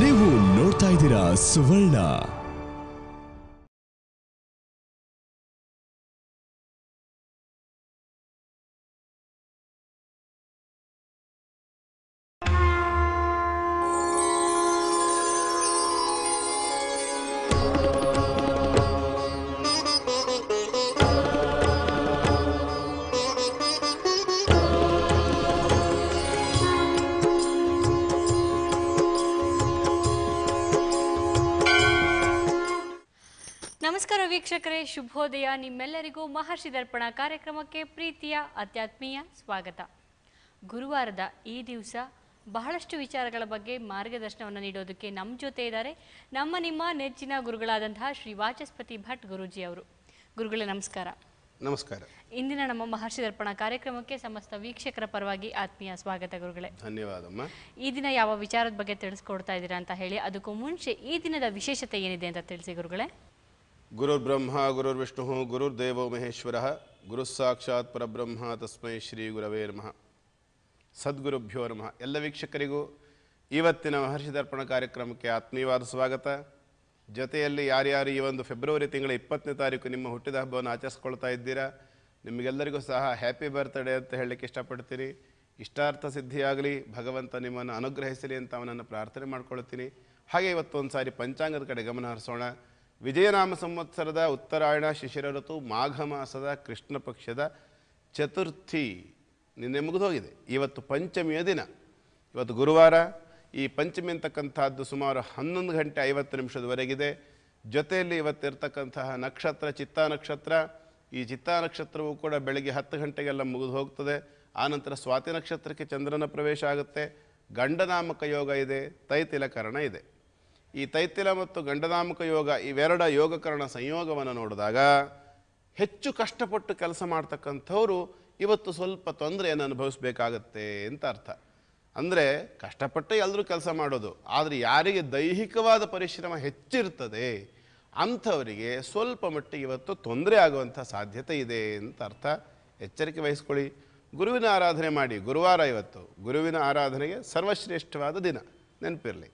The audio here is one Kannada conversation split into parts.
ನೀವು ನೋಡ್ತಾ ಇದ್ದೀರಾ ಸುವರ್ಣ ಶುಭೋದಯ ನಿಮ್ಮೆಲ್ಲರಿಗೂ ಮಹರ್ಷಿ ದರ್ಪಣ ಕಾರ್ಯಕ್ರಮಕ್ಕೆ ಪ್ರೀತಿಯ ಅತ್ಯಾತ್ಮೀಯ ಸ್ವಾಗತ ಗುರುವಾರದ ಈ ದಿವಸ ಬಹಳಷ್ಟು ವಿಚಾರಗಳ ಬಗ್ಗೆ ಮಾರ್ಗದರ್ಶನವನ್ನು ನೀಡೋದಕ್ಕೆ ನಮ್ಮ ಜೊತೆ ಇದ್ದಾರೆ ನಮ್ಮ ನಿಮ್ಮ ನೆಚ್ಚಿನ ಗುರುಗಳಾದಂತಹ ಶ್ರೀ ವಾಚಸ್ಪತಿ ಭಟ್ ಗುರುಜಿ ಅವರು ಗುರುಗಳೇ ನಮಸ್ಕಾರ ನಮಸ್ಕಾರ ಇಂದಿನ ನಮ್ಮ ಮಹರ್ಷಿ ದರ್ಪಣ ಕಾರ್ಯಕ್ರಮಕ್ಕೆ ಸಮಸ್ತ ವೀಕ್ಷಕರ ಪರವಾಗಿ ಆತ್ಮೀಯ ಸ್ವಾಗತ ಗುರುಗಳೇ ಧನ್ಯವಾದಮ್ಮ ಈ ದಿನ ಯಾವ ವಿಚಾರದ ಬಗ್ಗೆ ತಿಳಿಸ್ಕೊಡ್ತಾ ಇದ್ದೀರಾ ಅಂತ ಹೇಳಿ ಅದಕ್ಕೂ ಮುಂಚೆ ಈ ದಿನದ ವಿಶೇಷತೆ ಏನಿದೆ ಅಂತ ತಿಳಿಸಿ ಗುರುಗಳೇ ಗುರುರ್ಬ್ರಹ್ಮ ಗುರುರ್ವಿಷ್ಣು ದೇವೋ ಮಹೇಶ್ವರ ಸಾಕ್ಷಾತ್ ಪರಬ್ರಹ್ಮ ತಸ್ಮೈ ಶ್ರೀ ಗುರವೇ ನಮಃ ಸದ್ಗುರುಭ್ಯೋ ನಮಃ ಎಲ್ಲ ವೀಕ್ಷಕರಿಗೂ ಇವತ್ತಿನ ಮಹರ್ಷಿ ದರ್ಪಣ ಕಾರ್ಯಕ್ರಮಕ್ಕೆ ಆತ್ಮೀಯವಾದ ಸ್ವಾಗತ ಜೊತೆಯಲ್ಲಿ ಯಾರ್ಯಾರು ಈ ಒಂದು ಫೆಬ್ರವರಿ ತಿಂಗಳ ಇಪ್ಪತ್ತನೇ ತಾರೀಕು ನಿಮ್ಮ ಹುಟ್ಟಿದ ಹಬ್ಬವನ್ನು ಆಚರಿಸ್ಕೊಳ್ತಾ ಇದ್ದೀರಾ ನಿಮಗೆಲ್ಲರಿಗೂ ಸಹ ಹ್ಯಾಪಿ ಬರ್ತ್ಡೇ ಅಂತ ಹೇಳಲಿಕ್ಕೆ ಇಷ್ಟಪಡ್ತೀನಿ ಇಷ್ಟಾರ್ಥ ಸಿದ್ಧಿಯಾಗಲಿ ಭಗವಂತ ನಿಮ್ಮನ್ನು ಅನುಗ್ರಹಿಸಲಿ ಅಂತ ಅವನನ್ನು ಪ್ರಾರ್ಥನೆ ಮಾಡ್ಕೊಳ್ತೀನಿ ಹಾಗೆ ಇವತ್ತು ಸಾರಿ ಪಂಚಾಂಗದ ಕಡೆ ಗಮನ ಹರಿಸೋಣ ವಿಜಯನಾಮ ಸಂವತ್ಸರದ ಉತ್ತರಾಯಣ ಶಿಶಿರ ಋತು ಮಾಘ ಮಾಸದ ಕೃಷ್ಣ ಪಕ್ಷದ ಚತುರ್ಥಿ ನಿನ್ನೆ ಮುಗಿದೋಗಿದೆ ಇವತ್ತು ಪಂಚಮಿಯ ದಿನ ಇವತ್ತು ಗುರುವಾರ ಈ ಪಂಚಮಿ ಅಂತಕ್ಕಂಥದ್ದು ಸುಮಾರು ಹನ್ನೊಂದು ಗಂಟೆ ಐವತ್ತು ನಿಮಿಷದವರೆಗಿದೆ ಜೊತೆಯಲ್ಲಿ ಇವತ್ತಿರ್ತಕ್ಕಂತಹ ನಕ್ಷತ್ರ ಚಿತ್ತಾ ನಕ್ಷತ್ರ ಈ ಚಿತ್ತಾ ನಕ್ಷತ್ರವೂ ಕೂಡ ಬೆಳಗ್ಗೆ ಹತ್ತು ಗಂಟೆಗೆಲ್ಲ ಮುಗಿದು ಹೋಗ್ತದೆ ಆನಂತರ ಸ್ವಾತಿ ನಕ್ಷತ್ರಕ್ಕೆ ಚಂದ್ರನ ಪ್ರವೇಶ ಆಗುತ್ತೆ ಗಂಡನಾಮಕ ಯೋಗ ಇದೆ ತೈತಿಲಕರಣ ಇದೆ ಈ ತೈತಿಲ ಮತ್ತು ಗಂಡನಾಮಕ ಯೋಗ ಇವೆರಡ ಯೋಗಕರಣ ಸಂಯೋಗವನ್ನು ನೋಡಿದಾಗ ಹೆಚ್ಚು ಕಷ್ಟಪಟ್ಟು ಕೆಲಸ ಮಾಡ್ತಕ್ಕಂಥವರು ಇವತ್ತು ಸ್ವಲ್ಪ ತೊಂದರೆಯನ್ನು ಅನುಭವಿಸಬೇಕಾಗತ್ತೆ ಅಂತ ಅರ್ಥ ಅಂದರೆ ಕಷ್ಟಪಟ್ಟೆ ಎಲ್ಲರೂ ಕೆಲಸ ಮಾಡೋದು ಆದರೆ ಯಾರಿಗೆ ದೈಹಿಕವಾದ ಪರಿಶ್ರಮ ಹೆಚ್ಚಿರ್ತದೆ ಅಂಥವರಿಗೆ ಸ್ವಲ್ಪ ಮಟ್ಟಿಗೆ ಇವತ್ತು ತೊಂದರೆ ಆಗುವಂಥ ಸಾಧ್ಯತೆ ಇದೆ ಅಂತ ಅರ್ಥ ಎಚ್ಚರಿಕೆ ವಹಿಸ್ಕೊಳ್ಳಿ ಗುರುವಿನ ಆರಾಧನೆ ಮಾಡಿ ಗುರುವಾರ ಇವತ್ತು ಗುರುವಿನ ಆರಾಧನೆಗೆ ಸರ್ವಶ್ರೇಷ್ಠವಾದ ದಿನ ನೆನಪಿರಲಿ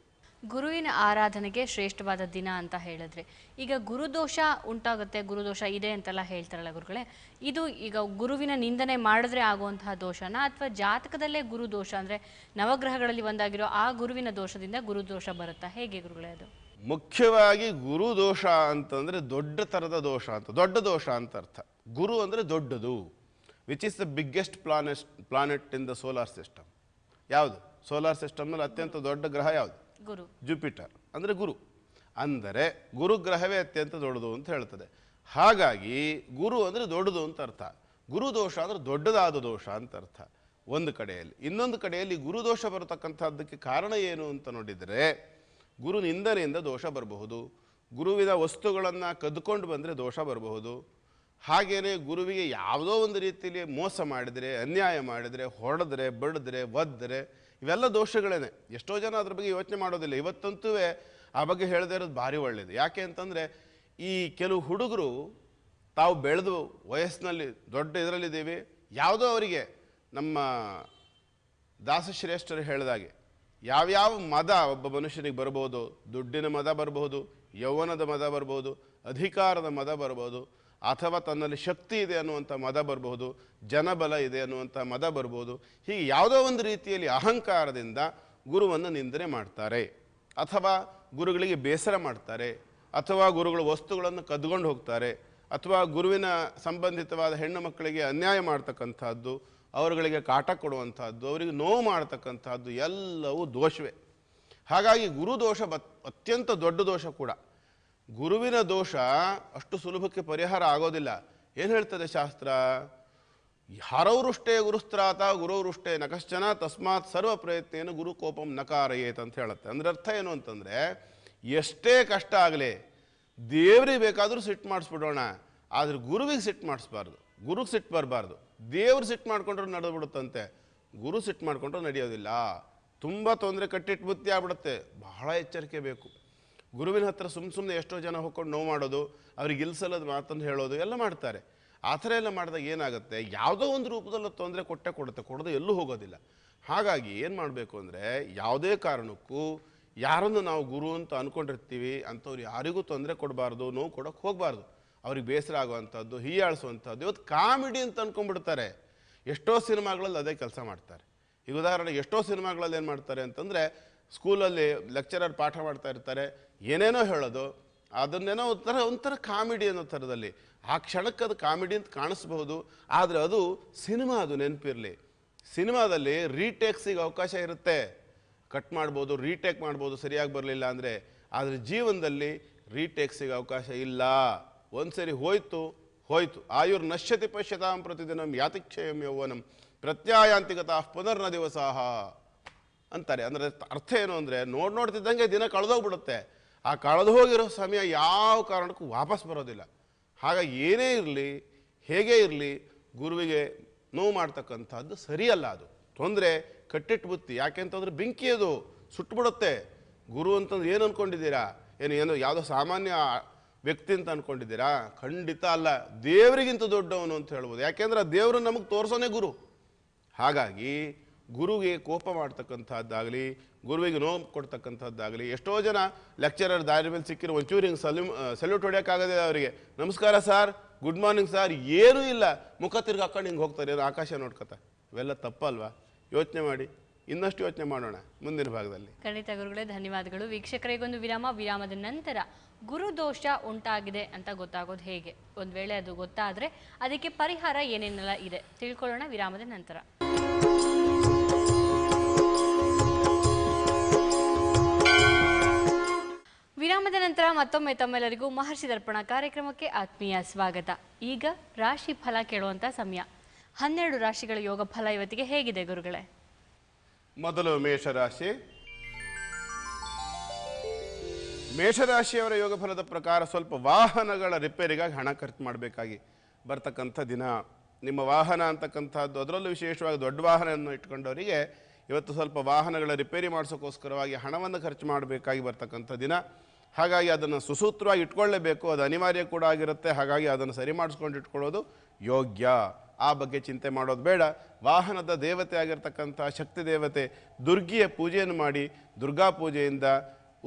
ಗುರುವಿನ ಆರಾಧನೆಗೆ ಶ್ರೇಷ್ಠವಾದ ದಿನ ಅಂತ ಹೇಳಿದ್ರೆ ಈಗ ಗುರುದೋಷ ಉಂಟಾಗುತ್ತೆ ಗುರುದೋಷ ಇದೆ ಅಂತೆಲ್ಲ ಹೇಳ್ತಾರಲ್ಲ ಗುರುಗಳೇ ಇದು ಈಗ ಗುರುವಿನ ನಿಂದನೆ ಮಾಡಿದ್ರೆ ಆಗುವಂತಹ ದೋಷನ ಅಥವಾ ಜಾತಕದಲ್ಲೇ ಗುರುದೋಷ ಅಂದರೆ ನವಗ್ರಹಗಳಲ್ಲಿ ಒಂದಾಗಿರೋ ಆ ಗುರುವಿನ ದೋಷದಿಂದ ಗುರುದೋಷ ಬರುತ್ತಾ ಹೇಗೆ ಗುರುಗಳೇ ಅದು ಮುಖ್ಯವಾಗಿ ಗುರು ದೋಷ ಅಂತಂದರೆ ದೊಡ್ಡ ಥರದ ದೋಷ ಅಂತ ದೊಡ್ಡ ದೋಷ ಅಂತ ಅರ್ಥ ಗುರು ಅಂದರೆ ದೊಡ್ಡದು which is the biggest planet planet in the solar system ಯಾವುದು ಸೋಲಾರ್ ಸಿಸ್ಟಮ್ನಲ್ಲಿ ಅತ್ಯಂತ ದೊಡ್ಡ ಗ್ರಹ ಯಾವುದು ಗುರು ಜುಪಿಟರ್ ಅಂದರೆ ಗುರು ಅಂದರೆ ಗುರುಗ್ರಹವೇ ಅತ್ಯಂತ ದೊಡ್ಡದು ಅಂತ ಹೇಳ್ತದೆ ಹಾಗಾಗಿ ಗುರು ಅಂದರೆ ದೊಡ್ಡದು ಅಂತ ಅರ್ಥ ಗುರು ದೋಷ ಅಂದರೆ ದೊಡ್ಡದಾದ ದೋಷ ಅಂತ ಅರ್ಥ ಒಂದು ಕಡೆಯಲ್ಲಿ ಇನ್ನೊಂದು ಕಡೆಯಲ್ಲಿ ಗುರು ದೋಷ ಬರತಕ್ಕಂಥದ್ದಕ್ಕೆ ಕಾರಣ ಏನು ಅಂತ ನೋಡಿದರೆ ಗುರು ನಿಂದನೆಯಿಂದ ದೋಷ ಬರಬಹುದು ಗುರುವಿನ ವಸ್ತುಗಳನ್ನು ಕದ್ಕೊಂಡು ಬಂದರೆ ದೋಷ ಬರಬಹುದು ಹಾಗೆಯೇ ಗುರುವಿಗೆ ಯಾವುದೋ ಒಂದು ರೀತಿಯಲ್ಲಿ ಮೋಸ ಮಾಡಿದರೆ ಅನ್ಯಾಯ ಮಾಡಿದರೆ ಹೊಡೆದ್ರೆ ಬಡಿದ್ರೆ ಒದ್ದರೆ ಇವೆಲ್ಲ ದೋಷಗಳೇನೆ ಎಷ್ಟೋ ಜನ ಅದ್ರ ಬಗ್ಗೆ ಯೋಚನೆ ಮಾಡೋದಿಲ್ಲ ಇವತ್ತಂತೂ ಆ ಬಗ್ಗೆ ಹೇಳದೇ ಇರೋದು ಭಾರಿ ಒಳ್ಳೇದು ಯಾಕೆ ಅಂತಂದರೆ ಈ ಕೆಲವು ಹುಡುಗರು ತಾವು ಬೆಳೆದು ವಯಸ್ಸಿನಲ್ಲಿ ದೊಡ್ಡ ಇದರಲ್ಲಿದ್ದೀವಿ ಯಾವುದೋ ಅವರಿಗೆ ನಮ್ಮ ದಾಸಶ್ರೇಷ್ಠರು ಹೇಳಿದಾಗೆ ಯಾವ್ಯಾವ ಮದ ಒಬ್ಬ ಮನುಷ್ಯನಿಗೆ ಬರ್ಬೋದು ದುಡ್ಡಿನ ಮದ ಬರ್ಬೋದು ಯೌವನದ ಮದ ಬರ್ಬೋದು ಅಧಿಕಾರದ ಮದ ಬರ್ಬೋದು ಅಥವಾ ತನ್ನಲ್ಲಿ ಶಕ್ತಿ ಇದೆ ಅನ್ನುವಂಥ ಮದ ಬರಬಹುದು ಜನಬಲ ಇದೆ ಅನ್ನುವಂಥ ಮದ ಬರ್ಬೋದು ಹೀಗೆ ಯಾವುದೋ ಒಂದು ರೀತಿಯಲ್ಲಿ ಅಹಂಕಾರದಿಂದ ಗುರುವನ್ನು ನಿಂದನೆ ಮಾಡ್ತಾರೆ ಅಥವಾ ಗುರುಗಳಿಗೆ ಬೇಸರ ಮಾಡ್ತಾರೆ ಅಥವಾ ಗುರುಗಳು ವಸ್ತುಗಳನ್ನು ಕದ್ಕೊಂಡು ಹೋಗ್ತಾರೆ ಅಥವಾ ಗುರುವಿನ ಸಂಬಂಧಿತವಾದ ಹೆಣ್ಣು ಮಕ್ಕಳಿಗೆ ಅನ್ಯಾಯ ಮಾಡ್ತಕ್ಕಂಥದ್ದು ಅವರುಗಳಿಗೆ ಕಾಟ ಕೊಡುವಂಥದ್ದು ಅವರಿಗೆ ನೋವು ಮಾಡ್ತಕ್ಕಂಥದ್ದು ಎಲ್ಲವೂ ದೋಷವೇ ಹಾಗಾಗಿ ಗುರುದೋಷ ಬ ಅತ್ಯಂತ ದೊಡ್ಡ ದೋಷ ಕೂಡ ಗುರುವಿನ ದೋಷ ಅಷ್ಟು ಸುಲಭಕ್ಕೆ ಪರಿಹಾರ ಆಗೋದಿಲ್ಲ ಏನು ಹೇಳ್ತದೆ ಶಾಸ್ತ್ರ ಹರವೃಷ್ಟೇ ಗುರುಸ್ತ್ರಾತ ಗುರುವೃಷ್ಟೇ ನಕಶ್ಚನ ತಸ್ಮಾತ್ ಸರ್ವ ಪ್ರಯತ್ನೇನು ಗುರು ಕೋಪಂ ನಕಾರಯೇತ್ ಅಂತ ಹೇಳುತ್ತೆ ಅಂದ್ರೆ ಅರ್ಥ ಏನು ಅಂತಂದರೆ ಎಷ್ಟೇ ಕಷ್ಟ ಆಗಲಿ ದೇವ್ರಿಗೆ ಬೇಕಾದರೂ ಸಿಟ್ಟು ಮಾಡಿಸ್ಬಿಡೋಣ ಆದರೆ ಗುರುವಿಗೆ ಸಿಟ್ಟು ಮಾಡಿಸ್ಬಾರ್ದು ಗುರುಗೆ ಸಿಟ್ಟು ಬರಬಾರ್ದು ದೇವ್ರು ಸಿಟ್ಟು ಮಾಡಿಕೊಂಡ್ರೆ ನಡೆದ್ಬಿಡುತ್ತಂತೆ ಗುರು ಸಿಟ್ಟು ಮಾಡಿಕೊಂಡ್ರೆ ನಡೆಯೋದಿಲ್ಲ ತುಂಬ ತೊಂದರೆ ಕಟ್ಟಿಟ್ಟು ಬುತ್ತಿ ಆಗ್ಬಿಡುತ್ತೆ ಬಹಳ ಎಚ್ಚರಿಕೆ ಬೇಕು ಗುರುವಿನ ಹತ್ರ ಸುಮ್ಮನೆ ಸುಮ್ಮನೆ ಎಷ್ಟೋ ಜನ ಹೋಗ್ಕೊಂಡು ನೋವು ಮಾಡೋದು ಅವ್ರಿಗೆ ಇಲ್ಸಲ್ಲದ ಮಾತನ್ನು ಹೇಳೋದು ಎಲ್ಲ ಮಾಡ್ತಾರೆ ಆ ಥರ ಎಲ್ಲ ಮಾಡಿದಾಗ ಏನಾಗುತ್ತೆ ಯಾವುದೋ ಒಂದು ರೂಪದಲ್ಲೂ ತೊಂದರೆ ಕೊಟ್ಟೆ ಕೊಡುತ್ತೆ ಕೊಡೋದು ಎಲ್ಲೂ ಹೋಗೋದಿಲ್ಲ ಹಾಗಾಗಿ ಏನು ಮಾಡಬೇಕು ಅಂದರೆ ಯಾವುದೇ ಕಾರಣಕ್ಕೂ ಯಾರನ್ನು ನಾವು ಗುರು ಅಂತ ಅಂದ್ಕೊಂಡಿರ್ತೀವಿ ಅಂಥವ್ರು ಯಾರಿಗೂ ತೊಂದರೆ ಕೊಡಬಾರ್ದು ನೋವು ಕೊಡೋಕ್ಕೆ ಹೋಗಬಾರ್ದು ಅವ್ರಿಗೆ ಬೇಸರ ಆಗುವಂಥದ್ದು ಹೀಯಾಳಿಸುವಂಥದ್ದು ಇವತ್ತು ಕಾಮಿಡಿ ಅಂತ ಅಂದ್ಕೊಂಡ್ಬಿಡ್ತಾರೆ ಎಷ್ಟೋ ಸಿನಿಮಾಗಳಲ್ಲಿ ಅದೇ ಕೆಲಸ ಮಾಡ್ತಾರೆ ಈಗ ಉದಾಹರಣೆಗೆ ಎಷ್ಟೋ ಸಿನಿಮಾಗಳಲ್ಲಿ ಏನು ಮಾಡ್ತಾರೆ ಅಂತಂದರೆ ಸ್ಕೂಲಲ್ಲಿ ಲೆಕ್ಚರರ್ ಪಾಠ ಮಾಡ್ತಾ ಇರ್ತಾರೆ ಏನೇನೋ ಹೇಳೋದು ಅದನ್ನೇನೋ ಒಂಥರ ಒಂಥರ ಕಾಮಿಡಿ ಅನ್ನೋ ಥರದಲ್ಲಿ ಆ ಕ್ಷಣಕ್ಕೆ ಅದು ಕಾಮಿಡಿ ಅಂತ ಕಾಣಿಸ್ಬಹುದು ಆದರೆ ಅದು ಸಿನಿಮಾ ಅದು ನೆನಪಿರಲಿ ಸಿನಿಮಾದಲ್ಲಿ ರೀಟೇಕ್ಸಿಗೆ ಅವಕಾಶ ಇರುತ್ತೆ ಕಟ್ ಮಾಡ್ಬೋದು ರೀಟೇಕ್ ಮಾಡ್ಬೋದು ಸರಿಯಾಗಿ ಬರಲಿಲ್ಲ ಅಂದರೆ ಆದರೆ ಜೀವನದಲ್ಲಿ ರೀಟೇಕ್ಸಿಗೆ ಅವಕಾಶ ಇಲ್ಲ ಒಂದು ಸರಿ ಹೋಯ್ತು ಹೋಯಿತು ಆಯುರ್ ನಶ್ಯತಿ ಪಶ್ಯತಾಂ ಪ್ರತಿದಿನಂ ಯಾತಿಕ್ಷಯಂ ಯೌವನಂ ಪ್ರತ್ಯಯಾಂತಿಕತಾ ಪುನರ್ನ ದಿವಸ ಅಂತಾರೆ ಅಂದರೆ ಅರ್ಥ ಏನು ಅಂದರೆ ನೋಡಿ ನೋಡ್ತಿದ್ದಂಗೆ ದಿನ ಕಳೆದೋಗ್ಬಿಡುತ್ತೆ ಆ ಕಳೆದು ಹೋಗಿರೋ ಸಮಯ ಯಾವ ಕಾರಣಕ್ಕೂ ವಾಪಸ್ ಬರೋದಿಲ್ಲ ಹಾಗಾಗಿ ಏನೇ ಇರಲಿ ಹೇಗೆ ಇರಲಿ ಗುರುವಿಗೆ ನೋವು ಮಾಡ್ತಕ್ಕಂಥದ್ದು ಸರಿಯಲ್ಲ ಅದು ತೊಂದರೆ ಕಟ್ಟಿಟ್ಟು ಬುತ್ತಿ ಯಾಕೆಂತಂದ್ರೆ ಬೆಂಕಿ ಅದು ಸುಟ್ಟುಬಿಡುತ್ತೆ ಗುರು ಅಂತಂದ್ರೆ ಏನು ಅಂದ್ಕೊಂಡಿದ್ದೀರಾ ಏನು ಏನೋ ಯಾವುದೋ ಸಾಮಾನ್ಯ ವ್ಯಕ್ತಿ ಅಂತ ಅಂದ್ಕೊಂಡಿದ್ದೀರಾ ಖಂಡಿತ ಅಲ್ಲ ದೇವರಿಗಿಂತ ದೊಡ್ಡವನು ಅಂತ ಹೇಳ್ಬೋದು ಯಾಕೆಂದ್ರೆ ದೇವರು ನಮಗೆ ತೋರಿಸೋನೇ ಗುರು ಹಾಗಾಗಿ ಗುರುವಿಗೆ ಕೋಪ ಮಾಡ್ತಕ್ಕಂಥದ್ದಾಗಲಿ ಗುರುವಿಗೆ ನೋವು ಕೊಡ್ತಕ್ಕಂಥದ್ದಾಗಲಿ ಎಷ್ಟೋ ಜನ ಲೆಕ್ಚರರ್ ದಾರಿ ಮೇಲೆ ಸಿಕ್ಕಿರೋ ಒಂಚೂರು ಹಿಂಗೆ ಸಲ್ಯೂಟ್ ಸೆಲ್ಯೂಟ್ ಹೊಡೆಯೋಕ್ಕಾಗೋದಿಲ್ಲ ಅವರಿಗೆ ನಮಸ್ಕಾರ ಸರ್ ಗುಡ್ ಮಾರ್ನಿಂಗ್ ಸರ್ ಏನೂ ಇಲ್ಲ ಮುಖ ತಿರ್ಗಿ ಹಾಕೊಂಡು ಹಿಂಗೆ ಹೋಗ್ತಾರೆ ಆಕಾಶ ನೋಡ್ಕೊತ ಇವೆಲ್ಲ ತಪ್ಪಲ್ವಾ ಯೋಚನೆ ಮಾಡಿ ಇನ್ನಷ್ಟು ಯೋಚನೆ ಮಾಡೋಣ ಮುಂದಿನ ಭಾಗದಲ್ಲಿ ಖಂಡಿತ ಗುರುಗಳೇ ಧನ್ಯವಾದಗಳು ವೀಕ್ಷಕರಿಗೊಂದು ವಿರಾಮ ವಿರಾಮದ ನಂತರ ಗುರು ದೋಷ ಉಂಟಾಗಿದೆ ಅಂತ ಗೊತ್ತಾಗೋದು ಹೇಗೆ ಒಂದು ವೇಳೆ ಅದು ಗೊತ್ತಾದರೆ ಅದಕ್ಕೆ ಪರಿಹಾರ ಏನೇನೆಲ್ಲ ಇದೆ ತಿಳ್ಕೊಳ್ಳೋಣ ವಿರಾಮದ ನಂತರ ವಿರಾಮದ ನಂತರ ಮತ್ತೊಮ್ಮೆ ತಮ್ಮೆಲ್ಲರಿಗೂ ಮಹರ್ಷಿ ದರ್ಪಣ ಕಾರ್ಯಕ್ರಮಕ್ಕೆ ಆತ್ಮೀಯ ಸ್ವಾಗತ ಈಗ ರಾಶಿ ಫಲ ಕೇಳುವಂತ ಸಮಯ ಹನ್ನೆರಡು ರಾಶಿಗಳ ಯೋಗ ಫಲ ಇವತ್ತಿಗೆ ಹೇಗಿದೆ ಗುರುಗಳೇ ಮೊದಲು ಮೇಷರಾಶಿ ಮೇಷರಾಶಿಯವರ ಯೋಗ ಫಲದ ಪ್ರಕಾರ ಸ್ವಲ್ಪ ವಾಹನಗಳ ರಿಪೇರಿಗಾಗಿ ಹಣ ಖರ್ಚು ಮಾಡಬೇಕಾಗಿ ಬರ್ತಕ್ಕಂಥ ದಿನ ನಿಮ್ಮ ವಾಹನ ಅಂತಕ್ಕಂಥದ್ದು ಅದರಲ್ಲೂ ವಿಶೇಷವಾಗಿ ದೊಡ್ಡ ವಾಹನವನ್ನು ಇಟ್ಕೊಂಡವರಿಗೆ ಇವತ್ತು ಸ್ವಲ್ಪ ವಾಹನಗಳ ರಿಪೇರಿ ಮಾಡಿಸೋಕ್ಕೋಸ್ಕರವಾಗಿ ಹಣವನ್ನು ಖರ್ಚು ಮಾಡಬೇಕಾಗಿ ಬರ್ತಕ್ಕಂಥ ದಿನ ಹಾಗಾಗಿ ಅದನ್ನು ಸುಸೂತ್ರವಾಗಿ ಇಟ್ಕೊಳ್ಳೇಬೇಕು ಅದು ಅನಿವಾರ್ಯ ಕೂಡ ಆಗಿರುತ್ತೆ ಹಾಗಾಗಿ ಅದನ್ನು ಸರಿ ಮಾಡಿಸ್ಕೊಂಡು ಇಟ್ಕೊಳ್ಳೋದು ಯೋಗ್ಯ ಆ ಬಗ್ಗೆ ಚಿಂತೆ ಮಾಡೋದು ಬೇಡ ವಾಹನದ ದೇವತೆ ಆಗಿರ್ತಕ್ಕಂಥ ಶಕ್ತಿ ದೇವತೆ ದುರ್ಗಿಯ ಪೂಜೆಯನ್ನು ಮಾಡಿ ದುರ್ಗಾ ಪೂಜೆಯಿಂದ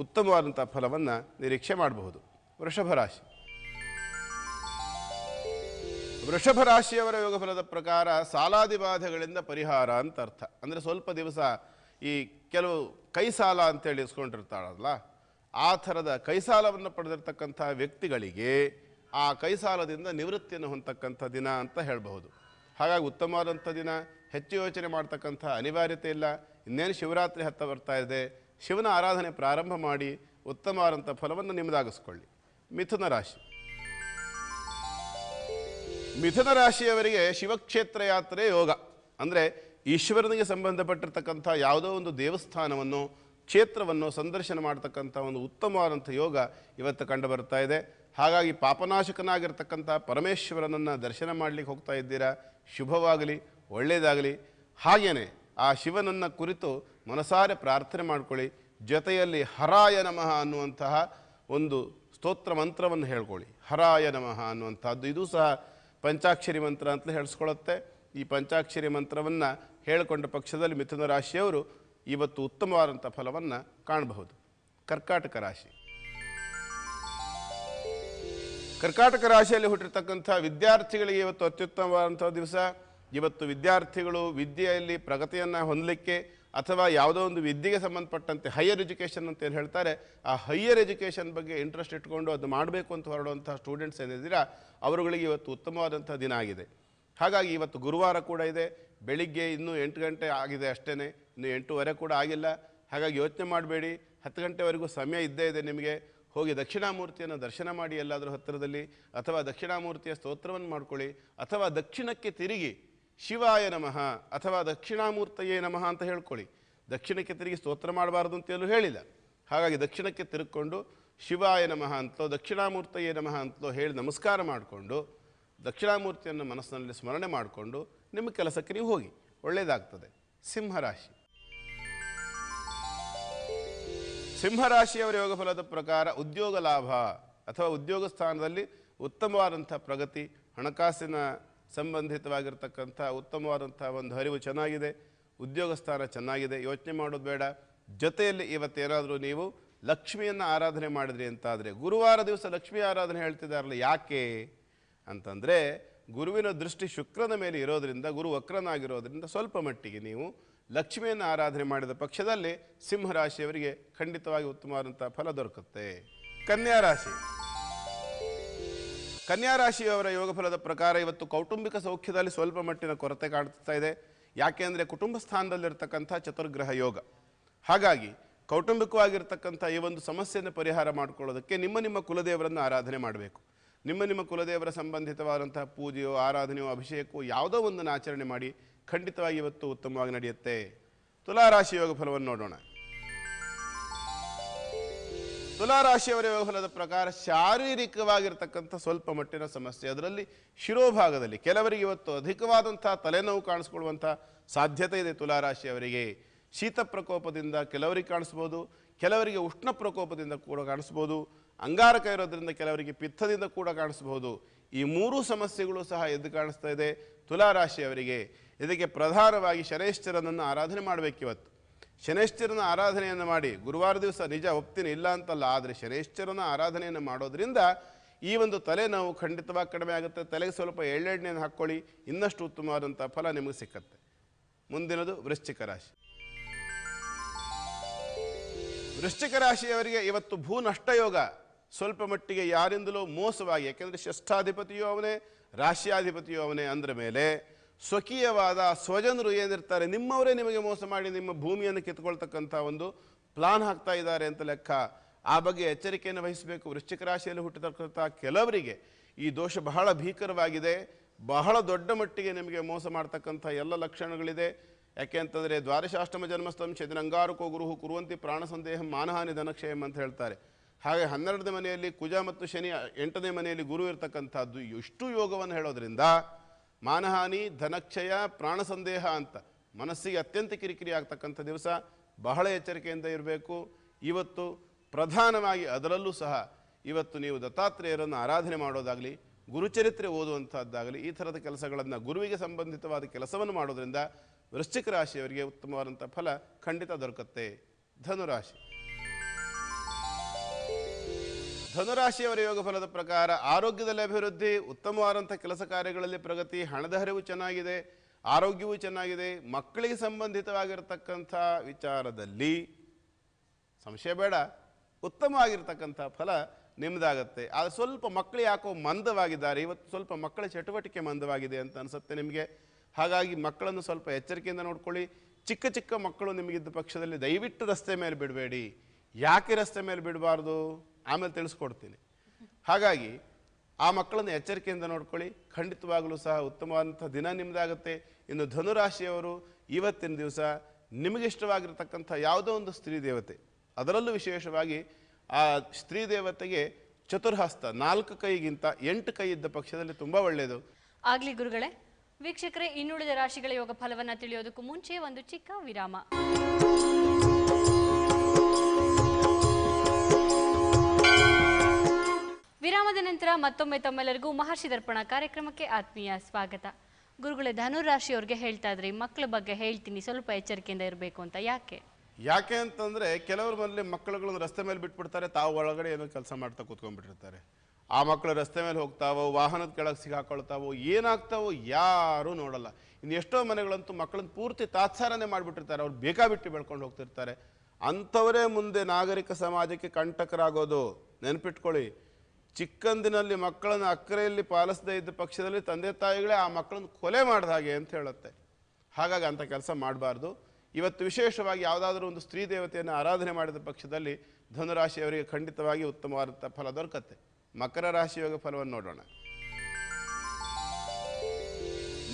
ಉತ್ತಮವಾದಂಥ ಫಲವನ್ನು ನಿರೀಕ್ಷೆ ಮಾಡಬಹುದು ವೃಷಭ ರಾಶಿ ವೃಷಭ ರಾಶಿಯವರ ಯೋಗಫಲದ ಪ್ರಕಾರ ಸಾಲಾದಿ ಬಾಧೆಗಳಿಂದ ಪರಿಹಾರ ಅಂತ ಅರ್ಥ ಅಂದರೆ ಸ್ವಲ್ಪ ದಿವಸ ಈ ಕೆಲವು ಕೈ ಸಾಲ ಅಂತೇಳಿ ಇಸ್ಕೊಂಡಿರ್ತಾಳಲ್ಲ ಆ ಥರದ ಕೈಸಾಲವನ್ನು ಪಡೆದಿರ್ತಕ್ಕಂಥ ವ್ಯಕ್ತಿಗಳಿಗೆ ಆ ಕೈಸಾಲದಿಂದ ನಿವೃತ್ತಿಯನ್ನು ಹೊಂದತಕ್ಕಂಥ ದಿನ ಅಂತ ಹೇಳಬಹುದು ಹಾಗಾಗಿ ಉತ್ತಮವಾದಂಥ ದಿನ ಹೆಚ್ಚು ಯೋಚನೆ ಮಾಡ್ತಕ್ಕಂಥ ಅನಿವಾರ್ಯತೆ ಇಲ್ಲ ಇನ್ನೇನು ಶಿವರಾತ್ರಿ ಹತ್ತ ಬರ್ತಾ ಇದೆ ಶಿವನ ಆರಾಧನೆ ಪ್ರಾರಂಭ ಮಾಡಿ ಉತ್ತಮವಾದಂಥ ಫಲವನ್ನು ನಿಮ್ಮದಾಗಿಸ್ಕೊಳ್ಳಿ ಮಿಥುನ ರಾಶಿ ಮಿಥುನ ರಾಶಿಯವರಿಗೆ ಶಿವಕ್ಷೇತ್ರ ಯಾತ್ರೆ ಯೋಗ ಅಂದರೆ ಈಶ್ವರನಿಗೆ ಸಂಬಂಧಪಟ್ಟಿರ್ತಕ್ಕಂಥ ಯಾವುದೋ ಒಂದು ದೇವಸ್ಥಾನವನ್ನು ಕ್ಷೇತ್ರವನ್ನು ಸಂದರ್ಶನ ಮಾಡತಕ್ಕಂಥ ಒಂದು ಉತ್ತಮವಾದಂಥ ಯೋಗ ಇವತ್ತು ಕಂಡು ಬರ್ತಾ ಇದೆ ಹಾಗಾಗಿ ಪಾಪನಾಶಕನಾಗಿರ್ತಕ್ಕಂಥ ಪರಮೇಶ್ವರನನ್ನು ದರ್ಶನ ಮಾಡಲಿಕ್ಕೆ ಹೋಗ್ತಾ ಇದ್ದೀರಾ ಶುಭವಾಗಲಿ ಒಳ್ಳೆಯದಾಗಲಿ ಹಾಗೆಯೇ ಆ ಶಿವನನ್ನು ಕುರಿತು ಮನಸಾರೆ ಪ್ರಾರ್ಥನೆ ಮಾಡಿಕೊಳ್ಳಿ ಜೊತೆಯಲ್ಲಿ ಹರಾಯ ನಮಃ ಅನ್ನುವಂತಹ ಒಂದು ಸ್ತೋತ್ರ ಮಂತ್ರವನ್ನು ಹೇಳ್ಕೊಳ್ಳಿ ಹರಾಯ ನಮಃ ಅನ್ನುವಂಥದ್ದು ಇದು ಸಹ ಪಂಚಾಕ್ಷರಿ ಮಂತ್ರ ಅಂತಲೇ ಹೇಳಿಸ್ಕೊಳ್ಳುತ್ತೆ ಈ ಪಂಚಾಕ್ಷರಿ ಮಂತ್ರವನ್ನು ಹೇಳಿಕೊಂಡ ಪಕ್ಷದಲ್ಲಿ ಮಿಥುನ ರಾಶಿಯವರು ಇವತ್ತು ಉತ್ತಮವಾದಂಥ ಫಲವನ್ನು ಕಾಣಬಹುದು ಕರ್ಕಾಟಕ ರಾಶಿ ಕರ್ಕಾಟಕ ರಾಶಿಯಲ್ಲಿ ಹುಟ್ಟಿರ್ತಕ್ಕಂಥ ವಿದ್ಯಾರ್ಥಿಗಳಿಗೆ ಇವತ್ತು ಅತ್ಯುತ್ತಮವಾದಂಥ ದಿವಸ ಇವತ್ತು ವಿದ್ಯಾರ್ಥಿಗಳು ವಿದ್ಯೆಯಲ್ಲಿ ಪ್ರಗತಿಯನ್ನು ಹೊಂದಲಿಕ್ಕೆ ಅಥವಾ ಯಾವುದೋ ಒಂದು ವಿದ್ಯೆಗೆ ಸಂಬಂಧಪಟ್ಟಂತೆ ಹೈಯರ್ ಎಜುಕೇಷನ್ ಏನು ಹೇಳ್ತಾರೆ ಆ ಹೈಯರ್ ಎಜುಕೇಷನ್ ಬಗ್ಗೆ ಇಂಟ್ರೆಸ್ಟ್ ಇಟ್ಕೊಂಡು ಅದು ಮಾಡಬೇಕು ಅಂತ ಹೊರಡುವಂಥ ಸ್ಟೂಡೆಂಟ್ಸ್ ಏನಿದ್ದೀರಾ ಅವರುಗಳಿಗೆ ಇವತ್ತು ಉತ್ತಮವಾದಂಥ ದಿನ ಆಗಿದೆ ಹಾಗಾಗಿ ಇವತ್ತು ಗುರುವಾರ ಕೂಡ ಇದೆ ಬೆಳಿಗ್ಗೆ ಇನ್ನೂ ಎಂಟು ಗಂಟೆ ಆಗಿದೆ ಅಷ್ಟೇ ಇನ್ನು ಎಂಟೂವರೆ ಕೂಡ ಆಗಿಲ್ಲ ಹಾಗಾಗಿ ಯೋಚನೆ ಮಾಡಬೇಡಿ ಹತ್ತು ಗಂಟೆವರೆಗೂ ಸಮಯ ಇದ್ದೇ ಇದೆ ನಿಮಗೆ ಹೋಗಿ ದಕ್ಷಿಣಾಮೂರ್ತಿಯನ್ನು ದರ್ಶನ ಮಾಡಿ ಎಲ್ಲಾದರೂ ಹತ್ತಿರದಲ್ಲಿ ಅಥವಾ ದಕ್ಷಿಣಾಮೂರ್ತಿಯ ಸ್ತೋತ್ರವನ್ನು ಮಾಡ್ಕೊಳ್ಳಿ ಅಥವಾ ದಕ್ಷಿಣಕ್ಕೆ ತಿರುಗಿ ಶಿವಾಯ ನಮಃ ಅಥವಾ ದಕ್ಷಿಣಾಮೂರ್ತಯೇ ನಮಃ ಅಂತ ಹೇಳ್ಕೊಳ್ಳಿ ದಕ್ಷಿಣಕ್ಕೆ ತಿರುಗಿ ಸ್ತೋತ್ರ ಮಾಡಬಾರ್ದು ಅಂತೇಳು ಹೇಳಿಲ್ಲ ಹಾಗಾಗಿ ದಕ್ಷಿಣಕ್ಕೆ ತಿರುಗಿಕೊಂಡು ಶಿವಾಯ ನಮಃ ಅಂತಲೋ ದಕ್ಷಿಣಾಮೂರ್ತಯೇ ನಮಃ ಅಂತಲೋ ಹೇಳಿ ನಮಸ್ಕಾರ ಮಾಡಿಕೊಂಡು ದಕ್ಷಿಣಾಮೂರ್ತಿಯನ್ನು ಮನಸ್ಸಿನಲ್ಲಿ ಸ್ಮರಣೆ ಮಾಡಿಕೊಂಡು ನಿಮ್ಮ ಕೆಲಸಕ್ಕೆ ನೀವು ಹೋಗಿ ಒಳ್ಳೆಯದಾಗ್ತದೆ ಸಿಂಹರಾಶಿ ಸಿಂಹರಾಶಿಯವರ ಯೋಗಫಲದ ಪ್ರಕಾರ ಉದ್ಯೋಗ ಲಾಭ ಅಥವಾ ಉದ್ಯೋಗ ಸ್ಥಾನದಲ್ಲಿ ಉತ್ತಮವಾದಂಥ ಪ್ರಗತಿ ಹಣಕಾಸಿನ ಸಂಬಂಧಿತವಾಗಿರ್ತಕ್ಕಂಥ ಉತ್ತಮವಾದಂಥ ಒಂದು ಹರಿವು ಚೆನ್ನಾಗಿದೆ ಉದ್ಯೋಗ ಸ್ಥಾನ ಚೆನ್ನಾಗಿದೆ ಯೋಚನೆ ಮಾಡೋದು ಬೇಡ ಜೊತೆಯಲ್ಲಿ ಇವತ್ತೇನಾದರೂ ನೀವು ಲಕ್ಷ್ಮಿಯನ್ನು ಆರಾಧನೆ ಮಾಡಿದ್ರಿ ಅಂತಾದರೆ ಗುರುವಾರ ದಿವಸ ಲಕ್ಷ್ಮಿ ಆರಾಧನೆ ಹೇಳ್ತಿದ್ದಾರಲ್ಲ ಯಾಕೆ ಅಂತಂದರೆ ಗುರುವಿನ ದೃಷ್ಟಿ ಶುಕ್ರನ ಮೇಲೆ ಇರೋದರಿಂದ ಗುರು ವಕ್ರನಾಗಿರೋದರಿಂದ ಸ್ವಲ್ಪ ಮಟ್ಟಿಗೆ ನೀವು ಲಕ್ಷ್ಮಿಯನ್ನು ಆರಾಧನೆ ಮಾಡಿದ ಪಕ್ಷದಲ್ಲಿ ಸಿಂಹರಾಶಿಯವರಿಗೆ ಖಂಡಿತವಾಗಿ ಉತ್ತಮವಾದಂಥ ಫಲ ದೊರಕುತ್ತೆ ಕನ್ಯಾ ರಾಶಿ ಕನ್ಯಾ ರಾಶಿಯವರ ಫಲದ ಪ್ರಕಾರ ಇವತ್ತು ಕೌಟುಂಬಿಕ ಸೌಖ್ಯದಲ್ಲಿ ಸ್ವಲ್ಪ ಮಟ್ಟಿನ ಕೊರತೆ ಕಾಣಿಸ್ತಾ ಇದೆ ಯಾಕೆ ಅಂದರೆ ಕುಟುಂಬ ಸ್ಥಾನದಲ್ಲಿರ್ತಕ್ಕಂಥ ಚತುರ್ಗ್ರಹ ಯೋಗ ಹಾಗಾಗಿ ಕೌಟುಂಬಿಕವಾಗಿರ್ತಕ್ಕಂಥ ಈ ಒಂದು ಸಮಸ್ಯೆಯನ್ನು ಪರಿಹಾರ ಮಾಡಿಕೊಳ್ಳೋದಕ್ಕೆ ನಿಮ್ಮ ನಿಮ್ಮ ಕುಲದೇವರನ್ನು ಆರಾಧನೆ ಮಾಡಬೇಕು ನಿಮ್ಮ ನಿಮ್ಮ ಕುಲದೇವರ ಸಂಬಂಧಿತವಾದಂತಹ ಪೂಜೆಯೋ ಆರಾಧನೆಯೋ ಅಭಿಷೇಕವೋ ಯಾವುದೋ ಒಂದನ್ನು ಆಚರಣೆ ಮಾಡಿ ಖಂಡಿತವಾಗಿ ಇವತ್ತು ಉತ್ತಮವಾಗಿ ನಡೆಯುತ್ತೆ ತುಲಾರಾಶಿ ಯೋಗ ಫಲವನ್ನು ನೋಡೋಣ ತುಲಾರಾಶಿಯವರ ಯೋಗಫಲದ ಪ್ರಕಾರ ಶಾರೀರಿಕವಾಗಿರ್ತಕ್ಕಂಥ ಸ್ವಲ್ಪ ಮಟ್ಟಿನ ಸಮಸ್ಯೆ ಅದರಲ್ಲಿ ಶಿರೋಭಾಗದಲ್ಲಿ ಕೆಲವರಿಗೆ ಇವತ್ತು ಅಧಿಕವಾದಂಥ ತಲೆನೋವು ಕಾಣಿಸ್ಕೊಳ್ಳುವಂಥ ಸಾಧ್ಯತೆ ಇದೆ ತುಲಾರಾಶಿಯವರಿಗೆ ಶೀತ ಪ್ರಕೋಪದಿಂದ ಕೆಲವರಿಗೆ ಕಾಣಿಸ್ಬೋದು ಕೆಲವರಿಗೆ ಉಷ್ಣ ಪ್ರಕೋಪದಿಂದ ಕೂಡ ಕಾಣಿಸ್ಬೋದು ಅಂಗಾರಕ ಇರೋದ್ರಿಂದ ಕೆಲವರಿಗೆ ಪಿತ್ತದಿಂದ ಕೂಡ ಕಾಣಿಸಬಹುದು ಈ ಮೂರು ಸಮಸ್ಯೆಗಳು ಸಹ ಎದ್ದು ಕಾಣಿಸ್ತಾ ಇದೆ ತುಲಾರಾಶಿಯವರಿಗೆ ಇದಕ್ಕೆ ಪ್ರಧಾನವಾಗಿ ಶನೇಶ್ಚರನನ್ನು ಆರಾಧನೆ ಮಾಡಬೇಕಿವತ್ತು ಶನೇಶ್ಚರನ ಆರಾಧನೆಯನ್ನು ಮಾಡಿ ಗುರುವಾರ ದಿವಸ ನಿಜ ಒಪ್ತೀನಿ ಇಲ್ಲ ಅಂತಲ್ಲ ಆದರೆ ಶನೈಶ್ಚರನ ಆರಾಧನೆಯನ್ನು ಮಾಡೋದರಿಂದ ಈ ಒಂದು ತಲೆನೋವು ಖಂಡಿತವಾಗಿ ಕಡಿಮೆ ಆಗುತ್ತೆ ತಲೆಗೆ ಸ್ವಲ್ಪ ಎಳ್ಳೆಣ್ಣೆಯನ್ನು ಹಾಕ್ಕೊಳ್ಳಿ ಇನ್ನಷ್ಟು ಉತ್ತಮವಾದಂಥ ಫಲ ನಿಮಗೆ ಸಿಕ್ಕತ್ತೆ ಮುಂದಿನದು ವೃಶ್ಚಿಕ ರಾಶಿ ವೃಶ್ಚಿಕ ರಾಶಿಯವರಿಗೆ ಇವತ್ತು ಭೂ ನಷ್ಟಯೋಗ ಸ್ವಲ್ಪ ಮಟ್ಟಿಗೆ ಯಾರಿಂದಲೂ ಮೋಸವಾಗಿ ಯಾಕೆಂದರೆ ಷಷ್ಠಾಧಿಪತಿಯೂ ಅವನೇ ರಾಶಿಯಾಧಿಪತಿಯೂ ಅವನೇ ಅಂದ್ರ ಮೇಲೆ ಸ್ವಕೀಯವಾದ ಸ್ವಜನರು ಏನಿರ್ತಾರೆ ನಿಮ್ಮವರೇ ನಿಮಗೆ ಮೋಸ ಮಾಡಿ ನಿಮ್ಮ ಭೂಮಿಯನ್ನು ಕಿತ್ಕೊಳ್ತಕ್ಕಂಥ ಒಂದು ಪ್ಲಾನ್ ಹಾಕ್ತಾ ಇದ್ದಾರೆ ಅಂತ ಲೆಕ್ಕ ಆ ಬಗ್ಗೆ ಎಚ್ಚರಿಕೆಯನ್ನು ವಹಿಸಬೇಕು ವೃಶ್ಚಿಕ ರಾಶಿಯಲ್ಲಿ ಹುಟ್ಟತಕ್ಕಂಥ ಕೆಲವರಿಗೆ ಈ ದೋಷ ಬಹಳ ಭೀಕರವಾಗಿದೆ ಬಹಳ ದೊಡ್ಡ ಮಟ್ಟಿಗೆ ನಿಮಗೆ ಮೋಸ ಮಾಡ್ತಕ್ಕಂಥ ಎಲ್ಲ ಲಕ್ಷಣಗಳಿದೆ ಯಾಕೆ ಅಂತಂದರೆ ದ್ವಾದಶಾಷ್ಟಮ ಜನ್ಮಸ್ತಂಶ ಅಂಗಾರುಕೋ ಗುರುಹು ಕುರುವಂತಿ ಪ್ರಾಣ ಸಂದೇಹ ಮಾನಹಾನಿ ಧನಕ್ಷೇಮ ಅಂತ ಹೇಳ್ತಾರೆ ಹಾಗೆ ಹನ್ನೆರಡನೇ ಮನೆಯಲ್ಲಿ ಕುಜ ಮತ್ತು ಶನಿ ಎಂಟನೇ ಮನೆಯಲ್ಲಿ ಗುರು ಇರತಕ್ಕಂಥದ್ದು ಎಷ್ಟು ಯೋಗವನ್ನು ಹೇಳೋದ್ರಿಂದ ಮಾನಹಾನಿ ಧನಕ್ಷಯ ಪ್ರಾಣ ಸಂದೇಹ ಅಂತ ಮನಸ್ಸಿಗೆ ಅತ್ಯಂತ ಕಿರಿಕಿರಿ ಆಗ್ತಕ್ಕಂಥ ದಿವಸ ಬಹಳ ಎಚ್ಚರಿಕೆಯಿಂದ ಇರಬೇಕು ಇವತ್ತು ಪ್ರಧಾನವಾಗಿ ಅದರಲ್ಲೂ ಸಹ ಇವತ್ತು ನೀವು ದತ್ತಾತ್ರೇಯರನ್ನು ಆರಾಧನೆ ಮಾಡೋದಾಗಲಿ ಗುರುಚರಿತ್ರೆ ಓದುವಂಥದ್ದಾಗಲಿ ಈ ಥರದ ಕೆಲಸಗಳನ್ನು ಗುರುವಿಗೆ ಸಂಬಂಧಿತವಾದ ಕೆಲಸವನ್ನು ಮಾಡೋದರಿಂದ ವೃಶ್ಚಿಕ ರಾಶಿಯವರಿಗೆ ಉತ್ತಮವಾದಂಥ ಫಲ ಖಂಡಿತ ದೊರಕುತ್ತೆ ಧನುರಾಶಿ ಧನುರಾಶಿಯವರ ಯೋಗ ಫಲದ ಪ್ರಕಾರ ಆರೋಗ್ಯದಲ್ಲಿ ಅಭಿವೃದ್ಧಿ ಉತ್ತಮವಾದಂಥ ಕೆಲಸ ಕಾರ್ಯಗಳಲ್ಲಿ ಪ್ರಗತಿ ಹಣದ ಹರಿವು ಚೆನ್ನಾಗಿದೆ ಆರೋಗ್ಯವೂ ಚೆನ್ನಾಗಿದೆ ಮಕ್ಕಳಿಗೆ ಸಂಬಂಧಿತವಾಗಿರತಕ್ಕಂಥ ವಿಚಾರದಲ್ಲಿ ಸಂಶಯ ಬೇಡ ಉತ್ತಮವಾಗಿರ್ತಕ್ಕಂಥ ಫಲ ನಿಮ್ಮದಾಗತ್ತೆ ಆದರೆ ಸ್ವಲ್ಪ ಮಕ್ಕಳು ಯಾಕೋ ಮಂದವಾಗಿದ್ದಾರೆ ಇವತ್ತು ಸ್ವಲ್ಪ ಮಕ್ಕಳ ಚಟುವಟಿಕೆ ಮಂದವಾಗಿದೆ ಅಂತ ಅನಿಸುತ್ತೆ ನಿಮಗೆ ಹಾಗಾಗಿ ಮಕ್ಕಳನ್ನು ಸ್ವಲ್ಪ ಎಚ್ಚರಿಕೆಯಿಂದ ನೋಡ್ಕೊಳ್ಳಿ ಚಿಕ್ಕ ಚಿಕ್ಕ ಮಕ್ಕಳು ನಿಮಗಿದ್ದ ಪಕ್ಷದಲ್ಲಿ ದಯವಿಟ್ಟು ರಸ್ತೆ ಮೇಲೆ ಬಿಡಬೇಡಿ ಯಾಕೆ ರಸ್ತೆ ಮೇಲೆ ಬಿಡಬಾರ್ದು ಆಮೇಲೆ ತಿಳಿಸ್ಕೊಡ್ತೀನಿ ಹಾಗಾಗಿ ಆ ಮಕ್ಕಳನ್ನು ಎಚ್ಚರಿಕೆಯಿಂದ ನೋಡ್ಕೊಳ್ಳಿ ಖಂಡಿತವಾಗಲೂ ಸಹ ಉತ್ತಮವಾದಂಥ ದಿನ ನಿಮ್ಮದಾಗುತ್ತೆ ಇನ್ನು ಧನುರಾಶಿಯವರು ಇವತ್ತಿನ ದಿವಸ ನಿಮಗಿಷ್ಟವಾಗಿರತಕ್ಕಂಥ ಯಾವುದೋ ಒಂದು ಸ್ತ್ರೀ ದೇವತೆ ಅದರಲ್ಲೂ ವಿಶೇಷವಾಗಿ ಆ ಸ್ತ್ರೀ ದೇವತೆಗೆ ಚತುರ್ಹಸ್ತ ನಾಲ್ಕು ಕೈಗಿಂತ ಎಂಟು ಕೈ ಇದ್ದ ಪಕ್ಷದಲ್ಲಿ ತುಂಬ ಒಳ್ಳೆಯದು ಆಗಲಿ ಗುರುಗಳೇ ವೀಕ್ಷಕರೇ ಇನ್ನುಳಿದ ರಾಶಿಗಳ ಯೋಗ ಫಲವನ್ನು ತಿಳಿಯೋದಕ್ಕೂ ಮುಂಚೆ ಒಂದು ಚಿಕ್ಕ ವಿರಾಮ ವಿರಾಮದ ನಂತರ ಮತ್ತೊಮ್ಮೆ ತಮ್ಮೆಲ್ಲರಿಗೂ ಮಹರ್ಷಿ ದರ್ಪಣ ಕಾರ್ಯಕ್ರಮಕ್ಕೆ ಆತ್ಮೀಯ ಸ್ವಾಗತ ಗುರುಗಳೇ ಧನುರಾಶಿಯವ್ರಿಗೆ ಹೇಳ್ತಾ ಇದ್ರಿ ಮಕ್ಕಳ ಬಗ್ಗೆ ಹೇಳ್ತೀನಿ ಸ್ವಲ್ಪ ಎಚ್ಚರಿಕೆಯಿಂದ ಇರಬೇಕು ಅಂತ ಯಾಕೆ ಯಾಕೆ ಅಂತಂದರೆ ಕೆಲವರು ಮನೇಲಿ ಮಕ್ಕಳುಗಳನ್ನು ರಸ್ತೆ ಮೇಲೆ ಬಿಟ್ಬಿಡ್ತಾರೆ ತಾವು ಒಳಗಡೆ ಏನೋ ಕೆಲಸ ಮಾಡ್ತಾ ಕೂತ್ಕೊಂಡ್ಬಿಟ್ಟಿರ್ತಾರೆ ಆ ಮಕ್ಕಳು ರಸ್ತೆ ಮೇಲೆ ಹೋಗ್ತಾವೋ ವಾಹನದ ಕೆಳಗೆ ಸಿಗಾಕೊಳ್ತಾವೋ ಏನಾಗ್ತಾವೋ ಯಾರೂ ನೋಡಲ್ಲ ಇನ್ನು ಎಷ್ಟೋ ಮನೆಗಳಂತೂ ಮಕ್ಕಳನ್ನ ಪೂರ್ತಿ ತಾತ್ಸಾರನೇ ಮಾಡಿಬಿಟ್ಟಿರ್ತಾರೆ ಅವ್ರು ಬಿಟ್ಟು ಬೆಳ್ಕೊಂಡು ಹೋಗ್ತಿರ್ತಾರೆ ಅಂಥವರೇ ಮುಂದೆ ನಾಗರಿಕ ಸಮಾಜಕ್ಕೆ ಕಂಟಕರಾಗೋದು ನೆನಪಿಟ್ಕೊಳ್ಳಿ ಚಿಕ್ಕಂದಿನಲ್ಲಿ ಮಕ್ಕಳನ್ನು ಅಕ್ಕರೆಯಲ್ಲಿ ಪಾಲಿಸದೇ ಇದ್ದ ಪಕ್ಷದಲ್ಲಿ ತಂದೆ ತಾಯಿಗಳೇ ಆ ಮಕ್ಕಳನ್ನು ಕೊಲೆ ಮಾಡಿದ ಹಾಗೆ ಅಂತ ಹೇಳುತ್ತೆ ಹಾಗಾಗಿ ಅಂಥ ಕೆಲಸ ಮಾಡಬಾರ್ದು ಇವತ್ತು ವಿಶೇಷವಾಗಿ ಯಾವುದಾದ್ರೂ ಒಂದು ಸ್ತ್ರೀ ದೇವತೆಯನ್ನು ಆರಾಧನೆ ಮಾಡಿದ ಪಕ್ಷದಲ್ಲಿ ಧನುರಾಶಿಯವರಿಗೆ ಖಂಡಿತವಾಗಿ ಉತ್ತಮವಾದಂಥ ಫಲ ದೊರಕತ್ತೆ ಮಕರ ರಾಶಿಯೋಗ ಫಲವನ್ನು ನೋಡೋಣ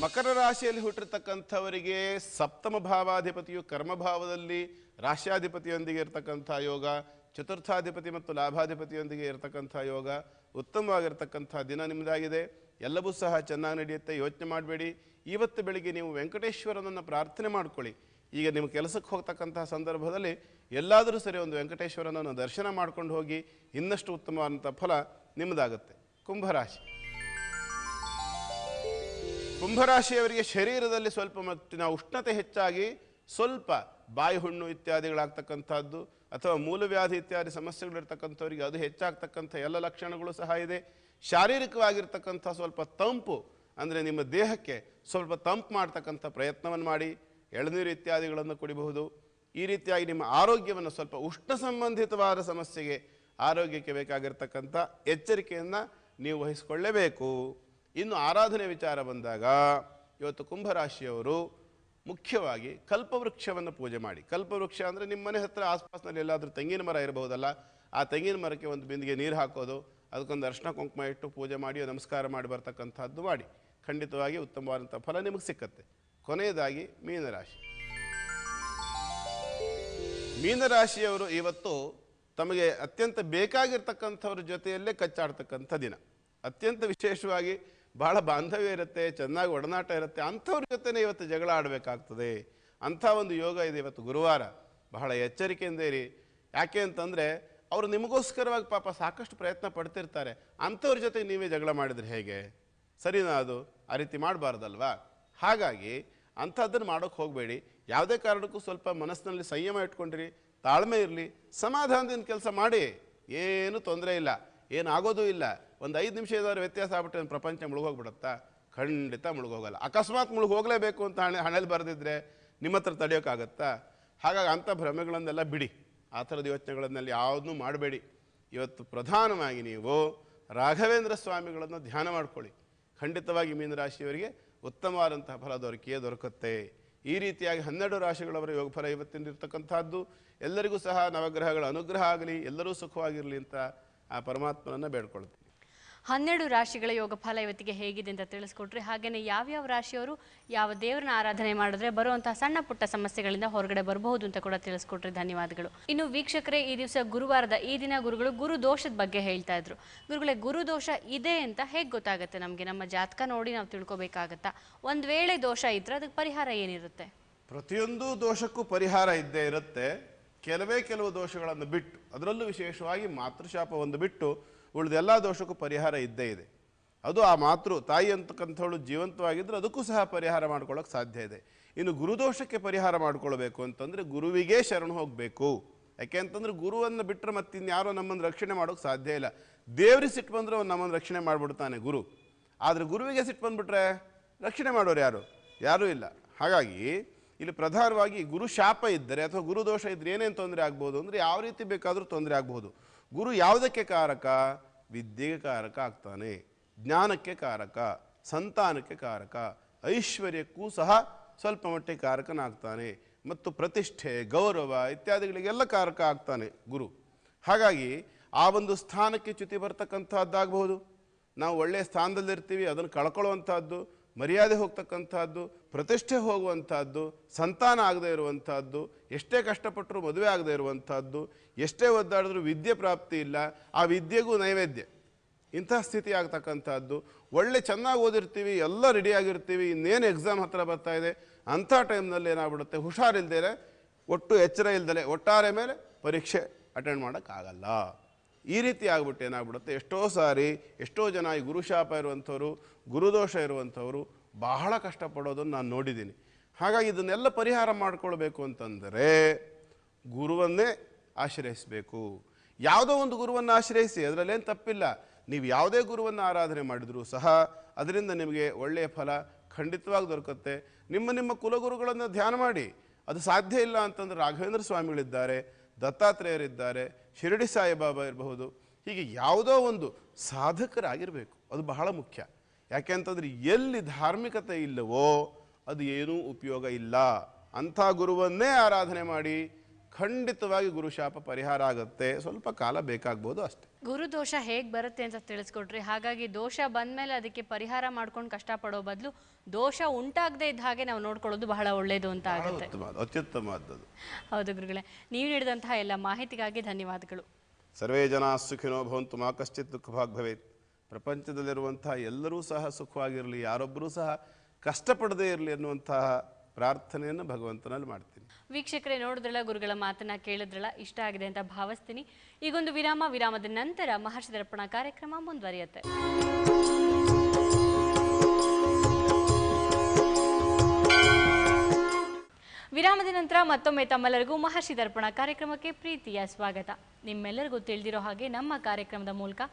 ಮಕರ ರಾಶಿಯಲ್ಲಿ ಹುಟ್ಟಿರ್ತಕ್ಕಂಥವರಿಗೆ ಸಪ್ತಮ ಭಾವಾಧಿಪತಿಯು ಕರ್ಮಭಾವದಲ್ಲಿ ರಾಶ್ಯಾಧಿಪತಿಯೊಂದಿಗೆ ಇರತಕ್ಕಂಥ ಯೋಗ ಚತುರ್ಥಾಧಿಪತಿ ಮತ್ತು ಲಾಭಾಧಿಪತಿಯೊಂದಿಗೆ ಇರತಕ್ಕಂಥ ಯೋಗ ಉತ್ತಮವಾಗಿರ್ತಕ್ಕಂಥ ದಿನ ನಿಮ್ಮದಾಗಿದೆ ಎಲ್ಲವೂ ಸಹ ಚೆನ್ನಾಗಿ ನಡೆಯುತ್ತೆ ಯೋಚನೆ ಮಾಡಬೇಡಿ ಇವತ್ತು ಬೆಳಿಗ್ಗೆ ನೀವು ವೆಂಕಟೇಶ್ವರನನ್ನು ಪ್ರಾರ್ಥನೆ ಮಾಡ್ಕೊಳ್ಳಿ ಈಗ ನಿಮ್ಮ ಕೆಲಸಕ್ಕೆ ಹೋಗ್ತಕ್ಕಂತಹ ಸಂದರ್ಭದಲ್ಲಿ ಎಲ್ಲಾದರೂ ಸರಿ ಒಂದು ವೆಂಕಟೇಶ್ವರನನ್ನು ದರ್ಶನ ಮಾಡ್ಕೊಂಡು ಹೋಗಿ ಇನ್ನಷ್ಟು ಉತ್ತಮವಾದಂಥ ಫಲ ನಿಮ್ಮದಾಗುತ್ತೆ ಕುಂಭರಾಶಿ ಕುಂಭರಾಶಿಯವರಿಗೆ ಶರೀರದಲ್ಲಿ ಸ್ವಲ್ಪ ಮಟ್ಟಿನ ಉಷ್ಣತೆ ಹೆಚ್ಚಾಗಿ ಸ್ವಲ್ಪ ಬಾಯಿ ಹುಣ್ಣು ಇತ್ಯಾದಿಗಳಾಗ್ತಕ್ಕಂಥದ್ದು ಅಥವಾ ಮೂಲವ್ಯಾಧಿ ಇತ್ಯಾದಿ ಸಮಸ್ಯೆಗಳಿರ್ತಕ್ಕಂಥವರಿಗೆ ಅದು ಹೆಚ್ಚಾಗ್ತಕ್ಕಂಥ ಎಲ್ಲ ಲಕ್ಷಣಗಳು ಸಹ ಇದೆ ಶಾರೀರಿಕವಾಗಿರ್ತಕ್ಕಂಥ ಸ್ವಲ್ಪ ತಂಪು ಅಂದರೆ ನಿಮ್ಮ ದೇಹಕ್ಕೆ ಸ್ವಲ್ಪ ತಂಪು ಮಾಡ್ತಕ್ಕಂಥ ಪ್ರಯತ್ನವನ್ನು ಮಾಡಿ ಎಳನೀರು ಇತ್ಯಾದಿಗಳನ್ನು ಕುಡಿಬಹುದು ಈ ರೀತಿಯಾಗಿ ನಿಮ್ಮ ಆರೋಗ್ಯವನ್ನು ಸ್ವಲ್ಪ ಉಷ್ಣ ಸಂಬಂಧಿತವಾದ ಸಮಸ್ಯೆಗೆ ಆರೋಗ್ಯಕ್ಕೆ ಬೇಕಾಗಿರ್ತಕ್ಕಂಥ ಎಚ್ಚರಿಕೆಯನ್ನು ನೀವು ವಹಿಸಿಕೊಳ್ಳಬೇಕು ಇನ್ನು ಆರಾಧನೆ ವಿಚಾರ ಬಂದಾಗ ಇವತ್ತು ಕುಂಭರಾಶಿಯವರು ಮುಖ್ಯವಾಗಿ ಕಲ್ಪವೃಕ್ಷವನ್ನು ಪೂಜೆ ಮಾಡಿ ಕಲ್ಪವೃಕ್ಷ ಅಂದರೆ ನಿಮ್ಮ ಮನೆ ಹತ್ತಿರ ಆಸ್ಪಾಸ್ನಲ್ಲಿ ಎಲ್ಲಾದರೂ ತೆಂಗಿನ ಮರ ಇರಬಹುದಲ್ಲ ಆ ತೆಂಗಿನ ಮರಕ್ಕೆ ಒಂದು ಬಿಂದಿಗೆ ನೀರು ಹಾಕೋದು ಅದಕ್ಕೊಂದು ಅರ್ಶಿನ ಕುಂಕುಮ ಇಟ್ಟು ಪೂಜೆ ಮಾಡಿ ನಮಸ್ಕಾರ ಮಾಡಿ ಬರ್ತಕ್ಕಂಥದ್ದು ಮಾಡಿ ಖಂಡಿತವಾಗಿ ಉತ್ತಮವಾದಂಥ ಫಲ ನಿಮಗೆ ಸಿಕ್ಕತ್ತೆ ಕೊನೆಯದಾಗಿ ಮೀನರಾಶಿ ಮೀನರಾಶಿಯವರು ಇವತ್ತು ತಮಗೆ ಅತ್ಯಂತ ಬೇಕಾಗಿರ್ತಕ್ಕಂಥವ್ರ ಜೊತೆಯಲ್ಲೇ ಕಚ್ಚಾಡ್ತಕ್ಕಂಥ ದಿನ ಅತ್ಯಂತ ವಿಶೇಷವಾಗಿ ಭಾಳ ಬಾಂಧವ್ಯ ಇರುತ್ತೆ ಚೆನ್ನಾಗಿ ಒಡನಾಟ ಇರುತ್ತೆ ಅಂಥವ್ರ ಜೊತೆನೇ ಇವತ್ತು ಜಗಳ ಆಡಬೇಕಾಗ್ತದೆ ಅಂಥ ಒಂದು ಯೋಗ ಇದೆ ಇವತ್ತು ಗುರುವಾರ ಬಹಳ ಎಚ್ಚರಿಕೆಯಿಂದ ಇರಿ ಯಾಕೆ ಅಂತಂದರೆ ಅವರು ನಿಮಗೋಸ್ಕರವಾಗಿ ಪಾಪ ಸಾಕಷ್ಟು ಪ್ರಯತ್ನ ಪಡ್ತಿರ್ತಾರೆ ಅಂಥವ್ರ ಜೊತೆ ನೀವೇ ಜಗಳ ಮಾಡಿದರೆ ಹೇಗೆ ಸರಿನಾ ಅದು ಆ ರೀತಿ ಮಾಡಬಾರ್ದಲ್ವಾ ಹಾಗಾಗಿ ಅಂಥದ್ದನ್ನು ಮಾಡೋಕ್ಕೆ ಹೋಗಬೇಡಿ ಯಾವುದೇ ಕಾರಣಕ್ಕೂ ಸ್ವಲ್ಪ ಮನಸ್ಸಿನಲ್ಲಿ ಸಂಯಮ ಇಟ್ಕೊಂಡ್ರಿ ತಾಳ್ಮೆ ಇರಲಿ ಸಮಾಧಾನದಿಂದ ಕೆಲಸ ಮಾಡಿ ಏನೂ ತೊಂದರೆ ಇಲ್ಲ ಏನಾಗೋದೂ ಇಲ್ಲ ಒಂದು ಐದು ನಿಮಿಷ ಇದಾದ್ರೆ ವ್ಯತ್ಯಾಸ ಆಗ್ಬಿಟ್ಟು ಪ್ರಪಂಚ ಮುಳುಗೋಗ್ಬಿಡುತ್ತಾ ಖಂಡಿತ ಮುಳುಗೋಗಲ್ಲ ಅಕಸ್ಮಾತ್ ಮುಳುಗೋಗಲೇಬೇಕು ಅಂತ ಹಣೆ ಹಣೆಯಲ್ಲಿ ಬರೆದಿದ್ದರೆ ನಿಮ್ಮ ಹತ್ರ ತಡೆಯೋಕ್ಕಾಗತ್ತಾ ಹಾಗಾಗಿ ಅಂಥ ಭ್ರಮೆಗಳನ್ನೆಲ್ಲ ಬಿಡಿ ಆ ಥರದ ಯೋಚನೆಗಳನ್ನೆಲ್ಲ ಯಾವುದನ್ನೂ ಮಾಡಬೇಡಿ ಇವತ್ತು ಪ್ರಧಾನವಾಗಿ ನೀವು ರಾಘವೇಂದ್ರ ಸ್ವಾಮಿಗಳನ್ನು ಧ್ಯಾನ ಮಾಡ್ಕೊಳ್ಳಿ ಖಂಡಿತವಾಗಿ ರಾಶಿಯವರಿಗೆ ಉತ್ತಮವಾದಂತಹ ಫಲ ದೊರಕಿಯೇ ದೊರಕುತ್ತೆ ಈ ರೀತಿಯಾಗಿ ಹನ್ನೆರಡು ರಾಶಿಗಳವರ ಯೋಗಫಲ ಇವತ್ತಿನ ಇರ್ತಕ್ಕಂಥದ್ದು ಎಲ್ಲರಿಗೂ ಸಹ ನವಗ್ರಹಗಳ ಅನುಗ್ರಹ ಆಗಲಿ ಎಲ್ಲರೂ ಸುಖವಾಗಿರಲಿ ಅಂತ ಆ ಪರಮಾತ್ಮನನ್ನು ಬೇಡ್ಕೊಳ್ತೀನಿ ಹನ್ನೆರಡು ರಾಶಿಗಳ ಯೋಗಫಲ ಇವತ್ತಿಗೆ ಹೇಗಿದೆ ಅಂತ ತಿಳಿಸ್ಕೊಟ್ರಿ ಹಾಗೆಯೇ ಯಾವ್ಯಾವ ರಾಶಿಯವರು ಯಾವ ದೇವರನ್ನ ಆರಾಧನೆ ಮಾಡಿದ್ರೆ ಬರುವಂತಹ ಸಣ್ಣ ಪುಟ್ಟ ಸಮಸ್ಯೆಗಳಿಂದ ಹೊರಗಡೆ ಬರಬಹುದು ಅಂತ ಕೂಡ ತಿಳಿಸ್ಕೊಟ್ರಿ ಧನ್ಯವಾದಗಳು ಇನ್ನು ವೀಕ್ಷಕರೇ ಈ ದಿವಸ ಗುರುವಾರದ ಈ ದಿನ ಗುರುಗಳು ಗುರು ದೋಷದ ಬಗ್ಗೆ ಹೇಳ್ತಾ ಇದ್ರು ಗುರುಗಳೇ ಗುರು ದೋಷ ಇದೆ ಅಂತ ಹೇಗೆ ಗೊತ್ತಾಗುತ್ತೆ ನಮಗೆ ನಮ್ಮ ಜಾತಕ ನೋಡಿ ನಾವು ತಿಳ್ಕೊಬೇಕಾಗತ್ತಾ ಒಂದ್ ವೇಳೆ ದೋಷ ಇದ್ರೆ ಅದಕ್ಕೆ ಪರಿಹಾರ ಏನಿರುತ್ತೆ ಪ್ರತಿಯೊಂದು ದೋಷಕ್ಕೂ ಪರಿಹಾರ ಇದ್ದೇ ಇರುತ್ತೆ ಕೆಲವೇ ಕೆಲವು ದೋಷಗಳನ್ನು ಬಿಟ್ಟು ಅದರಲ್ಲೂ ವಿಶೇಷವಾಗಿ ಮಾತೃಶಾಪವನ್ನು ಬಿಟ್ಟು ಉಳಿದೆಲ್ಲ ದೋಷಕ್ಕೂ ಪರಿಹಾರ ಇದ್ದೇ ಇದೆ ಅದು ಆ ಮಾತೃ ತಾಯಿ ಅಂತಕ್ಕಂಥವಳು ಜೀವಂತವಾಗಿದ್ದರೆ ಅದಕ್ಕೂ ಸಹ ಪರಿಹಾರ ಮಾಡ್ಕೊಳ್ಳೋಕೆ ಸಾಧ್ಯ ಇದೆ ಇನ್ನು ಗುರುದೋಷಕ್ಕೆ ಪರಿಹಾರ ಮಾಡ್ಕೊಳ್ಬೇಕು ಅಂತಂದರೆ ಗುರುವಿಗೆ ಶರಣು ಹೋಗಬೇಕು ಯಾಕೆ ಅಂತಂದರೆ ಗುರುವನ್ನು ಬಿಟ್ಟರೆ ಮತ್ತಿನ್ಯಾರೋ ನಮ್ಮನ್ನು ರಕ್ಷಣೆ ಮಾಡೋಕ್ಕೆ ಸಾಧ್ಯ ಇಲ್ಲ ದೇವ್ರಿಗೆ ಸಿಟ್ಟು ಬಂದರೆ ಅವನು ನಮ್ಮನ್ನು ರಕ್ಷಣೆ ಮಾಡಿಬಿಡ್ತಾನೆ ಗುರು ಆದರೆ ಗುರುವಿಗೆ ಸಿಟ್ಟು ಬಂದುಬಿಟ್ರೆ ರಕ್ಷಣೆ ಮಾಡೋರು ಯಾರು ಯಾರೂ ಇಲ್ಲ ಹಾಗಾಗಿ ಇಲ್ಲಿ ಪ್ರಧಾನವಾಗಿ ಗುರು ಶಾಪ ಇದ್ದರೆ ಅಥವಾ ಗುರುದೋಷ ಇದ್ದರೆ ಏನೇನು ತೊಂದರೆ ಆಗ್ಬೋದು ಅಂದರೆ ಯಾವ ರೀತಿ ಬೇಕಾದರೂ ತೊಂದರೆ ಆಗ್ಬೋದು ಗುರು ಯಾವುದಕ್ಕೆ ಕಾರಕ ವಿದ್ಯೆಗೆ ಕಾರಕ ಆಗ್ತಾನೆ ಜ್ಞಾನಕ್ಕೆ ಕಾರಕ ಸಂತಾನಕ್ಕೆ ಕಾರಕ ಐಶ್ವರ್ಯಕ್ಕೂ ಸಹ ಸ್ವಲ್ಪ ಮಟ್ಟಿಗೆ ಕಾರಕನಾಗ್ತಾನೆ ಮತ್ತು ಪ್ರತಿಷ್ಠೆ ಗೌರವ ಇತ್ಯಾದಿಗಳಿಗೆಲ್ಲ ಕಾರಕ ಆಗ್ತಾನೆ ಗುರು ಹಾಗಾಗಿ ಆ ಒಂದು ಸ್ಥಾನಕ್ಕೆ ಚ್ಯುತಿ ಬರ್ತಕ್ಕಂಥದ್ದಾಗಬಹುದು ನಾವು ಒಳ್ಳೆಯ ಸ್ಥಾನದಲ್ಲಿರ್ತೀವಿ ಅದನ್ನು ಕಳ್ಕೊಳ್ಳುವಂಥದ್ದು ಮರ್ಯಾದೆ ಹೋಗ್ತಕ್ಕಂಥದ್ದು ಪ್ರತಿಷ್ಠೆ ಹೋಗುವಂಥದ್ದು ಸಂತಾನ ಆಗದೆ ಇರುವಂಥದ್ದು ಎಷ್ಟೇ ಕಷ್ಟಪಟ್ಟರೂ ಮದುವೆ ಆಗದೇ ಇರುವಂಥದ್ದು ಎಷ್ಟೇ ಒದ್ದಾಡಿದ್ರೂ ವಿದ್ಯೆ ಪ್ರಾಪ್ತಿ ಇಲ್ಲ ಆ ವಿದ್ಯೆಗೂ ನೈವೇದ್ಯ ಇಂತಹ ಸ್ಥಿತಿ ಆಗ್ತಕ್ಕಂಥದ್ದು ಒಳ್ಳೆ ಚೆನ್ನಾಗಿ ಓದಿರ್ತೀವಿ ಎಲ್ಲ ರೆಡಿಯಾಗಿರ್ತೀವಿ ಇನ್ನೇನು ಎಕ್ಸಾಮ್ ಹತ್ರ ಬರ್ತಾ ಇದೆ ಅಂಥ ಟೈಮ್ನಲ್ಲಿ ಏನಾಗ್ಬಿಡುತ್ತೆ ಹುಷಾರಿಲ್ದೇ ಒಟ್ಟು ಎಚ್ಚರ ಇಲ್ದಲೆ ಒಟ್ಟಾರೆ ಮೇಲೆ ಪರೀಕ್ಷೆ ಅಟೆಂಡ್ ಮಾಡೋಕ್ಕಾಗಲ್ಲ ಈ ರೀತಿ ಆಗ್ಬಿಟ್ಟು ಏನಾಗ್ಬಿಡುತ್ತೆ ಎಷ್ಟೋ ಸಾರಿ ಎಷ್ಟೋ ಜನ ಈ ಗುರುಶಾಪ ಇರುವಂಥವ್ರು ಗುರುದೋಷ ಇರುವಂಥವರು ಬಹಳ ಕಷ್ಟಪಡೋದನ್ನು ನಾನು ನೋಡಿದ್ದೀನಿ ಹಾಗಾಗಿ ಇದನ್ನೆಲ್ಲ ಪರಿಹಾರ ಮಾಡಿಕೊಳ್ಬೇಕು ಅಂತಂದರೆ ಗುರುವನ್ನೇ ಆಶ್ರಯಿಸಬೇಕು ಯಾವುದೋ ಒಂದು ಗುರುವನ್ನು ಆಶ್ರಯಿಸಿ ಅದರಲ್ಲೇನು ತಪ್ಪಿಲ್ಲ ನೀವು ಯಾವುದೇ ಗುರುವನ್ನು ಆರಾಧನೆ ಮಾಡಿದರೂ ಸಹ ಅದರಿಂದ ನಿಮಗೆ ಒಳ್ಳೆಯ ಫಲ ಖಂಡಿತವಾಗಿ ದೊರಕುತ್ತೆ ನಿಮ್ಮ ನಿಮ್ಮ ಕುಲಗುರುಗಳನ್ನು ಧ್ಯಾನ ಮಾಡಿ ಅದು ಸಾಧ್ಯ ಇಲ್ಲ ಅಂತಂದರೆ ರಾಘವೇಂದ್ರ ಸ್ವಾಮಿಗಳಿದ್ದಾರೆ ದತ್ತಾತ್ರೇಯರಿದ್ದಾರೆ ಶಿರಡಿ ಸಾಯಿಬಾಬಾ ಇರಬಹುದು ಹೀಗೆ ಯಾವುದೋ ಒಂದು ಸಾಧಕರಾಗಿರಬೇಕು ಅದು ಬಹಳ ಮುಖ್ಯ ಯಾಕೆ ಅಂತಂದ್ರೆ ಎಲ್ಲಿ ಧಾರ್ಮಿಕತೆ ಇಲ್ಲವೋ ಅದು ಏನೂ ಉಪಯೋಗ ಇಲ್ಲ ಅಂಥ ಗುರುವನ್ನೇ ಆರಾಧನೆ ಮಾಡಿ ಖಂಡಿತವಾಗಿ ಗುರುಶಾಪ ಪರಿಹಾರ ಆಗುತ್ತೆ ಸ್ವಲ್ಪ ಕಾಲ ಬೇಕಾಗ್ಬೋದು ಅಷ್ಟೇ ಗುರು ದೋಷ ಹೇಗೆ ಬರುತ್ತೆ ಅಂತ ತಿಳಿಸ್ಕೊಟ್ರಿ ಹಾಗಾಗಿ ದೋಷ ಬಂದಮೇಲೆ ಅದಕ್ಕೆ ಪರಿಹಾರ ಮಾಡ್ಕೊಂಡು ಕಷ್ಟಪಡೋ ಬದಲು ದೋಷ ಉಂಟಾಗದೇ ಇದ್ದ ಹಾಗೆ ನಾವು ನೋಡ್ಕೊಳ್ಳೋದು ಬಹಳ ಒಳ್ಳೆಯದು ಅಂತ ಆಗುತ್ತೆ ಅತ್ಯುತ್ತಮ ಹೌದು ಗುರುಗಳೇ ನೀವು ನೀಡಿದಂತಹ ಎಲ್ಲ ಮಾಹಿತಿಗಾಗಿ ಧನ್ಯವಾದಗಳು ಸರ್ವೇ ಜನ ಸುಖಿನೋ ಭವಂತು ಮಾ ಕಶ್ಚಿತ್ ದುಃಖ ಭಾಗ್ ಭವೇತ್ ಪ್ರಪಂಚದಲ್ಲಿರುವಂತಹ ಎಲ್ಲರೂ ಸಹ ಸುಖವಾಗಿರಲಿ ಯಾರೊಬ್ಬರೂ ಸಹ ಕಷ್ಟಪಡದೇ ಇರಲಿ ಅನ್ನುವಂತಹ ಪ್ರಾರ್ಥನೆಯನ್ನು ಭಗವಂತನಲ್ಲಿ ಮಾಡ್ತೀನಿ ವೀಕ್ಷಕರೇ ನೋಡಿದ್ರಲ್ಲ ಗುರುಗಳ ಮಾತನ್ನ ಕೇಳಿದ್ರಲ್ಲ ಇಷ್ಟ ಆಗಿದೆ ಅಂತ ಭಾವಿಸ್ತೀನಿ ಈಗೊಂದು ವಿರಾಮ ವಿರಾಮದ ನಂತರ ಮಹರ್ಷಿ ದರ್ಪಣ ಕಾರ್ಯಕ್ರಮ ಮುಂದುವರಿಯುತ್ತೆ ವಿರಾಮದ ನಂತರ ಮತ್ತೊಮ್ಮೆ ತಮ್ಮೆಲ್ಲರಿಗೂ ಮಹರ್ಷಿ ದರ್ಪಣ ಕಾರ್ಯಕ್ರಮಕ್ಕೆ ಪ್ರೀತಿಯ ಸ್ವಾಗತ ನಿಮ್ಮೆಲ್ಲರಿಗೂ ತಿಳಿದಿರೋ ಹಾಗೆ ನಮ್ಮ ಕಾರ್ಯಕ್ರಮದ ಮೂಲಕ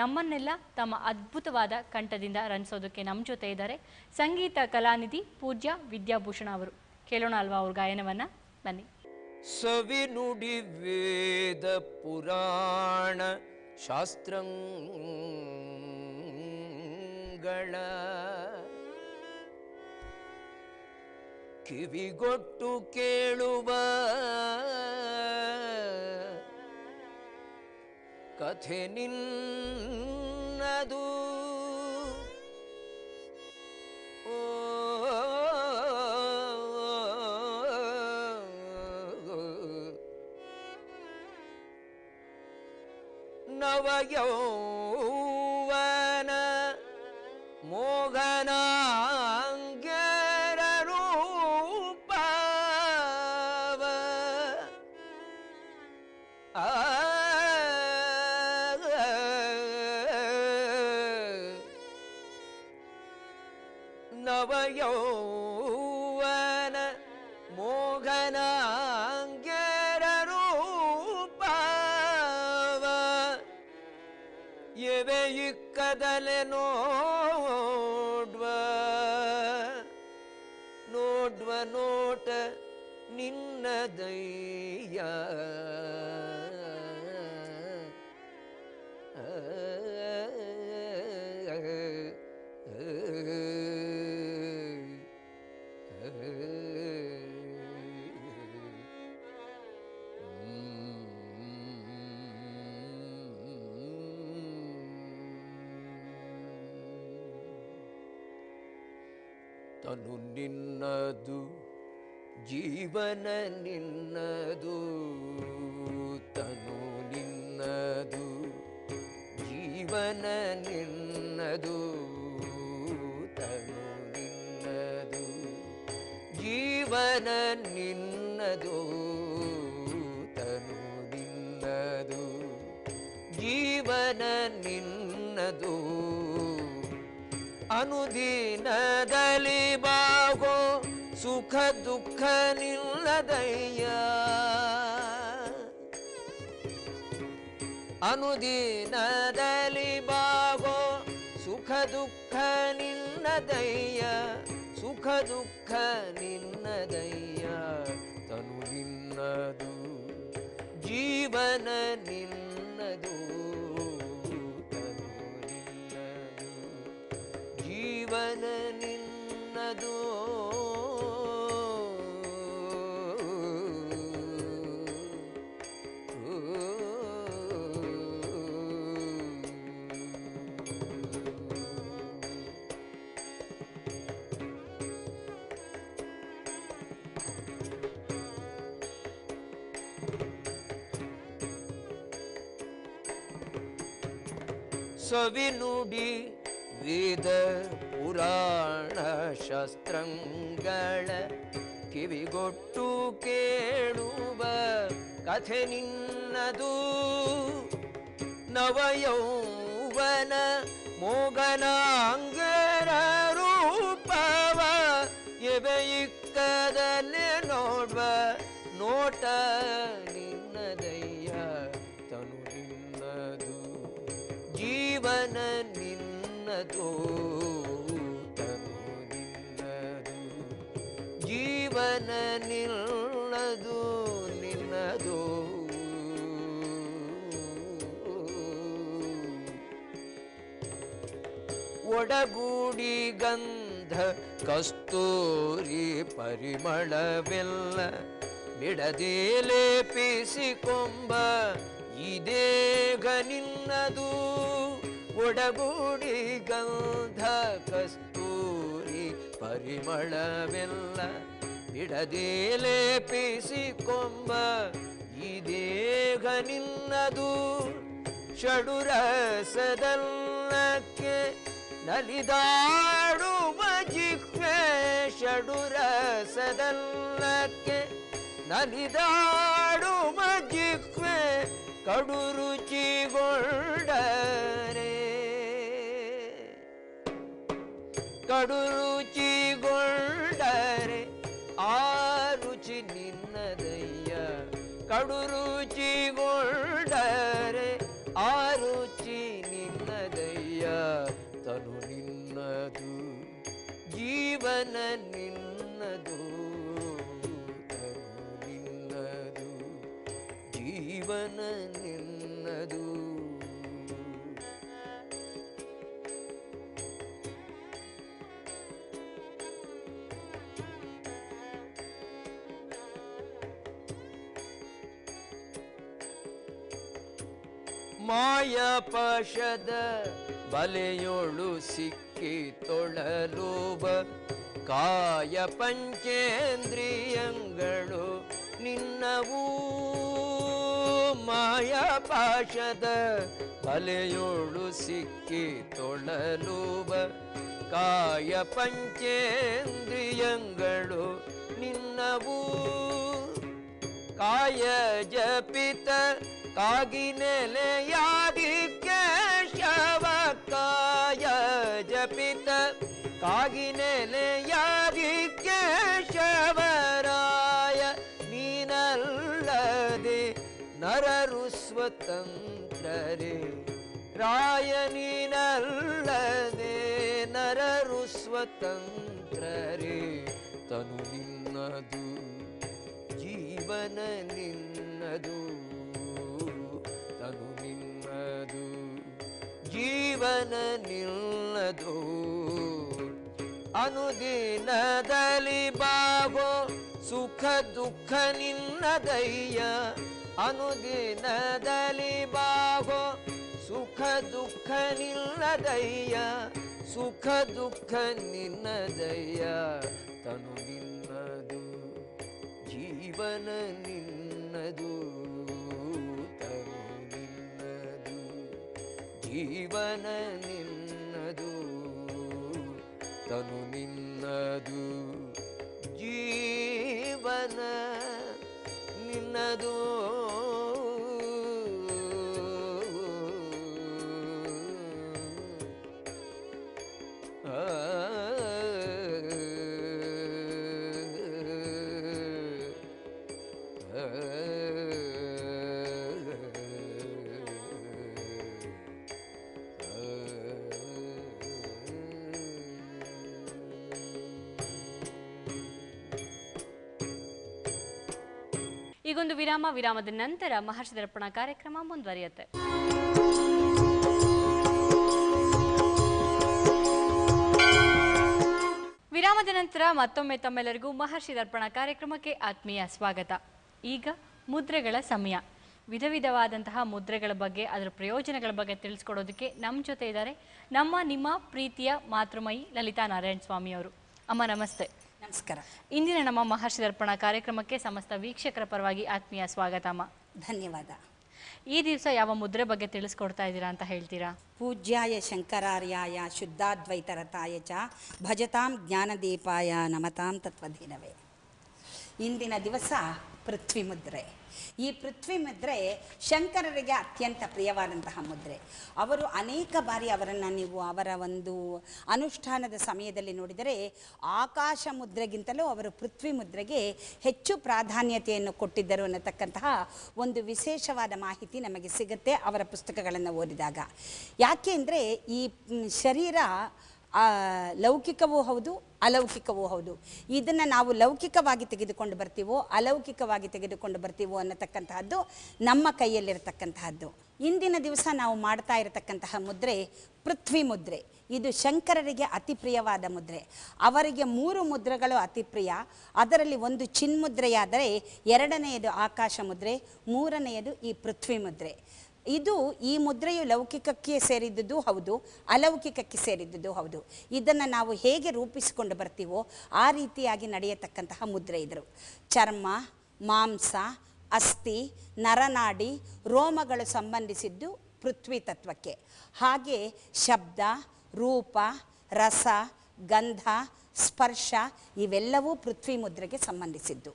ನಮ್ಮನ್ನೆಲ್ಲ ತಮ್ಮ ಅದ್ಭುತವಾದ ಕಂಠದಿಂದ ರಣಿಸೋದಕ್ಕೆ ನಮ್ಮ ಜೊತೆ ಇದ್ದಾರೆ ಸಂಗೀತ ಕಲಾನಿಧಿ ಪೂಜ್ಯ ವಿದ್ಯಾಭೂಷಣ ಅವರು ಕೇಳೋಣ ಅಲ್ವಾ ಅವ್ರ ಗಾಯನವನ್ನ ಬನ್ನಿ ಸವಿ ನುಡಿ ವೇದ ಪುರಾಣ ಶಾಸ್ತ್ರಗಳ ಕಿವಿಗೊಟ್ಟು ಕೇಳುವ ಕಥೆ ನಿನ್ನದು ಓ ನವಯೋ ಕದಲೆನೋ ಜೀವನ ನಿನ್ನದು ತನು ನಿನ್ನದು ಜೀವನ ನಿನ್ನದು ತನು ನಿನ್ನದು ಜೀವನ ನಿನ್ನದು ತನು ನಿನ್ನದು ಜೀವನ ನಿನ್ನದು ಅನುದಿನದಲ್ಲಿ ಸುಖ ದುಃಖ ನಿಲ್ಲದಯ್ಯ ಅನುದಿನದಲ್ಲಿ ಬಾಗೋ ಸುಖ ದುಃಖ ನಿಲ್ಲದಯ್ಯ ಸುಖ ದುಃಖ ನಿನ್ನದಯ್ಯ ತನು ನಿನ್ನದು ಜೀವನ ನಿನ್ನದು ತನು ನಿನ್ನದು ಜೀವನ ನಿನ್ನದು कविनु वेद पुराण शस्त्रङ्गण कि गोट्टु केणुव कथे निन्ददू नवयौवन वयौवन ಕಸ್ತೂರಿ ಪರಿಮಳವೆಲ್ಲ ಬಿಡದೆ ಲೇಪಿಸಿಕೊಂಬ ಇದೇಗ ನಿನ್ನದು ಒಡಗೂಡಿ ಗಂಧ ಕಸ್ತೂರಿ ಪರಿಮಳವೆಲ್ಲ ಬಿಡದೆ ಲೇಪಿಸಿಕೊಂಬ ಇದೇಗ ನಿನ್ನದು ಷಡುರಸದಲ್ಲಕ್ಕೆ ನಲಿದಾಡು ನಡು ರಸದಲ್ಲಕ್ಕೆ ನಲಿದಾಡು ಮಜಿಕ್ವೆ ಕಡು ರುಚಿಗೊಂಡರೆ ಕಡು ರುಚಿಗೊಂಡರೆ ಆ ರುಚಿ ನಿನ್ನದಯ್ಯ ಕಡು ರುಚಿಗೊಂಡ ಜೀವನ ನಿನ್ನದು ಮಾಯಪಾಶದ ಬಲೆಯೊಳು ಸಿಕ್ಕಿ ತೊಳಲೋಬ ಕಾಯ ಪಂಚೇಂದ್ರಿಯಂಗಳು ನಿನ್ನವೂ ಮಾಯಾ ಪಾಶದ ಬಲೆಯೋಳು ಸಿಕ್ಕಿ ತೊಳಲುವ ಕಾಯ ಪಂಚೇಂದ್ರಿಯಂಗಳು ನಿನ್ನವು ಕಾಯ ಜಪಿತ ಕಾಗಿನೆಲೆಯಾಗಿ ಕೇಶವ ಕಾಯ ಜಪಿತ ಕಾಗಿನೆ ರಾಯನೀನಲ್ಲದೆ ನರರು ಸ್ವತಂತ್ರರೇ ತನು ನಿನ್ನದು ಜೀವನ ನಿನ್ನದು ತನು ನಿನ್ನದು ಜೀವನ ನಿಲ್ಲದು ಅನುದಿನದಲ್ಲಿ ಬಾಬೋ ಸುಖ ದುಃಖ ನಿನ್ನದಯ್ಯ ಅನುದಿನದಲ್ಲಿ ಬಾಬೋ ಸುಖ ದುಃಖ ನಿನ್ನದಯ್ಯ ಸುಖ ದುಃಖ ನಿನ್ನದಯ್ಯ ತನು ನಿನ್ನದು ಜೀವನ ನಿನ್ನದು ತನು ನಿನ್ನದು ಜೀವನ ನಿನ್ನದು ತನು ನಿನ್ನದು ಜೀವನ ನಿನ್ನದು ಒಂದು ವಿರಾಮ ವಿರಾಮದ ನಂತರ ಮಹರ್ಷಿ ದರ್ಪಣ ಕಾರ್ಯಕ್ರಮ ಮುಂದುವರಿಯುತ್ತೆ ವಿರಾಮದ ನಂತರ ಮತ್ತೊಮ್ಮೆ ತಮ್ಮೆಲ್ಲರಿಗೂ ಮಹರ್ಷಿ ದರ್ಪಣ ಕಾರ್ಯಕ್ರಮಕ್ಕೆ ಆತ್ಮೀಯ ಸ್ವಾಗತ ಈಗ ಮುದ್ರೆಗಳ ಸಮಯ ವಿಧ ವಿಧವಾದಂತಹ ಮುದ್ರೆಗಳ ಬಗ್ಗೆ ಅದರ ಪ್ರಯೋಜನಗಳ ಬಗ್ಗೆ ತಿಳಿಸ್ಕೊಡೋದಕ್ಕೆ ನಮ್ಮ ಜೊತೆ ಇದ್ದಾರೆ ನಮ್ಮ ನಿಮ್ಮ ಪ್ರೀತಿಯ ಮಾತೃಮಯಿ ಲಲಿತಾ ನಾರಾಯಣ ಸ್ವಾಮಿ ಅವರು ಅಮ್ಮ ನಮಸ್ತೆ ನಮಸ್ಕಾರ ಇಂದಿನ ನಮ್ಮ ಮಹರ್ಷಿ ದರ್ಪಣ ಕಾರ್ಯಕ್ರಮಕ್ಕೆ ಸಮಸ್ತ ವೀಕ್ಷಕರ ಪರವಾಗಿ ಆತ್ಮೀಯ ಸ್ವಾಗತಮ್ಮ ಧನ್ಯವಾದ ಈ ದಿವಸ ಯಾವ ಮುದ್ರೆ ಬಗ್ಗೆ ತಿಳಿಸ್ಕೊಡ್ತಾ ಇದ್ದೀರಾ ಅಂತ ಹೇಳ್ತೀರಾ ಪೂಜ್ಯಾಯ ಶಂಕರಾರ್ಯಾಯ ಶುದ್ಧಾದ್ವೈತರತಾಯ ಚ ಭಜತಾಂ ಜ್ಞಾನದೀಪಾಯ ನಮತಾಂ ತತ್ವಧೀನವೇ ಇಂದಿನ ದಿವಸ ಪೃಥ್ವಿ ಮುದ್ರೆ ಈ ಪೃಥ್ವಿ ಮುದ್ರೆ ಶಂಕರರಿಗೆ ಅತ್ಯಂತ ಪ್ರಿಯವಾದಂತಹ ಮುದ್ರೆ ಅವರು ಅನೇಕ ಬಾರಿ ಅವರನ್ನು ನೀವು ಅವರ ಒಂದು ಅನುಷ್ಠಾನದ ಸಮಯದಲ್ಲಿ ನೋಡಿದರೆ ಆಕಾಶ ಮುದ್ರೆಗಿಂತಲೂ ಅವರು ಪೃಥ್ವಿ ಮುದ್ರೆಗೆ ಹೆಚ್ಚು ಪ್ರಾಧಾನ್ಯತೆಯನ್ನು ಕೊಟ್ಟಿದ್ದರು ಅನ್ನತಕ್ಕಂತಹ ಒಂದು ವಿಶೇಷವಾದ ಮಾಹಿತಿ ನಮಗೆ ಸಿಗುತ್ತೆ ಅವರ ಪುಸ್ತಕಗಳನ್ನು ಓದಿದಾಗ ಯಾಕೆ ಅಂದರೆ ಈ ಶರೀರ ಲೌಕಿಕವೂ ಹೌದು ಅಲೌಕಿಕವೂ ಹೌದು ಇದನ್ನು ನಾವು ಲೌಕಿಕವಾಗಿ ತೆಗೆದುಕೊಂಡು ಬರ್ತೀವೋ ಅಲೌಕಿಕವಾಗಿ ತೆಗೆದುಕೊಂಡು ಬರ್ತೀವೋ ಅನ್ನತಕ್ಕಂತಹದ್ದು ನಮ್ಮ ಕೈಯಲ್ಲಿರತಕ್ಕಂತಹದ್ದು ಇಂದಿನ ದಿವಸ ನಾವು ಮಾಡ್ತಾ ಇರತಕ್ಕಂತಹ ಮುದ್ರೆ ಪೃಥ್ವಿ ಮುದ್ರೆ ಇದು ಶಂಕರರಿಗೆ ಅತಿ ಪ್ರಿಯವಾದ ಮುದ್ರೆ ಅವರಿಗೆ ಮೂರು ಮುದ್ರೆಗಳು ಅತಿ ಪ್ರಿಯ ಅದರಲ್ಲಿ ಒಂದು ಚಿನ್ಮುದ್ರೆಯಾದರೆ ಎರಡನೆಯದು ಆಕಾಶ ಮುದ್ರೆ ಮೂರನೆಯದು ಈ ಪೃಥ್ವಿ ಮುದ್ರೆ ಇದು ಈ ಮುದ್ರೆಯು ಲೌಕಿಕಕ್ಕೆ ಸೇರಿದ್ದುದು ಹೌದು ಅಲೌಕಿಕಕ್ಕೆ ಸೇರಿದ್ದುದು ಹೌದು ಇದನ್ನು ನಾವು ಹೇಗೆ ರೂಪಿಸಿಕೊಂಡು ಬರ್ತೀವೋ ಆ ರೀತಿಯಾಗಿ ನಡೆಯತಕ್ಕಂತಹ ಮುದ್ರೆ ಇದ್ರು ಚರ್ಮ ಮಾಂಸ ಅಸ್ಥಿ ನರನಾಡಿ ರೋಮಗಳು ಸಂಬಂಧಿಸಿದ್ದು ಪೃಥ್ವಿ ತತ್ವಕ್ಕೆ ಹಾಗೆ ಶಬ್ದ ರೂಪ ರಸ ಗಂಧ ಸ್ಪರ್ಶ ಇವೆಲ್ಲವೂ ಪೃಥ್ವಿ ಮುದ್ರೆಗೆ ಸಂಬಂಧಿಸಿದ್ದು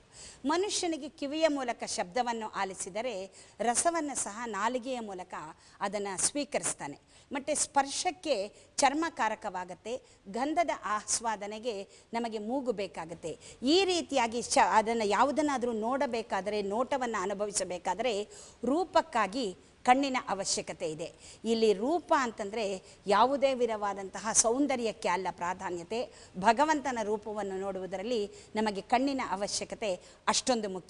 ಮನುಷ್ಯನಿಗೆ ಕಿವಿಯ ಮೂಲಕ ಶಬ್ದವನ್ನು ಆಲಿಸಿದರೆ ರಸವನ್ನು ಸಹ ನಾಲಿಗೆಯ ಮೂಲಕ ಅದನ್ನು ಸ್ವೀಕರಿಸ್ತಾನೆ ಮತ್ತು ಸ್ಪರ್ಶಕ್ಕೆ ಚರ್ಮಕಾರಕವಾಗತ್ತೆ ಗಂಧದ ಆಸ್ವಾದನೆಗೆ ನಮಗೆ ಮೂಗು ಬೇಕಾಗುತ್ತೆ ಈ ರೀತಿಯಾಗಿ ಚ ಅದನ್ನು ಯಾವುದನ್ನಾದರೂ ನೋಡಬೇಕಾದರೆ ನೋಟವನ್ನು ಅನುಭವಿಸಬೇಕಾದರೆ ರೂಪಕ್ಕಾಗಿ ಕಣ್ಣಿನ ಅವಶ್ಯಕತೆ ಇದೆ ಇಲ್ಲಿ ರೂಪ ಅಂತಂದರೆ ಯಾವುದೇ ವಿಧವಾದಂತಹ ಸೌಂದರ್ಯಕ್ಕೆ ಅಲ್ಲ ಪ್ರಾಧಾನ್ಯತೆ ಭಗವಂತನ ರೂಪವನ್ನು ನೋಡುವುದರಲ್ಲಿ ನಮಗೆ ಕಣ್ಣಿನ ಅವಶ್ಯಕತೆ ಅಷ್ಟೊಂದು ಮುಖ್ಯ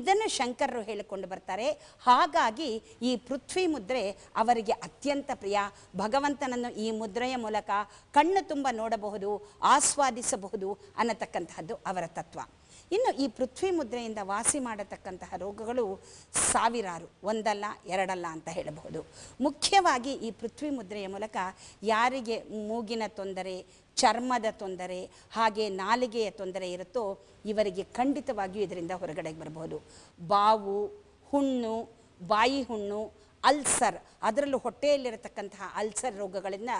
ಇದನ್ನು ಶಂಕರರು ಹೇಳಿಕೊಂಡು ಬರ್ತಾರೆ ಹಾಗಾಗಿ ಈ ಪೃಥ್ವಿ ಮುದ್ರೆ ಅವರಿಗೆ ಅತ್ಯಂತ ಪ್ರಿಯ ಭಗವಂತನನ್ನು ಈ ಮುದ್ರೆಯ ಮೂಲಕ ಕಣ್ಣು ತುಂಬ ನೋಡಬಹುದು ಆಸ್ವಾದಿಸಬಹುದು ಅನ್ನತಕ್ಕಂತಹದ್ದು ಅವರ ತತ್ವ ಇನ್ನು ಈ ಪೃಥ್ವಿ ಮುದ್ರೆಯಿಂದ ವಾಸಿ ಮಾಡತಕ್ಕಂತಹ ರೋಗಗಳು ಸಾವಿರಾರು ಒಂದಲ್ಲ ಎರಡಲ್ಲ ಅಂತ ಹೇಳಬಹುದು ಮುಖ್ಯವಾಗಿ ಈ ಪೃಥ್ವಿ ಮುದ್ರೆಯ ಮೂಲಕ ಯಾರಿಗೆ ಮೂಗಿನ ತೊಂದರೆ ಚರ್ಮದ ತೊಂದರೆ ಹಾಗೆ ನಾಲಿಗೆಯ ತೊಂದರೆ ಇರುತ್ತೋ ಇವರಿಗೆ ಖಂಡಿತವಾಗಿಯೂ ಇದರಿಂದ ಹೊರಗಡೆಗೆ ಬರಬಹುದು ಬಾವು ಹುಣ್ಣು ಬಾಯಿ ಹುಣ್ಣು ಅಲ್ಸರ್ ಅದರಲ್ಲೂ ಹೊಟ್ಟೆಯಲ್ಲಿರತಕ್ಕಂತಹ ಅಲ್ಸರ್ ರೋಗಗಳಿಂದ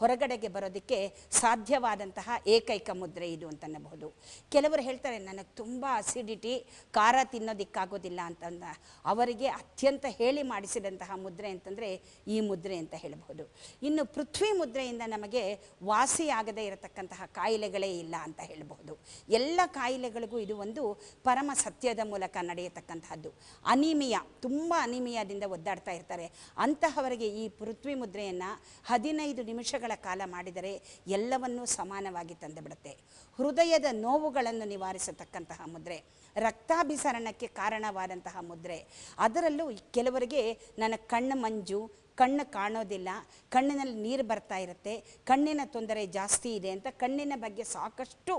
ಹೊರಗಡೆಗೆ ಬರೋದಕ್ಕೆ ಸಾಧ್ಯವಾದಂತಹ ಏಕೈಕ ಮುದ್ರೆ ಇದು ಅಂತನ್ನಬಹುದು ಕೆಲವರು ಹೇಳ್ತಾರೆ ನನಗೆ ತುಂಬ ಅಸಿಡಿಟಿ ಖಾರ ತಿನ್ನೋದಕ್ಕಾಗೋದಿಲ್ಲ ಅಂತಂದ ಅವರಿಗೆ ಅತ್ಯಂತ ಹೇಳಿ ಮಾಡಿಸಿದಂತಹ ಮುದ್ರೆ ಅಂತಂದರೆ ಈ ಮುದ್ರೆ ಅಂತ ಹೇಳಬಹುದು ಇನ್ನು ಪೃಥ್ವಿ ಮುದ್ರೆಯಿಂದ ನಮಗೆ ವಾಸಿಯಾಗದೇ ಇರತಕ್ಕಂತಹ ಕಾಯಿಲೆಗಳೇ ಇಲ್ಲ ಅಂತ ಹೇಳಬಹುದು ಎಲ್ಲ ಕಾಯಿಲೆಗಳಿಗೂ ಇದು ಒಂದು ಪರಮ ಸತ್ಯದ ಮೂಲಕ ನಡೆಯತಕ್ಕಂತಹದ್ದು ಅನಿಮಿಯಾ ತುಂಬ ಅನಿಮಿಯಾದಿಂದ ಒದ್ದಾಡ್ತಾ ಇರ್ತಾರೆ ಅಂತ ಅಂತಹವರಿಗೆ ಈ ಪೃಥ್ವಿ ಮುದ್ರೆಯನ್ನು ಹದಿನೈದು ನಿಮಿಷಗಳ ಕಾಲ ಮಾಡಿದರೆ ಎಲ್ಲವನ್ನೂ ಸಮಾನವಾಗಿ ತಂದುಬಿಡುತ್ತೆ ಹೃದಯದ ನೋವುಗಳನ್ನು ನಿವಾರಿಸತಕ್ಕಂತಹ ಮುದ್ರೆ ರಕ್ತಾಭಿಸರಣಕ್ಕೆ ಕಾರಣವಾದಂತಹ ಮುದ್ರೆ ಅದರಲ್ಲೂ ಕೆಲವರಿಗೆ ನನ್ನ ಕಣ್ಣು ಮಂಜು ಕಣ್ಣು ಕಾಣೋದಿಲ್ಲ ಕಣ್ಣಿನಲ್ಲಿ ನೀರು ಬರ್ತಾ ಇರುತ್ತೆ ಕಣ್ಣಿನ ತೊಂದರೆ ಜಾಸ್ತಿ ಇದೆ ಅಂತ ಕಣ್ಣಿನ ಬಗ್ಗೆ ಸಾಕಷ್ಟು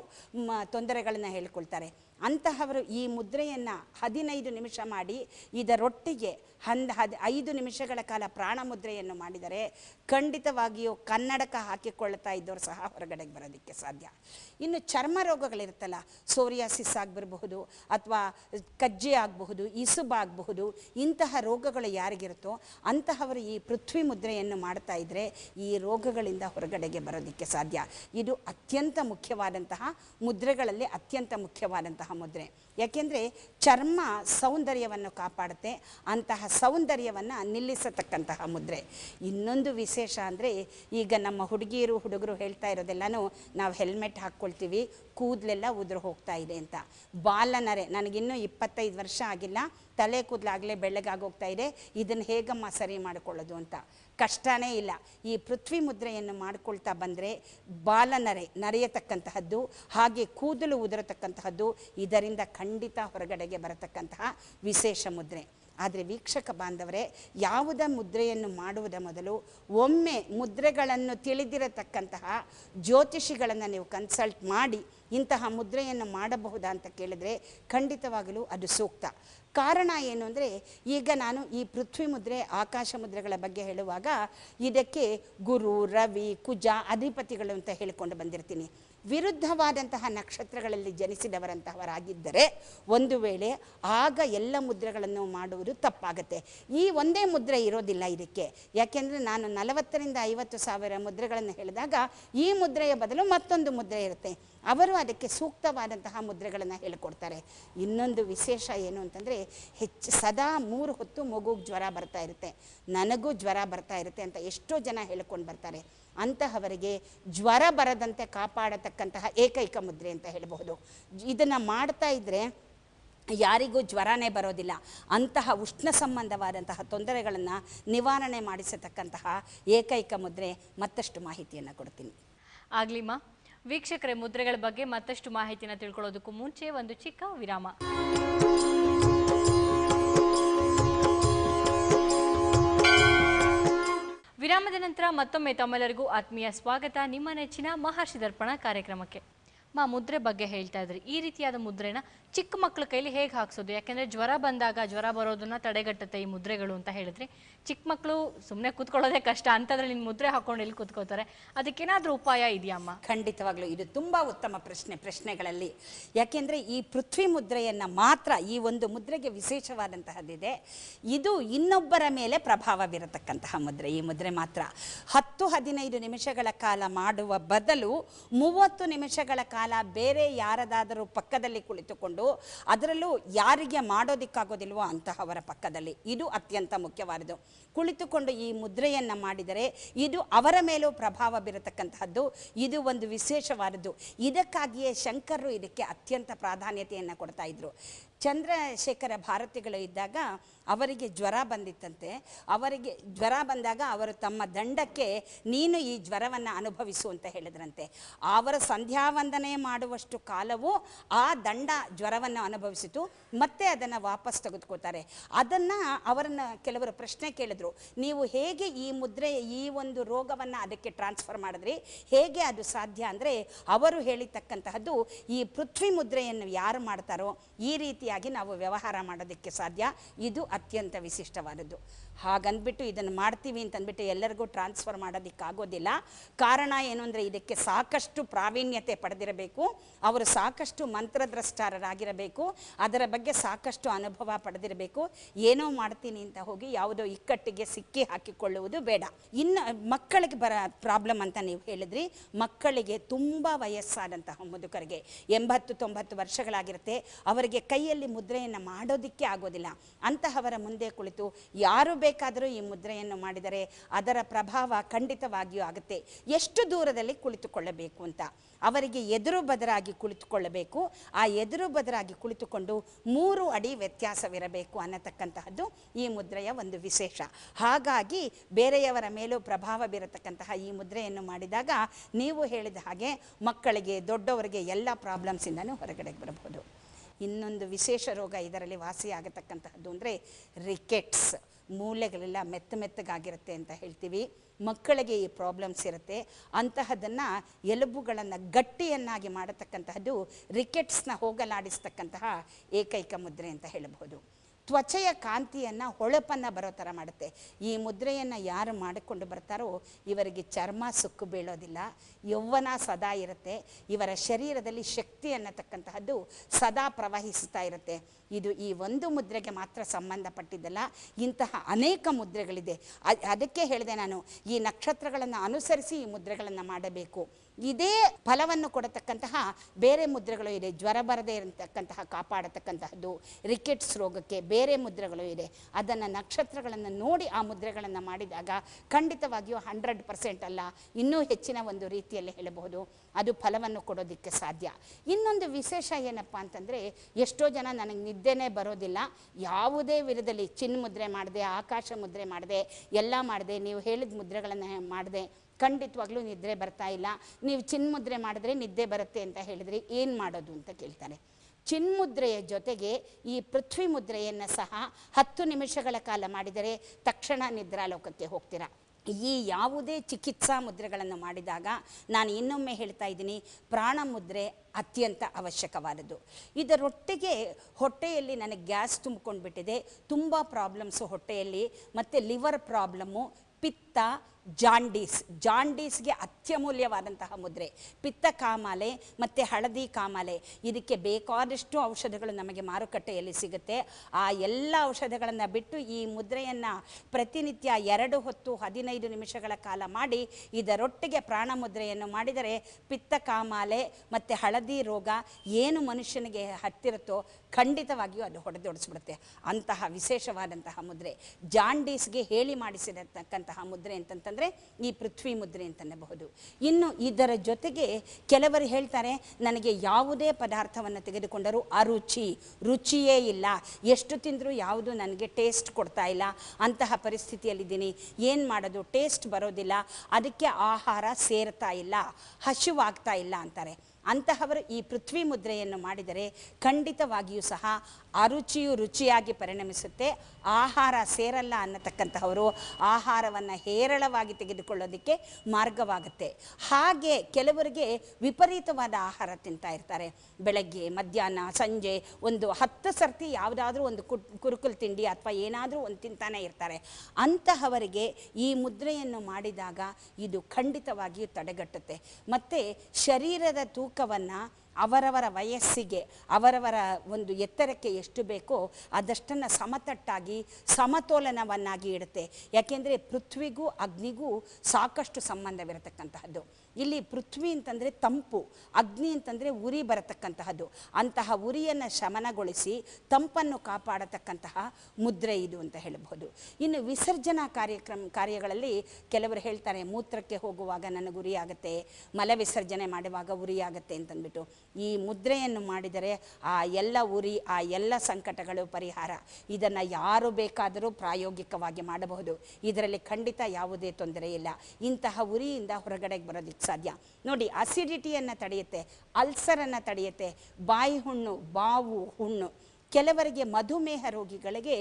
ತೊಂದರೆಗಳನ್ನು ಹೇಳ್ಕೊಳ್ತಾರೆ ಅಂತಹವರು ಈ ಮುದ್ರೆಯನ್ನು ಹದಿನೈದು ನಿಮಿಷ ಮಾಡಿ ಇದರೊಟ್ಟಿಗೆ ಹಂದ ಹದ್ ಐದು ನಿಮಿಷಗಳ ಕಾಲ ಪ್ರಾಣ ಮುದ್ರೆಯನ್ನು ಮಾಡಿದರೆ ಖಂಡಿತವಾಗಿಯೂ ಕನ್ನಡಕ ಹಾಕಿಕೊಳ್ಳುತ್ತಾ ಇದ್ದವರು ಸಹ ಹೊರಗಡೆಗೆ ಬರೋದಕ್ಕೆ ಸಾಧ್ಯ ಇನ್ನು ಚರ್ಮ ರೋಗಗಳಿರುತ್ತಲ್ಲ ಸೋರಿಯಾಸಿಸ್ ಆಗಿಬಿಡಬಹುದು ಅಥವಾ ಕಜ್ಜೆ ಆಗಬಹುದು ಇಸುಬಾಗಬಹುದು ಇಂತಹ ರೋಗಗಳು ಯಾರಿಗಿರುತ್ತೋ ಅಂತಹವರು ಈ ಪೃಥ್ವಿ ಮುದ್ರೆಯನ್ನು ಮಾಡ್ತಾ ಇದ್ದರೆ ಈ ರೋಗಗಳಿಂದ ಹೊರಗಡೆಗೆ ಬರೋದಕ್ಕೆ ಸಾಧ್ಯ ಇದು ಅತ್ಯಂತ ಮುಖ್ಯವಾದಂತಹ ಮುದ್ರೆಗಳಲ್ಲಿ ಅತ್ಯಂತ ಮುಖ್ಯವಾದಂತಹ ಮುದ್ರೆ ಯಾಕೆಂದರೆ ಚರ್ಮ ಸೌಂದರ್ಯವನ್ನು ಕಾಪಾಡುತ್ತೆ ಅಂತಹ ಸೌಂದರ್ಯವನ್ನು ನಿಲ್ಲಿಸತಕ್ಕಂತಹ ಮುದ್ರೆ ಇನ್ನೊಂದು ವಿಶೇಷ ಅಂದರೆ ಈಗ ನಮ್ಮ ಹುಡುಗಿಯರು ಹುಡುಗರು ಹೇಳ್ತಾ ಇರೋದೆಲ್ಲನೂ ನಾವು ಹೆಲ್ಮೆಟ್ ಹಾಕ್ಕೊಳ್ತೀವಿ ಕೂದಲೆಲ್ಲ ಉದುರು ಹೋಗ್ತಾ ಇದೆ ಅಂತ ಬಾಲನರೆ ನನಗಿನ್ನೂ ಇಪ್ಪತ್ತೈದು ವರ್ಷ ಆಗಿಲ್ಲ ತಲೆ ಕೂದಲಾಗಲೇ ಬೆಳ್ಳಗಾಗೋಗ್ತಾ ಇದೆ ಇದನ್ನು ಹೇಗಮ್ಮ ಸರಿ ಮಾಡಿಕೊಳ್ಳೋದು ಅಂತ ಕಷ್ಟನೇ ಇಲ್ಲ ಈ ಪೃಥ್ವಿ ಮುದ್ರೆಯನ್ನು ಮಾಡಿಕೊಳ್ತಾ ಬಂದರೆ ಬಾಲನರೆ ನರೆಯತಕ್ಕಂತಹದ್ದು ಹಾಗೆ ಕೂದಲು ಉದುರತಕ್ಕಂತಹದ್ದು ಇದರಿಂದ ಖಂಡಿತ ಹೊರಗಡೆಗೆ ಬರತಕ್ಕಂತಹ ವಿಶೇಷ ಮುದ್ರೆ ಆದರೆ ವೀಕ್ಷಕ ಬಾಂಧವರೇ ಯಾವುದ ಮುದ್ರೆಯನ್ನು ಮಾಡುವುದ ಮೊದಲು ಒಮ್ಮೆ ಮುದ್ರೆಗಳನ್ನು ತಿಳಿದಿರತಕ್ಕಂತಹ ಜ್ಯೋತಿಷಿಗಳನ್ನು ನೀವು ಕನ್ಸಲ್ಟ್ ಮಾಡಿ ಇಂತಹ ಮುದ್ರೆಯನ್ನು ಮಾಡಬಹುದಾ ಅಂತ ಕೇಳಿದರೆ ಖಂಡಿತವಾಗಲೂ ಅದು ಸೂಕ್ತ ಕಾರಣ ಏನು ಅಂದರೆ ಈಗ ನಾನು ಈ ಪೃಥ್ವಿ ಮುದ್ರೆ ಆಕಾಶ ಮುದ್ರೆಗಳ ಬಗ್ಗೆ ಹೇಳುವಾಗ ಇದಕ್ಕೆ ಗುರು ರವಿ ಕುಜ ಅಧಿಪತಿಗಳು ಅಂತ ಹೇಳಿಕೊಂಡು ಬಂದಿರ್ತೀನಿ ವಿರುದ್ಧವಾದಂತಹ ನಕ್ಷತ್ರಗಳಲ್ಲಿ ಜನಿಸಿದವರಂತಹವರಾಗಿದ್ದರೆ ಒಂದು ವೇಳೆ ಆಗ ಎಲ್ಲ ಮುದ್ರೆಗಳನ್ನು ಮಾಡುವುದು ತಪ್ಪಾಗುತ್ತೆ ಈ ಒಂದೇ ಮುದ್ರೆ ಇರೋದಿಲ್ಲ ಇದಕ್ಕೆ ಯಾಕೆಂದರೆ ನಾನು ನಲವತ್ತರಿಂದ ಐವತ್ತು ಸಾವಿರ ಮುದ್ರೆಗಳನ್ನು ಹೇಳಿದಾಗ ಈ ಮುದ್ರೆಯ ಬದಲು ಮತ್ತೊಂದು ಮುದ್ರೆ ಇರುತ್ತೆ ಅವರು ಅದಕ್ಕೆ ಸೂಕ್ತವಾದಂತಹ ಮುದ್ರೆಗಳನ್ನು ಹೇಳಿಕೊಡ್ತಾರೆ ಇನ್ನೊಂದು ವಿಶೇಷ ಏನು ಅಂತಂದರೆ ಹೆಚ್ಚು ಸದಾ ಮೂರು ಹೊತ್ತು ಮಗುಗೆ ಜ್ವರ ಬರ್ತಾ ಇರುತ್ತೆ ನನಗೂ ಜ್ವರ ಬರ್ತಾ ಇರುತ್ತೆ ಅಂತ ಎಷ್ಟೋ ಜನ ಹೇಳ್ಕೊಂಡು ಬರ್ತಾರೆ ಅಂತಹವರಿಗೆ ಜ್ವರ ಬರದಂತೆ ಕಾಪಾಡತಕ್ಕಂತಹ ಏಕೈಕ ಮುದ್ರೆ ಅಂತ ಹೇಳಬಹುದು ಇದನ್ನು ಮಾಡ್ತಾ ಇದ್ದರೆ ಯಾರಿಗೂ ಜ್ವರನೇ ಬರೋದಿಲ್ಲ ಅಂತಹ ಉಷ್ಣ ಸಂಬಂಧವಾದಂತಹ ತೊಂದರೆಗಳನ್ನು ನಿವಾರಣೆ ಮಾಡಿಸತಕ್ಕಂತಹ ಏಕೈಕ ಮುದ್ರೆ ಮತ್ತಷ್ಟು ಮಾಹಿತಿಯನ್ನು ಕೊಡ್ತೀನಿ ಆಗ್ಲಿಮ್ಮ ವೀಕ್ಷಕರೇ ಮುದ್ರೆಗಳ ಬಗ್ಗೆ ಮತ್ತಷ್ಟು ಮಾಹಿತಿನ ತಿಳ್ಕೊಳ್ಳೋದಕ್ಕೂ ಮುಂಚೆ ಒಂದು ಚಿಕ್ಕ ವಿರಾಮ ವಿರಾಮದ ನಂತರ ಮತ್ತೊಮ್ಮೆ ತಮ್ಮೆಲ್ಲರಿಗೂ ಆತ್ಮೀಯ ಸ್ವಾಗತ ನಿಮ್ಮ ನೆಚ್ಚಿನ ಮಹರ್ಷಿ ದರ್ಪಣ ಕಾರ್ಯಕ್ರಮಕ್ಕೆ ಮುದ್ರೆ ಬಗ್ಗೆ ಹೇಳ್ತಾ ಇದ್ರಿ ಈ ರೀತಿಯಾದ ಮುದ್ರೆನ ಚಿಕ್ಕ ಮಕ್ಕಳ ಕೈಲಿ ಹೇಗೆ ಹಾಕ್ಸೋದು ಯಾಕೆಂದ್ರೆ ಜ್ವರ ಬಂದಾಗ ಜ್ವರ ಬರೋದನ್ನ ತಡೆಗಟ್ಟುತ್ತೆ ಈ ಮುದ್ರೆಗಳು ಅಂತ ಹೇಳಿದ್ರಿ ಚಿಕ್ಕ ಮಕ್ಕಳು ಸುಮ್ಮನೆ ಕೂತ್ಕೊಳ್ಳೋದೇ ಕಷ್ಟ ಅಂತಂದ್ರೆ ಮುದ್ರೆ ಹಾಕೊಂಡು ಇಲ್ಲಿ ಕೂತ್ಕೋತಾರೆ ಅದಕ್ಕೇನಾದ್ರೂ ಉಪಾಯ ಇದೆಯಮ್ಮ ಖಂಡಿತವಾಗ್ಲೂ ಇದು ತುಂಬಾ ಉತ್ತಮ ಪ್ರಶ್ನೆ ಪ್ರಶ್ನೆಗಳಲ್ಲಿ ಯಾಕೆಂದ್ರೆ ಈ ಪೃಥ್ವಿ ಮುದ್ರೆಯನ್ನ ಮಾತ್ರ ಈ ಒಂದು ಮುದ್ರೆಗೆ ವಿಶೇಷವಾದಂತಹದ್ದಿದೆ ಇದು ಇನ್ನೊಬ್ಬರ ಮೇಲೆ ಪ್ರಭಾವ ಬೀರತಕ್ಕಂತಹ ಮುದ್ರೆ ಈ ಮುದ್ರೆ ಮಾತ್ರ ಹತ್ತು ಹದಿನೈದು ನಿಮಿಷಗಳ ಕಾಲ ಮಾಡುವ ಬದಲು ಮೂವತ್ತು ನಿಮಿಷಗಳ ಕಾಲ ಕಾಲ ಬೇರೆ ಯಾರದಾದರೂ ಪಕ್ಕದಲ್ಲಿ ಕುಳಿತುಕೊಂಡು ಅದರಲ್ಲೂ ಯಾರಿಗೆ ಮಾಡೋದಿಕ್ಕಾಗೋದಿಲ್ವೋ ಅಂತಹವರ ಪಕ್ಕದಲ್ಲಿ ಇದು ಅತ್ಯಂತ ಮುಖ್ಯವಾದದ್ದು ಕುಳಿತುಕೊಂಡು ಈ ಮುದ್ರೆಯನ್ನು ಮಾಡಿದರೆ ಇದು ಅವರ ಮೇಲೂ ಪ್ರಭಾವ ಬೀರತಕ್ಕಂತಹದ್ದು ಇದು ಒಂದು ವಿಶೇಷವಾದದ್ದು ಇದಕ್ಕಾಗಿಯೇ ಶಂಕರರು ಇದಕ್ಕೆ ಅತ್ಯಂತ ಪ್ರಾಧಾನ್ಯತೆಯನ್ನು ಕೊಡ್ತಾ ಇದ್ರು ಚಂದ್ರಶೇಖರ ಭಾರತಿಗಳು ಇದ್ದಾಗ ಅವರಿಗೆ ಜ್ವರ ಬಂದಿತ್ತಂತೆ ಅವರಿಗೆ ಜ್ವರ ಬಂದಾಗ ಅವರು ತಮ್ಮ ದಂಡಕ್ಕೆ ನೀನು ಈ ಜ್ವರವನ್ನು ಅನುಭವಿಸು ಅಂತ ಹೇಳಿದ್ರಂತೆ ಅವರ ಸಂಧ್ಯಾವಂದನೆ ಮಾಡುವಷ್ಟು ಕಾಲವೂ ಆ ದಂಡ ಜ್ವರವನ್ನು ಅನುಭವಿಸಿತು ಮತ್ತೆ ಅದನ್ನು ವಾಪಸ್ ತೆಗೆದುಕೋತಾರೆ ಅದನ್ನು ಅವರನ್ನು ಕೆಲವರು ಪ್ರಶ್ನೆ ಕೇಳಿದ್ರು ನೀವು ಹೇಗೆ ಈ ಮುದ್ರೆ ಈ ಒಂದು ರೋಗವನ್ನು ಅದಕ್ಕೆ ಟ್ರಾನ್ಸ್ಫರ್ ಮಾಡಿದ್ರಿ ಹೇಗೆ ಅದು ಸಾಧ್ಯ ಅಂದರೆ ಅವರು ಹೇಳಿತಕ್ಕಂತಹದ್ದು ಈ ಪೃಥ್ವಿ ಮುದ್ರೆಯನ್ನು ಯಾರು ಮಾಡ್ತಾರೋ ಈ ರೀತಿಯಾಗಿ ನಾವು ವ್ಯವಹಾರ ಮಾಡೋದಕ್ಕೆ ಸಾಧ್ಯ ಇದು ಅತ್ಯಂತ ವಿಶಿಷ್ಟವಾದದ್ದು ಹಾಗಂದ್ಬಿಟ್ಟು ಇದನ್ನು ಮಾಡ್ತೀವಿ ಅಂತಂದ್ಬಿಟ್ಟು ಎಲ್ಲರಿಗೂ ಟ್ರಾನ್ಸ್ಫರ್ ಮಾಡೋದಕ್ಕಾಗೋದಿಲ್ಲ ಕಾರಣ ಏನು ಅಂದರೆ ಇದಕ್ಕೆ ಸಾಕಷ್ಟು ಪ್ರಾವೀಣ್ಯತೆ ಪಡೆದಿರಬೇಕು ಅವರು ಸಾಕಷ್ಟು ಮಂತ್ರದ್ರಷ್ಟಾರರಾಗಿರಬೇಕು ಅದರ ಬಗ್ಗೆ ಸಾಕಷ್ಟು ಅನುಭವ ಪಡೆದಿರಬೇಕು ಏನೋ ಮಾಡ್ತೀನಿ ಅಂತ ಹೋಗಿ ಯಾವುದೋ ಇಕ್ಕಟ್ಟಿಗೆ ಮಕ್ಕಳಿಗೆ ಸಿಕ್ಕಿ ಹಾಕಿಕೊಳ್ಳುವುದು ಬೇಡ ಇನ್ನು ಮಕ್ಕಳಿಗೆ ಬರ ಪ್ರಾಬ್ಲಮ್ ಅಂತ ನೀವು ಹೇಳಿದ್ರಿ ಮಕ್ಕಳಿಗೆ ತುಂಬ ವಯಸ್ಸಾದಂತಹ ಮುದುಕರಿಗೆ ಎಂಬತ್ತು ತೊಂಬತ್ತು ವರ್ಷಗಳಾಗಿರುತ್ತೆ ಅವರಿಗೆ ಕೈಯಲ್ಲಿ ಮುದ್ರೆಯನ್ನು ಮಾಡೋದಕ್ಕೆ ಆಗೋದಿಲ್ಲ ಅಂತಹವರ ಮುಂದೆ ಕುಳಿತು ಯಾರು ಬೇಕಾದರೂ ಈ ಮುದ್ರೆಯನ್ನು ಮಾಡಿದರೆ ಅದರ ಪ್ರಭಾವ ಖಂಡಿತವಾಗಿಯೂ ಆಗುತ್ತೆ ಎಷ್ಟು ದೂರದಲ್ಲಿ ಕುಳಿತುಕೊಳ್ಳಬೇಕು ಅಂತ ಅವರಿಗೆ ಎದುರು ಬದರಾಗಿ ಕುಳಿತುಕೊಳ್ಳಬೇಕು ಆ ಎದುರು ಬದರಾಗಿ ಕುಳಿತುಕೊಂಡು ಮೂರು ಅಡಿ ವ್ಯತ್ಯಾಸವಿರಬೇಕು ಅನ್ನತಕ್ಕಂತಹದ್ದು ಈ ಮುದ್ರೆಯ ಒಂದು ವಿಶೇಷ ಹಾಗಾಗಿ ಬೇರೆಯವರ ಮೇಲೂ ಪ್ರಭಾವ ಬೀರತಕ್ಕಂತಹ ಈ ಮುದ್ರೆಯನ್ನು ಮಾಡಿದಾಗ ನೀವು ಹೇಳಿದ ಹಾಗೆ ಮಕ್ಕಳಿಗೆ ದೊಡ್ಡವರಿಗೆ ಎಲ್ಲ ಪ್ರಾಬ್ಲಮ್ಸಿಂದನೂ ಹೊರಗಡೆ ಬರಬಹುದು ಇನ್ನೊಂದು ವಿಶೇಷ ರೋಗ ಇದರಲ್ಲಿ ವಾಸಿಯಾಗತಕ್ಕಂತಹದ್ದು ಅಂದರೆ ರಿಕೆಟ್ಸ್ ಮೂಲೆಗಳೆಲ್ಲ ಮೆತ್ತ ಮೆತ್ತಗಾಗಿರುತ್ತೆ ಅಂತ ಹೇಳ್ತೀವಿ ಮಕ್ಕಳಿಗೆ ಈ ಪ್ರಾಬ್ಲಮ್ಸ್ ಇರುತ್ತೆ ಅಂತಹದನ್ನು ಎಲುಬುಗಳನ್ನು ಗಟ್ಟಿಯನ್ನಾಗಿ ಮಾಡತಕ್ಕಂತಹದ್ದು ರಿಕೆಟ್ಸ್ನ ಹೋಗಲಾಡಿಸ್ತಕ್ಕಂತಹ ಏಕೈಕ ಮುದ್ರೆ ಅಂತ ಹೇಳಬಹುದು ತ್ವಚೆಯ ಕಾಂತಿಯನ್ನು ಹೊಳಪನ್ನು ಬರೋ ಥರ ಮಾಡುತ್ತೆ ಈ ಮುದ್ರೆಯನ್ನು ಯಾರು ಮಾಡಿಕೊಂಡು ಬರ್ತಾರೋ ಇವರಿಗೆ ಚರ್ಮ ಸುಕ್ಕು ಬೀಳೋದಿಲ್ಲ ಯೌವ್ವನ ಸದಾ ಇರುತ್ತೆ ಇವರ ಶರೀರದಲ್ಲಿ ಶಕ್ತಿ ಅನ್ನತಕ್ಕಂತಹದ್ದು ಸದಾ ಪ್ರವಹಿಸ್ತಾ ಇರುತ್ತೆ ಇದು ಈ ಒಂದು ಮುದ್ರೆಗೆ ಮಾತ್ರ ಸಂಬಂಧಪಟ್ಟಿದ್ದಲ್ಲ ಇಂತಹ ಅನೇಕ ಮುದ್ರೆಗಳಿದೆ ಅದಕ್ಕೆ ಹೇಳಿದೆ ನಾನು ಈ ನಕ್ಷತ್ರಗಳನ್ನು ಅನುಸರಿಸಿ ಈ ಮುದ್ರೆಗಳನ್ನು ಮಾಡಬೇಕು ಇದೇ ಫಲವನ್ನು ಕೊಡತಕ್ಕಂತಹ ಬೇರೆ ಮುದ್ರೆಗಳು ಇದೆ ಜ್ವರ ಬರದೇ ಇರತಕ್ಕಂತಹ ಕಾಪಾಡತಕ್ಕಂತಹದ್ದು ರಿಕೆಟ್ಸ್ ರೋಗಕ್ಕೆ ಬೇರೆ ಮುದ್ರೆಗಳು ಇದೆ ಅದನ್ನು ನಕ್ಷತ್ರಗಳನ್ನು ನೋಡಿ ಆ ಮುದ್ರೆಗಳನ್ನು ಮಾಡಿದಾಗ ಖಂಡಿತವಾಗಿಯೂ ಹಂಡ್ರೆಡ್ ಪರ್ಸೆಂಟ್ ಅಲ್ಲ ಇನ್ನೂ ಹೆಚ್ಚಿನ ಒಂದು ರೀತಿಯಲ್ಲಿ ಹೇಳಬಹುದು ಅದು ಫಲವನ್ನು ಕೊಡೋದಕ್ಕೆ ಸಾಧ್ಯ ಇನ್ನೊಂದು ವಿಶೇಷ ಏನಪ್ಪ ಅಂತಂದರೆ ಎಷ್ಟೋ ಜನ ನನಗೆ ನಿದ್ದೆನೇ ಬರೋದಿಲ್ಲ ಯಾವುದೇ ವಿಧದಲ್ಲಿ ಚಿನ್ ಮುದ್ರೆ ಮಾಡಿದೆ ಆಕಾಶ ಮುದ್ರೆ ಮಾಡಿದೆ ಎಲ್ಲ ಮಾಡಿದೆ ನೀವು ಹೇಳಿದ ಮುದ್ರೆಗಳನ್ನು ಮಾಡಿದೆ ಖಂಡಿತವಾಗ್ಲೂ ನಿದ್ರೆ ಬರ್ತಾ ಇಲ್ಲ ನೀವು ಚಿನ್ ಮುದ್ರೆ ಮಾಡಿದ್ರೆ ನಿದ್ದೆ ಬರುತ್ತೆ ಅಂತ ಹೇಳಿದರೆ ಏನು ಮಾಡೋದು ಅಂತ ಕೇಳ್ತಾರೆ ಚಿನ್ಮುದ್ರೆಯ ಜೊತೆಗೆ ಈ ಪೃಥ್ವಿ ಮುದ್ರೆಯನ್ನು ಸಹ ಹತ್ತು ನಿಮಿಷಗಳ ಕಾಲ ಮಾಡಿದರೆ ತಕ್ಷಣ ನಿದ್ರಾಲೋಕಕ್ಕೆ ಹೋಗ್ತೀರಾ ಈ ಯಾವುದೇ ಚಿಕಿತ್ಸಾ ಮುದ್ರೆಗಳನ್ನು ಮಾಡಿದಾಗ ನಾನು ಇನ್ನೊಮ್ಮೆ ಹೇಳ್ತಾ ಇದ್ದೀನಿ ಪ್ರಾಣ ಮುದ್ರೆ ಅತ್ಯಂತ ಅವಶ್ಯಕವಾದದ್ದು ಇದರೊಟ್ಟಿಗೆ ಹೊಟ್ಟೆಯಲ್ಲಿ ನನಗೆ ಗ್ಯಾಸ್ ತುಂಬಿಕೊಂಡು ಬಿಟ್ಟಿದೆ ತುಂಬ ಪ್ರಾಬ್ಲಮ್ಸು ಹೊಟ್ಟೆಯಲ್ಲಿ ಮತ್ತು ಲಿವರ್ ಪ್ರಾಬ್ಲಮ್ಮು ಪಿತ್ತ ಜಾಂಡೀಸ್ ಜಾಂಡೀಸ್ಗೆ ಅತ್ಯಮೂಲ್ಯವಾದಂತಹ ಮುದ್ರೆ ಪಿತ್ತ ಕಾಮಾಲೆ ಮತ್ತು ಹಳದಿ ಕಾಮಾಲೆ ಇದಕ್ಕೆ ಬೇಕಾದಷ್ಟು ಔಷಧಗಳು ನಮಗೆ ಮಾರುಕಟ್ಟೆಯಲ್ಲಿ ಸಿಗುತ್ತೆ ಆ ಎಲ್ಲ ಔಷಧಗಳನ್ನು ಬಿಟ್ಟು ಈ ಮುದ್ರೆಯನ್ನು ಪ್ರತಿನಿತ್ಯ ಎರಡು ಹೊತ್ತು ಹದಿನೈದು ನಿಮಿಷಗಳ ಕಾಲ ಮಾಡಿ ಇದರೊಟ್ಟಿಗೆ ಪ್ರಾಣ ಮುದ್ರೆಯನ್ನು ಮಾಡಿದರೆ ಪಿತ್ತ ಕಾಮಾಲೆ ಮತ್ತು ಹಳದಿ ರೋಗ ಏನು ಮನುಷ್ಯನಿಗೆ ಹತ್ತಿರುತ್ತೋ ಖಂಡಿತವಾಗಿಯೂ ಅದು ಹೊಡೆದೊಡಿಸ್ಬಿಡುತ್ತೆ ಅಂತಹ ವಿಶೇಷವಾದಂತಹ ಮುದ್ರೆ ಜಾಂಡೀಸ್ಗೆ ಹೇಳಿ ಮಾಡಿಸಿರತಕ್ಕಂತಹ ಮುದ್ರೆ ಅಂತಂತಂದರೆ ಅಂದರೆ ಈ ಪೃಥ್ವಿ ಮುದ್ರೆ ಅಂತನ್ನಬಹುದು ಇನ್ನು ಇದರ ಜೊತೆಗೆ ಕೆಲವರು ಹೇಳ್ತಾರೆ ನನಗೆ ಯಾವುದೇ ಪದಾರ್ಥವನ್ನು ತೆಗೆದುಕೊಂಡರೂ ಅರುಚಿ ರುಚಿಯೇ ಇಲ್ಲ ಎಷ್ಟು ತಿಂದರೂ ಯಾವುದು ನನಗೆ ಟೇಸ್ಟ್ ಕೊಡ್ತಾ ಇಲ್ಲ ಅಂತಹ ಪರಿಸ್ಥಿತಿಯಲ್ಲಿದ್ದೀನಿ ಏನು ಮಾಡೋದು ಟೇಸ್ಟ್ ಬರೋದಿಲ್ಲ ಅದಕ್ಕೆ ಆಹಾರ ಸೇರ್ತಾ ಇಲ್ಲ ಹಸಿವಾಗ್ತಾ ಇಲ್ಲ ಅಂತಾರೆ ಅಂತಹವರು ಈ ಪೃಥ್ವಿ ಮುದ್ರೆಯನ್ನು ಮಾಡಿದರೆ ಖಂಡಿತವಾಗಿಯೂ ಸಹ ಅರುಚಿಯು ರುಚಿಯಾಗಿ ಪರಿಣಮಿಸುತ್ತೆ ಆಹಾರ ಸೇರಲ್ಲ ಅನ್ನತಕ್ಕಂತಹವರು ಆಹಾರವನ್ನು ಹೇರಳವಾಗಿ ತೆಗೆದುಕೊಳ್ಳೋದಕ್ಕೆ ಮಾರ್ಗವಾಗುತ್ತೆ ಹಾಗೆ ಕೆಲವರಿಗೆ ವಿಪರೀತವಾದ ಆಹಾರ ತಿಂತಾ ಇರ್ತಾರೆ ಬೆಳಗ್ಗೆ ಮಧ್ಯಾಹ್ನ ಸಂಜೆ ಒಂದು ಹತ್ತು ಸರ್ತಿ ಯಾವುದಾದ್ರೂ ಒಂದು ಕುರುಕುಲು ತಿಂಡಿ ಅಥವಾ ಏನಾದರೂ ಒಂದು ತಿಂತಾನೆ ಇರ್ತಾರೆ ಅಂತಹವರಿಗೆ ಈ ಮುದ್ರೆಯನ್ನು ಮಾಡಿದಾಗ ಇದು ಖಂಡಿತವಾಗಿಯೂ ತಡೆಗಟ್ಟುತ್ತೆ ಮತ್ತು ಶರೀರದ ತೂಕ ಕವನ್ನ ಅವರವರ ವಯಸ್ಸಿಗೆ ಅವರವರ ಒಂದು ಎತ್ತರಕ್ಕೆ ಎಷ್ಟು ಬೇಕೋ ಅದಷ್ಟನ್ನು ಸಮತಟ್ಟಾಗಿ ಸಮತೋಲನವನ್ನಾಗಿ ಇಡುತ್ತೆ ಯಾಕೆಂದರೆ ಪೃಥ್ವಿಗೂ ಅಗ್ನಿಗೂ ಸಾಕಷ್ಟು ಸಂಬಂಧವಿರತಕ್ಕಂತಹದ್ದು ಇಲ್ಲಿ ಪೃಥ್ವಿ ಅಂತಂದರೆ ತಂಪು ಅಗ್ನಿ ಅಂತಂದರೆ ಉರಿ ಬರತಕ್ಕಂತಹದ್ದು ಅಂತಹ ಉರಿಯನ್ನು ಶಮನಗೊಳಿಸಿ ತಂಪನ್ನು ಕಾಪಾಡತಕ್ಕಂತಹ ಮುದ್ರೆ ಇದು ಅಂತ ಹೇಳಬಹುದು ಇನ್ನು ವಿಸರ್ಜನಾ ಕಾರ್ಯಕ್ರಮ ಕಾರ್ಯಗಳಲ್ಲಿ ಕೆಲವರು ಹೇಳ್ತಾರೆ ಮೂತ್ರಕ್ಕೆ ಹೋಗುವಾಗ ನನಗೆ ಉರಿಯಾಗುತ್ತೆ ಮಲ ವಿಸರ್ಜನೆ ಮಾಡುವಾಗ ಉರಿಯಾಗುತ್ತೆ ಅಂತಂದ್ಬಿಟ್ಟು ಈ ಮುದ್ರೆಯನ್ನು ಮಾಡಿದರೆ ಆ ಎಲ್ಲ ಉರಿ ಆ ಎಲ್ಲ ಸಂಕಟಗಳು ಪರಿಹಾರ ಇದನ್ನು ಯಾರು ಬೇಕಾದರೂ ಪ್ರಾಯೋಗಿಕವಾಗಿ ಮಾಡಬಹುದು ಇದರಲ್ಲಿ ಖಂಡಿತ ಯಾವುದೇ ತೊಂದರೆ ಇಲ್ಲ ಇಂತಹ ಉರಿಯಿಂದ ಹೊರಗಡೆಗೆ ಬರೋದಕ್ಕೆ ಸಾಧ್ಯ ನೋಡಿ ಅಸಿಡಿಟಿಯನ್ನು ತಡೆಯುತ್ತೆ ಅಲ್ಸರನ್ನು ತಡೆಯುತ್ತೆ ಬಾಯಿ ಹುಣ್ಣು ಬಾವು ಹುಣ್ಣು ಕೆಲವರಿಗೆ ಮಧುಮೇಹ ರೋಗಿಗಳಿಗೆ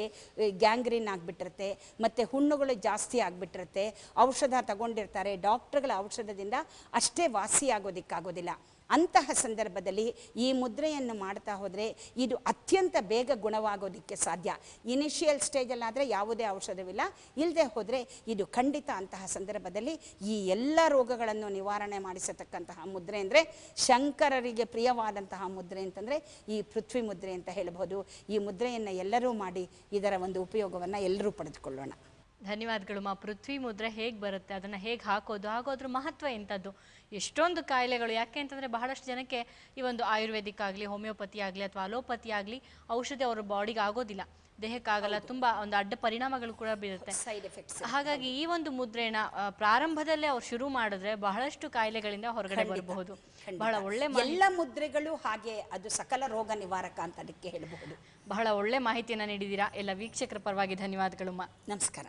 ಗ್ಯಾಂಗ್ರೀನ್ ಆಗಿಬಿಟ್ಟಿರುತ್ತೆ ಮತ್ತು ಹುಣ್ಣುಗಳು ಜಾಸ್ತಿ ಆಗಿಬಿಟ್ಟಿರುತ್ತೆ ಔಷಧ ತಗೊಂಡಿರ್ತಾರೆ ಡಾಕ್ಟ್ರುಗಳ ಔಷಧದಿಂದ ಅಷ್ಟೇ ವಾಸಿಯಾಗೋದಕ್ಕಾಗೋದಿಲ್ಲ ಅಂತಹ ಸಂದರ್ಭದಲ್ಲಿ ಈ ಮುದ್ರೆಯನ್ನು ಮಾಡ್ತಾ ಹೋದರೆ ಇದು ಅತ್ಯಂತ ಬೇಗ ಗುಣವಾಗೋದಕ್ಕೆ ಸಾಧ್ಯ ಇನಿಷಿಯಲ್ ಸ್ಟೇಜಲ್ಲಾದರೆ ಯಾವುದೇ ಔಷಧವಿಲ್ಲ ಇಲ್ಲದೆ ಹೋದರೆ ಇದು ಖಂಡಿತ ಅಂತಹ ಸಂದರ್ಭದಲ್ಲಿ ಈ ಎಲ್ಲ ರೋಗಗಳನ್ನು ನಿವಾರಣೆ ಮಾಡಿಸತಕ್ಕಂತಹ ಮುದ್ರೆ ಅಂದರೆ ಶಂಕರರಿಗೆ ಪ್ರಿಯವಾದಂತಹ ಮುದ್ರೆ ಅಂತಂದರೆ ಈ ಪೃಥ್ವಿ ಮುದ್ರೆ ಅಂತ ಹೇಳ್ಬೋದು ಈ ಮುದ್ರೆಯನ್ನು ಎಲ್ಲರೂ ಮಾಡಿ ಇದರ ಒಂದು ಉಪಯೋಗವನ್ನು ಎಲ್ಲರೂ ಪಡೆದುಕೊಳ್ಳೋಣ ಧನ್ಯವಾದಗಳು ಮಾ ಪೃಥ್ವಿ ಮುದ್ರೆ ಹೇಗೆ ಬರುತ್ತೆ ಅದನ್ನು ಹೇಗೆ ಹಾಕೋದು ಹಾಗೋದ್ರ ಮಹತ್ವ ಎಂಥದ್ದು ಎಷ್ಟೊಂದು ಕಾಯಿಲೆಗಳು ಯಾಕೆ ಅಂತಂದರೆ ಬಹಳಷ್ಟು ಜನಕ್ಕೆ ಈ ಒಂದು ಆಯುರ್ವೇದಿಕ್ ಆಗಲಿ ಹೋಮಿಯೋಪತಿ ಆಗಲಿ ಅಥವಾ ಅಲೋಪತಿ ಆಗಲಿ ಔಷಧಿ ಅವ್ರ ಬಾಡಿಗೆ ಆಗೋದಿಲ್ಲ ದೇಹಕ್ಕಾಗಲ್ಲ ತುಂಬಾ ಒಂದು ಅಡ್ಡ ಪರಿಣಾಮಗಳು ಕೂಡ ಬೀರುತ್ತೆ ಸೈಡ್ ಹಾಗಾಗಿ ಈ ಒಂದು ಮುದ್ರೆನ ಪ್ರಾರಂಭದಲ್ಲೇ ಅವ್ರು ಶುರು ಮಾಡಿದ್ರೆ ಬಹಳಷ್ಟು ಕಾಯಿಲೆಗಳಿಂದ ಹೊರಗಡೆ ಬರಬಹುದು ಬಹಳ ಒಳ್ಳೆ ಎಲ್ಲ ಮುದ್ರೆಗಳು ಹಾಗೆ ಅದು ಸಕಲ ರೋಗ ನಿವಾರಕ ಅಂತ ಅದಕ್ಕೆ ಹೇಳಬಹುದು ಬಹಳ ಒಳ್ಳೆ ಮಾಹಿತಿಯನ್ನು ನೀಡಿದೀರಾ ಎಲ್ಲ ವೀಕ್ಷಕರ ಪರವಾಗಿ ಧನ್ಯವಾದಗಳು ನಮಸ್ಕಾರ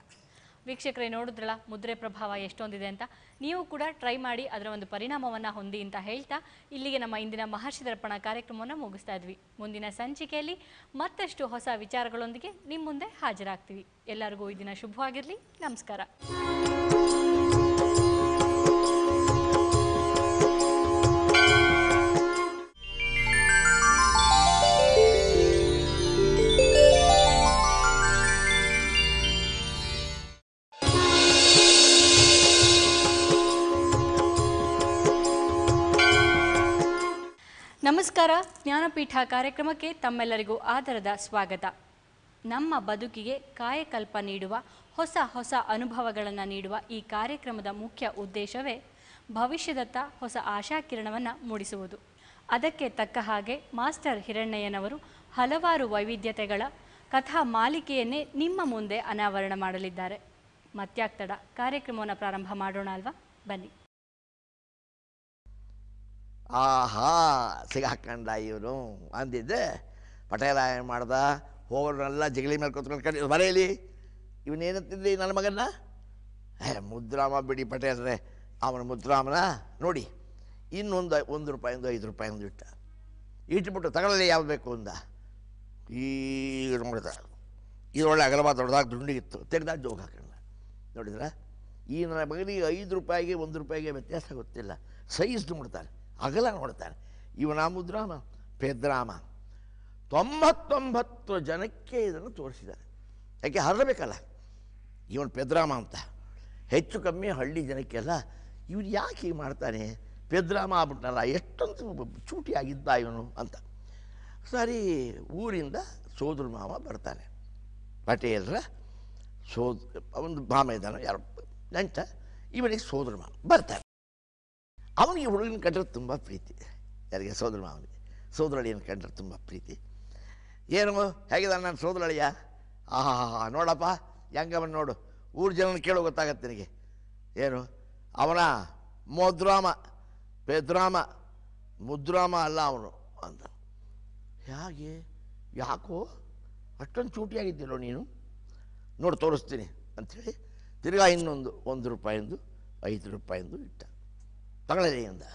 ವೀಕ್ಷಕರೇ ನೋಡಿದ್ರಲ್ಲ ಮುದ್ರೆ ಪ್ರಭಾವ ಎಷ್ಟೊಂದಿದೆ ಅಂತ ನೀವು ಕೂಡ ಟ್ರೈ ಮಾಡಿ ಅದರ ಒಂದು ಪರಿಣಾಮವನ್ನು ಹೊಂದಿ ಅಂತ ಹೇಳ್ತಾ ಇಲ್ಲಿಗೆ ನಮ್ಮ ಇಂದಿನ ಮಹರ್ಷಿ ದರ್ಪಣ ಕಾರ್ಯಕ್ರಮವನ್ನು ಮುಗಿಸ್ತಾ ಇದ್ವಿ ಮುಂದಿನ ಸಂಚಿಕೆಯಲ್ಲಿ ಮತ್ತಷ್ಟು ಹೊಸ ವಿಚಾರಗಳೊಂದಿಗೆ ನಿಮ್ಮ ಮುಂದೆ ಹಾಜರಾಗ್ತೀವಿ ಎಲ್ಲರಿಗೂ ಈ ದಿನ ಶುಭವಾಗಿರಲಿ ನಮಸ್ಕಾರ ನಮಸ್ಕಾರ ಜ್ಞಾನಪೀಠ ಕಾರ್ಯಕ್ರಮಕ್ಕೆ ತಮ್ಮೆಲ್ಲರಿಗೂ ಆದರದ ಸ್ವಾಗತ ನಮ್ಮ ಬದುಕಿಗೆ ಕಾಯಕಲ್ಪ ನೀಡುವ ಹೊಸ ಹೊಸ ಅನುಭವಗಳನ್ನು ನೀಡುವ ಈ ಕಾರ್ಯಕ್ರಮದ ಮುಖ್ಯ ಉದ್ದೇಶವೇ ಭವಿಷ್ಯದತ್ತ ಹೊಸ ಆಶಾಕಿರಣವನ್ನು ಮೂಡಿಸುವುದು ಅದಕ್ಕೆ ತಕ್ಕ ಹಾಗೆ ಮಾಸ್ಟರ್ ಹಿರಣ್ಣಯ್ಯನವರು ಹಲವಾರು ವೈವಿಧ್ಯತೆಗಳ ಕಥಾ ಮಾಲಿಕೆಯನ್ನೇ ನಿಮ್ಮ ಮುಂದೆ ಅನಾವರಣ ಮಾಡಲಿದ್ದಾರೆ ಮತ್ಯಾಕ್ತಡ ಕಾರ್ಯಕ್ರಮವನ್ನು ಪ್ರಾರಂಭ ಮಾಡೋಣ ಅಲ್ವಾ ಬನ್ನಿ ಆಹಾ ಸಿಗಾಕಂಡ ಇವನು ಅಂದಿದ್ದೆ ಪಟೇಲ ಏನು ಮಾಡ್ದ ಹೋಗೋರನ್ನೆಲ್ಲ ಜಗಳಿ ಮೇಲೆ ಕೂತ್ಕೊಂಡು ಕಡಿ ಬರೇಲಿ ಇವನೇನಂತಿದ್ದೆ ನನ್ನ ಮಗನ್ನ ಏ ಮುದ್ರಾಮ ಬಿಡಿ ಪಟೇಲ್ರೆ ಅವನ ಮುದ್ರಾಮನ ನೋಡಿ ಇನ್ನೊಂದು ಒಂದು ರೂಪಾಯಿಂದ ಐದು ರೂಪಾಯಿಂದ ಇಟ್ಟ ಇಟ್ಬಿಟ್ಟು ತಗೊಳ್ಳಲಿ ಯಾವ್ದು ಬೇಕು ಅಂದ ಈಗ ನೋಡಿದ ಇದರೊಳ್ಳೆ ಅಗಲಬಾ ದೊಡ್ಡದಾಗಿ ದುಂಡಿಗಿತ್ತು ತೆಗೆದ ಜೋಗ ಹಾಕೊಂಡ ನೋಡಿದ್ರೆ ಈ ನನ್ನ ಮಗನಿಗೆ ಐದು ರೂಪಾಯಿಗೆ ಒಂದು ರೂಪಾಯಿಗೆ ವ್ಯತ್ಯಾಸ ಗೊತ್ತಿಲ್ಲ ಸೈಜ್ ನೋಡ್ತಾರೆ ಅಗಲ ನೋಡ್ತಾನೆ ಇವನ ಮುದ್ರಾಮ ಪೆದ್ರಾಮ ತೊಂಬತ್ತೊಂಬತ್ತು ಜನಕ್ಕೆ ಇದನ್ನು ತೋರಿಸಿದ್ದಾರೆ ಯಾಕೆ ಹರಡಬೇಕಲ್ಲ ಇವನು ಪೆದ್ರಾಮ ಅಂತ ಹೆಚ್ಚು ಕಮ್ಮಿ ಹಳ್ಳಿ ಜನಕ್ಕೆಲ್ಲ ಇವನು ಯಾಕೆ ಹೀಗೆ ಮಾಡ್ತಾನೆ ಪೆದ್ರಾಮ ಆಗ್ಬಿಟ್ಟನಲ್ಲ ಎಷ್ಟೊಂದು ಚೂಟಿಯಾಗಿದ್ದ ಇವನು ಅಂತ ಸರಿ ಊರಿಂದ ಸೋದರ ಮಾವ ಬರ್ತಾನೆ ಪಟೇಲ್ರ ಸೋದ್ ಒಂದು ಮಾಮ ಇದ್ದಾನೆ ಯಾರು ನೆಂಟ ಇವನಿಗೆ ಸೋದರ ಮಾವ ಬರ್ತಾನೆ ಅವನಿಗೆ ಹುಡುಗನ ಕಂಡ್ರೆ ತುಂಬ ಪ್ರೀತಿ ಯಾರಿಗೆ ಸೋದರ ಮಾವನಿಗೆ ಸೋದರಳಿಯನ್ನು ಕಂಡ್ರೆ ತುಂಬ ಪ್ರೀತಿ ಏನು ಹೇಗಿದೆ ನನ್ನ ಸೋದರಳಿಯ ಆಹಾ ಹಾ ನೋಡಪ್ಪ ಹೆಂಗಮ್ಮ ನೋಡು ಊರು ಜನನ ಕೇಳೋ ಗೊತ್ತಾಗತ್ತೆ ನಿನಗೆ ಏನು ಅವನ ಮೋದ್ರಾಮ ಪೆದ್ರಾಮ ಮುದ್ರಾಮ ಅಲ್ಲ ಅವನು ಅಂತ ಹೇಗೆ ಯಾಕೋ ಅಷ್ಟೊಂದು ಚೂಟಿಯಾಗಿದ್ದಿಲ್ಲೋ ನೀನು ನೋಡಿ ತೋರಿಸ್ತೀನಿ ಅಂಥೇಳಿ ತಿರ್ಗಾ ಇನ್ನೊಂದು ಒಂದು ರೂಪಾಯಿಂದು ಐದು ರೂಪಾಯಿಂದು ಇಟ್ಟ ತಗೊಳ್ಳಲಿಯಿಂದ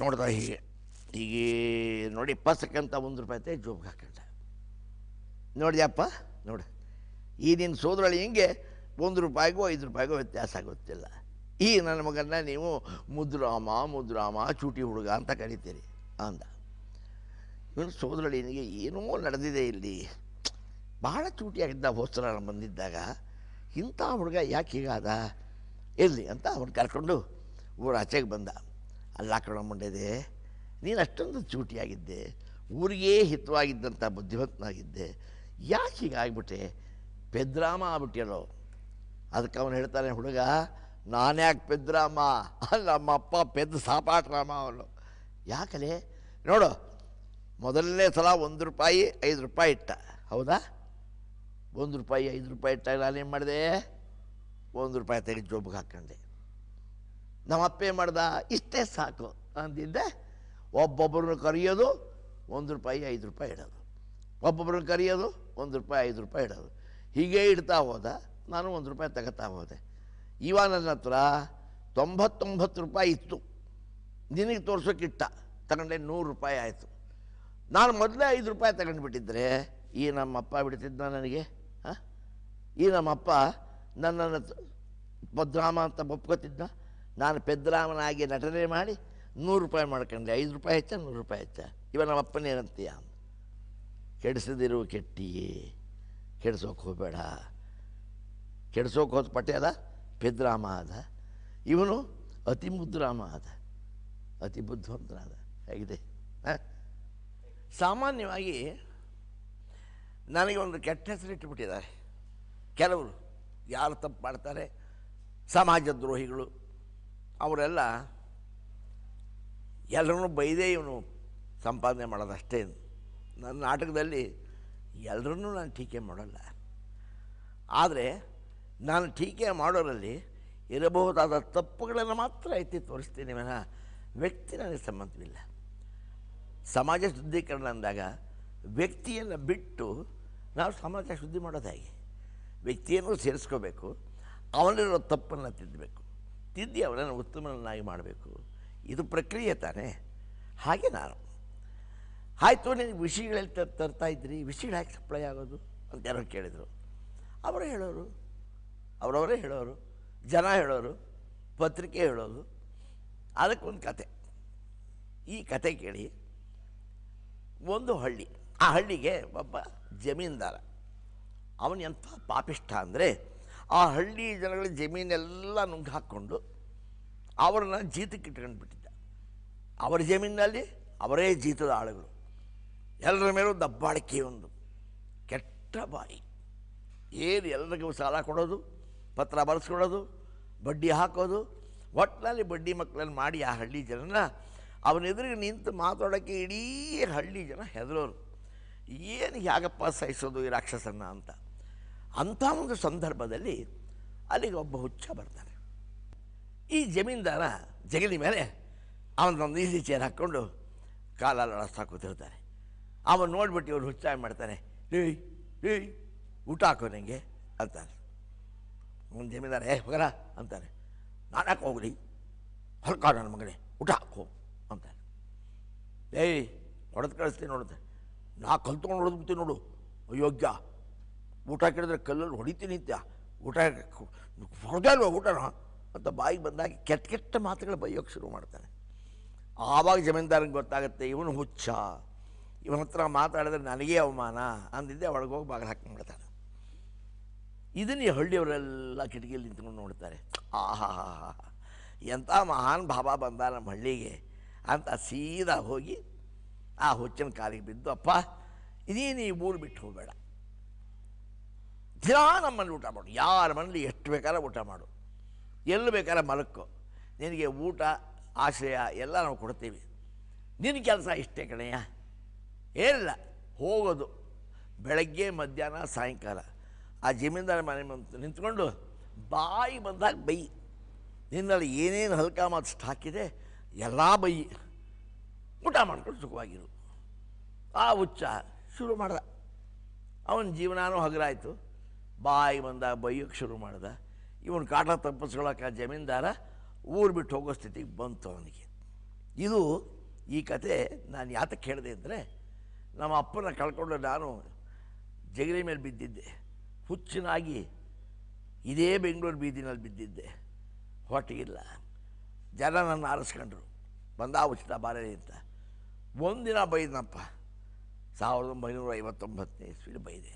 ನೋಡ್ದ ಹೀಗೆ ಹೀಗೆ ನೋಡಿ ಪಸ್ಕಂತ ಒಂದು ರೂಪಾಯಿ ಜೋಬ್ಗೆ ಹಾಕೊಂಡ ನೋಡಿದ್ಯಪ್ಪ ನೋಡಿ ಈ ನಿನ್ನ ಸೋದರಳಿ ಹಿಂಗೆ ಒಂದು ರೂಪಾಯಿಗೂ ಐದು ರೂಪಾಯಿಗೂ ವ್ಯತ್ಯಾಸ ಆಗುತ್ತಿಲ್ಲ ಈ ನನ್ನ ಮಗನ ನೀವು ಮುದ್ರಾಮ ಮುದ್ರಾಮ ಚೂಟಿ ಹುಡುಗ ಅಂತ ಕರಿತೀರಿ ಅಂದ ಇವನು ನಿನಗೆ ಏನೋ ನಡೆದಿದೆ ಇಲ್ಲಿ ಭಾಳ ಚೂಟಿಯಾಗಿದ್ದ ಹೋಸ್ತರ ಬಂದಿದ್ದಾಗ ಇಂಥ ಹುಡುಗ ಯಾಕೆ ಹೀಗಾದ ಇರಲಿ ಅಂತ ಅವ್ನು ಕರ್ಕೊಂಡು ಆಚೆಗೆ ಬಂದ ಅಲ್ಲಿ ಹಾಕೊಂಡು ನೀನು ಅಷ್ಟೊಂದು ಚೂಟಿಯಾಗಿದ್ದೆ ಊರಿಗೆ ಹಿತವಾಗಿದ್ದಂಥ ಬುದ್ಧಿವಂತನಾಗಿದ್ದೆ ಯಾಕೆ ಹೀಗಾಗ್ಬಿಟ್ಟೆ ಪೆದ್ರಾಮ ಆಗ್ಬಿಟ್ಟಿರೋ ಅದಕ್ಕೆ ಅವನು ಹೇಳ್ತಾನೆ ಹುಡುಗ ನಾನ್ಯಾಕೆ ಪೆದ್ರಾಮ ಅಲ್ಲ ನಮ್ಮಪ್ಪ ಪೆದ್ದು ಸಾಪಾಟ ರಾಮ ಅವನು ಯಾಕಲೆ ನೋಡು ಮೊದಲನೇ ಸಲ ಒಂದು ರೂಪಾಯಿ ಐದು ರೂಪಾಯಿ ಇಟ್ಟ ಹೌದಾ ಒಂದು ರೂಪಾಯಿ ಐದು ರೂಪಾಯಿ ಇಟ್ಟಾಗ ನಾನೇನು ಮಾಡಿದೆ ಒಂದು ರೂಪಾಯಿ ತೆಗೆದು ಜೋಬಿಗೆ ಹಾಕ್ಕೊಂಡೆ ನಮ್ಮ ಏನು ಮಾಡ್ದ ಇಷ್ಟೇ ಸಾಕು ಅಂತಿದ್ದೆ ಒಬ್ಬೊಬ್ಬರನ್ನು ಕರೆಯೋದು ಒಂದು ರೂಪಾಯಿ ಐದು ರೂಪಾಯಿ ಇಡೋದು ಒಬ್ಬೊಬ್ಬರನ್ನು ಕರೆಯೋದು ಒಂದು ರೂಪಾಯಿ ಐದು ರೂಪಾಯಿ ಇಡೋದು ಹೀಗೆ ಇಡ್ತಾ ಹೋದ ನಾನು ಒಂದು ರೂಪಾಯಿ ತಗೋತಾ ಹೋದೆ ಇವಾಗ ನನ್ನ ಹತ್ರ ತೊಂಬತ್ತೊಂಬತ್ತು ರೂಪಾಯಿ ಇತ್ತು ನಿನಗೆ ತೋರ್ಸೋಕ್ಕಿಟ್ಟ ತಗೊಂಡೆ ನೂರು ರೂಪಾಯಿ ಆಯಿತು ನಾನು ಮೊದಲೇ ಐದು ರೂಪಾಯಿ ತಗೊಂಡ್ಬಿಟ್ಟಿದ್ರೆ ಈ ನಮ್ಮಪ್ಪ ಬಿಡ್ತಿದ್ದ ನನಗೆ ಹಾಂ ಈ ನಮ್ಮಪ್ಪ ನನ್ನನ್ನು ಬದ್ರಾಮ ಅಂತ ಒಪ್ಕೋತಿದ್ದ ನಾನು ಪೆದ್ರಾಮನಾಗಿ ನಟನೆ ಮಾಡಿ ನೂರು ರೂಪಾಯಿ ಮಾಡ್ಕೊಂಡೆ ಐದು ರೂಪಾಯಿ ಹೆಚ್ಚ ನೂರು ರೂಪಾಯಿ ಹೆಚ್ಚ ಇವ ನಮ್ಮ ಅಪ್ಪನೇನಂತೀಯ ಕೆಡಿಸದಿರು ಕೆಟ್ಟಿಯೇ ಕೆಡಿಸೋಕೆ ಹೋಗಬೇಡ ಕೆಡ್ಸೋಕೆ ಹೋದ ಪಟ್ಟೆ ಅದ ಪೆದ್ರಾಮ ಅದ ಇವನು ಅತಿ ಮುದ್ರಾಮ ಅದ ಅತಿ ಬುದ್ಧಿವಂತನಾದ ಹೇಗಿದೆ ಸಾಮಾನ್ಯವಾಗಿ ನನಗೆ ಒಂದು ಕೆಟ್ಟ ಇಟ್ಟುಬಿಟ್ಟಿದ್ದಾರೆ ಕೆಲವರು ಯಾರು ತಪ್ಪು ಮಾಡ್ತಾರೆ ಸಮಾಜ ದ್ರೋಹಿಗಳು ಅವರೆಲ್ಲ ಎಲ್ಲರೂ ಬೈದೇ ಇವನು ಸಂಪಾದನೆ ಮಾಡೋದಷ್ಟೇ ನನ್ನ ನಾಟಕದಲ್ಲಿ ಎಲ್ಲರನ್ನೂ ನಾನು ಟೀಕೆ ಮಾಡಲ್ಲ ಆದರೆ ನಾನು ಟೀಕೆ ಮಾಡೋರಲ್ಲಿ ಇರಬಹುದಾದ ತಪ್ಪುಗಳನ್ನು ಮಾತ್ರ ಎತ್ತಿ ತೋರಿಸ್ತೀನಿ ವಿನ ವ್ಯಕ್ತಿ ನನಗೆ ಸಂಬಂಧವಿಲ್ಲ ಸಮಾಜ ಶುದ್ಧೀಕರಣ ಅಂದಾಗ ವ್ಯಕ್ತಿಯನ್ನು ಬಿಟ್ಟು ನಾವು ಸಮಾಜ ಶುದ್ಧಿ ಮಾಡೋದಾಗಿ ವ್ಯಕ್ತಿಯನ್ನು ಸೇರಿಸ್ಕೋಬೇಕು ಅವನಿರೋ ತಪ್ಪನ್ನು ತಿದ್ದಬೇಕು ತಿದ್ದಿ ಅವನನ್ನು ಉತ್ತಮನನ್ನಾಗಿ ಮಾಡಬೇಕು ಇದು ಪ್ರಕ್ರಿಯೆ ತಾನೇ ಹಾಗೆ ನಾನು ಆಯಿತು ನಿನಗೆ ವಿಷಯಗಳಲ್ಲಿ ತರ್ತಾ ಇದ್ರಿ ವಿಷಯಗಳು ಹಾಕಿ ಸಪ್ಲೈ ಆಗೋದು ಅಂತ ಯಾರು ಕೇಳಿದರು ಅವರೇ ಹೇಳೋರು ಅವರವರೇ ಹೇಳೋರು ಜನ ಹೇಳೋರು ಪತ್ರಿಕೆ ಹೇಳೋದು ಅದಕ್ಕೊಂದು ಕತೆ ಈ ಕತೆ ಕೇಳಿ ಒಂದು ಹಳ್ಳಿ ಆ ಹಳ್ಳಿಗೆ ಒಬ್ಬ ಜಮೀನ್ದಾರ ಅವನು ಎಂಥ ಪಾಪಿಷ್ಠ ಅಂದರೆ ಆ ಹಳ್ಳಿ ಜನಗಳ ಜಮೀನೆಲ್ಲ ನುಂಗ್ ಹಾಕ್ಕೊಂಡು ಅವರನ್ನ ಜೀತಕ್ಕೆ ಇಟ್ಕೊಂಡು ಬಿಟ್ಟಿದ್ದ ಅವರ ಜಮೀನಿನಲ್ಲಿ ಅವರೇ ಜೀತದ ಆಳುಗಳು ಎಲ್ಲರ ಮೇಲೂ ದಬ್ಬಾಳಿಕೆ ಒಂದು ಕೆಟ್ಟ ಬಾಯಿ ಏನು ಎಲ್ಲರಿಗೂ ಸಾಲ ಕೊಡೋದು ಪತ್ರ ಬರೆಸ್ಕೊಡೋದು ಬಡ್ಡಿ ಹಾಕೋದು ಒಟ್ಟಿನಲ್ಲಿ ಬಡ್ಡಿ ಮಕ್ಕಳನ್ನು ಮಾಡಿ ಆ ಹಳ್ಳಿ ಜನನ ಅವನೆದುರಿಗೆ ನಿಂತು ಮಾತಾಡೋಕ್ಕೆ ಇಡೀ ಹಳ್ಳಿ ಜನ ಹೆದರೋರು ಏನು ಹೇಗಪ್ಪ ಸಹಿಸೋದು ಈ ರಾಕ್ಷಸನ್ನ ಅಂತ ಅಂಥ ಒಂದು ಸಂದರ್ಭದಲ್ಲಿ ಅಲ್ಲಿಗೆ ಒಬ್ಬ ಹುಚ್ಚ ಬರ್ತಾನೆ ಈ ಜಮೀನ್ದಾರ ಜಗಲಿ ಮೇಲೆ ಅವನೊಂದು ಈಸಿ ಚೇರ್ ಹಾಕ್ಕೊಂಡು ಕಾಲಲ್ಲಿ ಕೂತಿರ್ತಾನೆ ಅವನು ನೋಡ್ಬಿಟ್ಟು ಇವನು ಹುಚ್ಚಾಗಿ ಮಾಡ್ತಾನೆ ಏಯ್ ಏಯ್ ಊಟ ಹಾಕೋ ನನಗೆ ಅಂತಾನೆ ಒಂದು ಜಮೀನ್ದಾರ ಏ ಹೋಗರ ಅಂತಾನೆ ನಾನು ಯಾಕೆ ಹೋಗಲಿ ನನ್ನ ಮಗನೇ ಊಟ ಹಾಕು ಅಂತಾನೆ ಏಯ್ ಹೊಡೆದು ಕಳಿಸ್ತೀನಿ ನೋಡುತ್ತೆ ನಾ ಕಲ್ತ್ಕೊಂಡು ಹೊಡೆದ್ಬಿಡ್ತೀನಿ ನೋಡು ಅಯೋಗ್ಯ ಊಟ ಕೇಳಿದ್ರೆ ಕಲ್ಲಲ್ಲಿ ಹೊಡಿತೀನಿ ನಿತ್ಯ ಊಟ ಹೊಡೆದಲ್ವ ಊಟನೋ ಅಂತ ಬಾಯಿಗೆ ಬಂದಾಗ ಕೆಟ್ಟ ಕೆಟ್ಟ ಮಾತುಗಳು ಬೈಯೋಕೆ ಶುರು ಮಾಡ್ತಾನೆ ಆವಾಗ ಜಮೀನ್ದಾರಂಗೆ ಗೊತ್ತಾಗುತ್ತೆ ಇವನು ಹುಚ್ಚ ಇವನ ಹತ್ರ ಮಾತಾಡಿದ್ರೆ ನನಗೇ ಅವಮಾನ ಅಂದಿದ್ದೆ ಹೋಗಿ ಬಾಗಿಲು ಹಾಕೊಂಡ್ಬಿಡ್ತಾನೆ ಇದನ್ನು ಹಳ್ಳಿಯವರೆಲ್ಲ ಕಿಟಕಿಯಲ್ಲಿ ನಿಂತ್ಕೊಂಡು ನೋಡ್ತಾರೆ ಆಹಾ ಹಾ ಹಾ ಎಂಥ ಮಹಾನ್ ಭಾವ ಬಂದ ನಮ್ಮ ಹಳ್ಳಿಗೆ ಅಂತ ಸೀದಾ ಹೋಗಿ ಆ ಹುಚ್ಚಿನ ಕಾಲಿಗೆ ಬಿದ್ದು ಅಪ್ಪ ಇದೇ ಈ ಊರು ಬಿಟ್ಟು ಹೋಗಬೇಡ ಮಧ್ಯ ನಮ್ಮಲ್ಲಿ ಊಟ ಮಾಡು ಯಾರ ಮನೇಲಿ ಎಷ್ಟು ಬೇಕಾದ್ರೆ ಊಟ ಮಾಡು ಎಲ್ಲಿ ಬೇಕಾದ್ರೆ ಮಲಕ್ಕು ನಿನಗೆ ಊಟ ಆಶ್ರಯ ಎಲ್ಲ ನಾವು ಕೊಡ್ತೀವಿ ನಿನ್ನ ಕೆಲಸ ಇಷ್ಟೇ ಕಣಯ್ಯ ಏನಿಲ್ಲ ಹೋಗೋದು ಬೆಳಗ್ಗೆ ಮಧ್ಯಾಹ್ನ ಸಾಯಂಕಾಲ ಆ ಜಮೀನ್ದಾರ ಮನೆ ನಿಂತ್ಕೊಂಡು ಬಾಯಿ ಬಂದಾಗ ಬೈ ನಿನ್ನಲ್ಲಿ ಏನೇನು ಹಲ್ಕ ಮಾತು ಸ್ಟಾಕಿದೆ ಎಲ್ಲ ಬೈ ಊಟ ಮಾಡ್ಕೊಂಡು ಸುಖವಾಗಿರು ಆ ಹುಚ್ಚ ಶುರು ಮಾಡ್ದ ಅವನ ಜೀವನಾನೂ ಹಗರಾಯಿತು ಬಾಯಿ ಬಂದ ಬೈಯಕ್ಕೆ ಶುರು ಮಾಡ್ದೆ ಇವನು ಕಾಟ ತಪ್ಪಿಸ್ಕೊಳ್ಳೋಕೆ ಜಮೀನ್ದಾರ ಊರು ಬಿಟ್ಟು ಹೋಗೋ ಸ್ಥಿತಿಗೆ ಬಂತು ಅವನಿಗೆ ಇದು ಈ ಕತೆ ನಾನು ಯಾತಕ್ಕೆ ಹೇಳಿದೆ ಅಂದರೆ ನಮ್ಮ ಅಪ್ಪನ ಕಳ್ಕೊಂಡು ನಾನು ಜಗಲಿ ಮೇಲೆ ಬಿದ್ದಿದ್ದೆ ಹುಚ್ಚಿನಾಗಿ ಇದೇ ಬೆಂಗಳೂರು ಬೀದಿನಲ್ಲಿ ಬಿದ್ದಿದ್ದೆ ಹೊಟ್ಟಿಗಿಲ್ಲ ಜನ ನನ್ನ ಆರಿಸ್ಕೊಂಡ್ರು ಬಂದ ಉಚಿತ ಬಾರಲಿ ಅಂತ ಒಂದಿನ ಬೈದನಪ್ಪ ಸಾವಿರದ ಒಂಬೈನೂರ ಐವತ್ತೊಂಬತ್ತನೇ ಇಸ್ವಿಲಿ ಬೈದೆ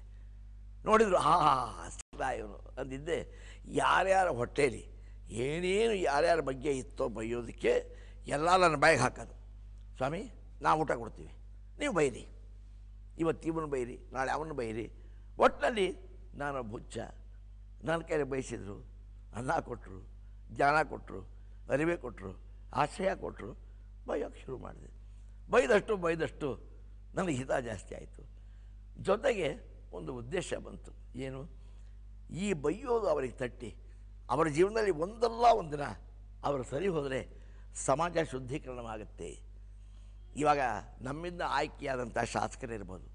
ನೋಡಿದರು ಹಾ ಹಾ ಇವನು ಅಂದಿದ್ದೆ ಯಾರ್ಯಾರ ಹೊಟ್ಟೆಯಲ್ಲಿ ಏನೇನು ಯಾರ್ಯಾರ ಬಗ್ಗೆ ಇತ್ತೋ ಬೈಯೋದಕ್ಕೆ ಎಲ್ಲ ನನ್ನ ಬಾಯಿಗೆ ಹಾಕೋದು ಸ್ವಾಮಿ ನಾವು ಊಟ ಕೊಡ್ತೀವಿ ನೀವು ಬೈರಿ ಇವತ್ತು ಇವನು ಬೈರಿ ನಾಳೆ ಅವನು ಬೈರಿ ಒಟ್ಟಿನಲ್ಲಿ ನಾನು ಬುಚ್ಚ ನನ್ನ ಕೈಲಿ ಬಯಸಿದರು ಅನ್ನ ಕೊಟ್ಟರು ಜ್ಞಾನ ಕೊಟ್ಟರು ಅರಿವೆ ಕೊಟ್ಟರು ಆಶ್ರಯ ಕೊಟ್ಟರು ಬೈಯೋಕ್ಕೆ ಶುರು ಮಾಡಿದೆ ಬೈದಷ್ಟು ಬೈದಷ್ಟು ನನಗೆ ಹಿತ ಜಾಸ್ತಿ ಆಯಿತು ಜೊತೆಗೆ ಒಂದು ಉದ್ದೇಶ ಬಂತು ಏನು ಈ ಬೈಯೋದು ಅವರಿಗೆ ತಟ್ಟಿ ಅವರ ಜೀವನದಲ್ಲಿ ಒಂದಲ್ಲ ಒಂದು ದಿನ ಅವರು ಸರಿ ಹೋದರೆ ಸಮಾಜ ಶುದ್ಧೀಕರಣವಾಗುತ್ತೆ ಇವಾಗ ನಮ್ಮಿಂದ ಆಯ್ಕೆಯಾದಂಥ ಶಾಸಕರಿರ್ಬೋದು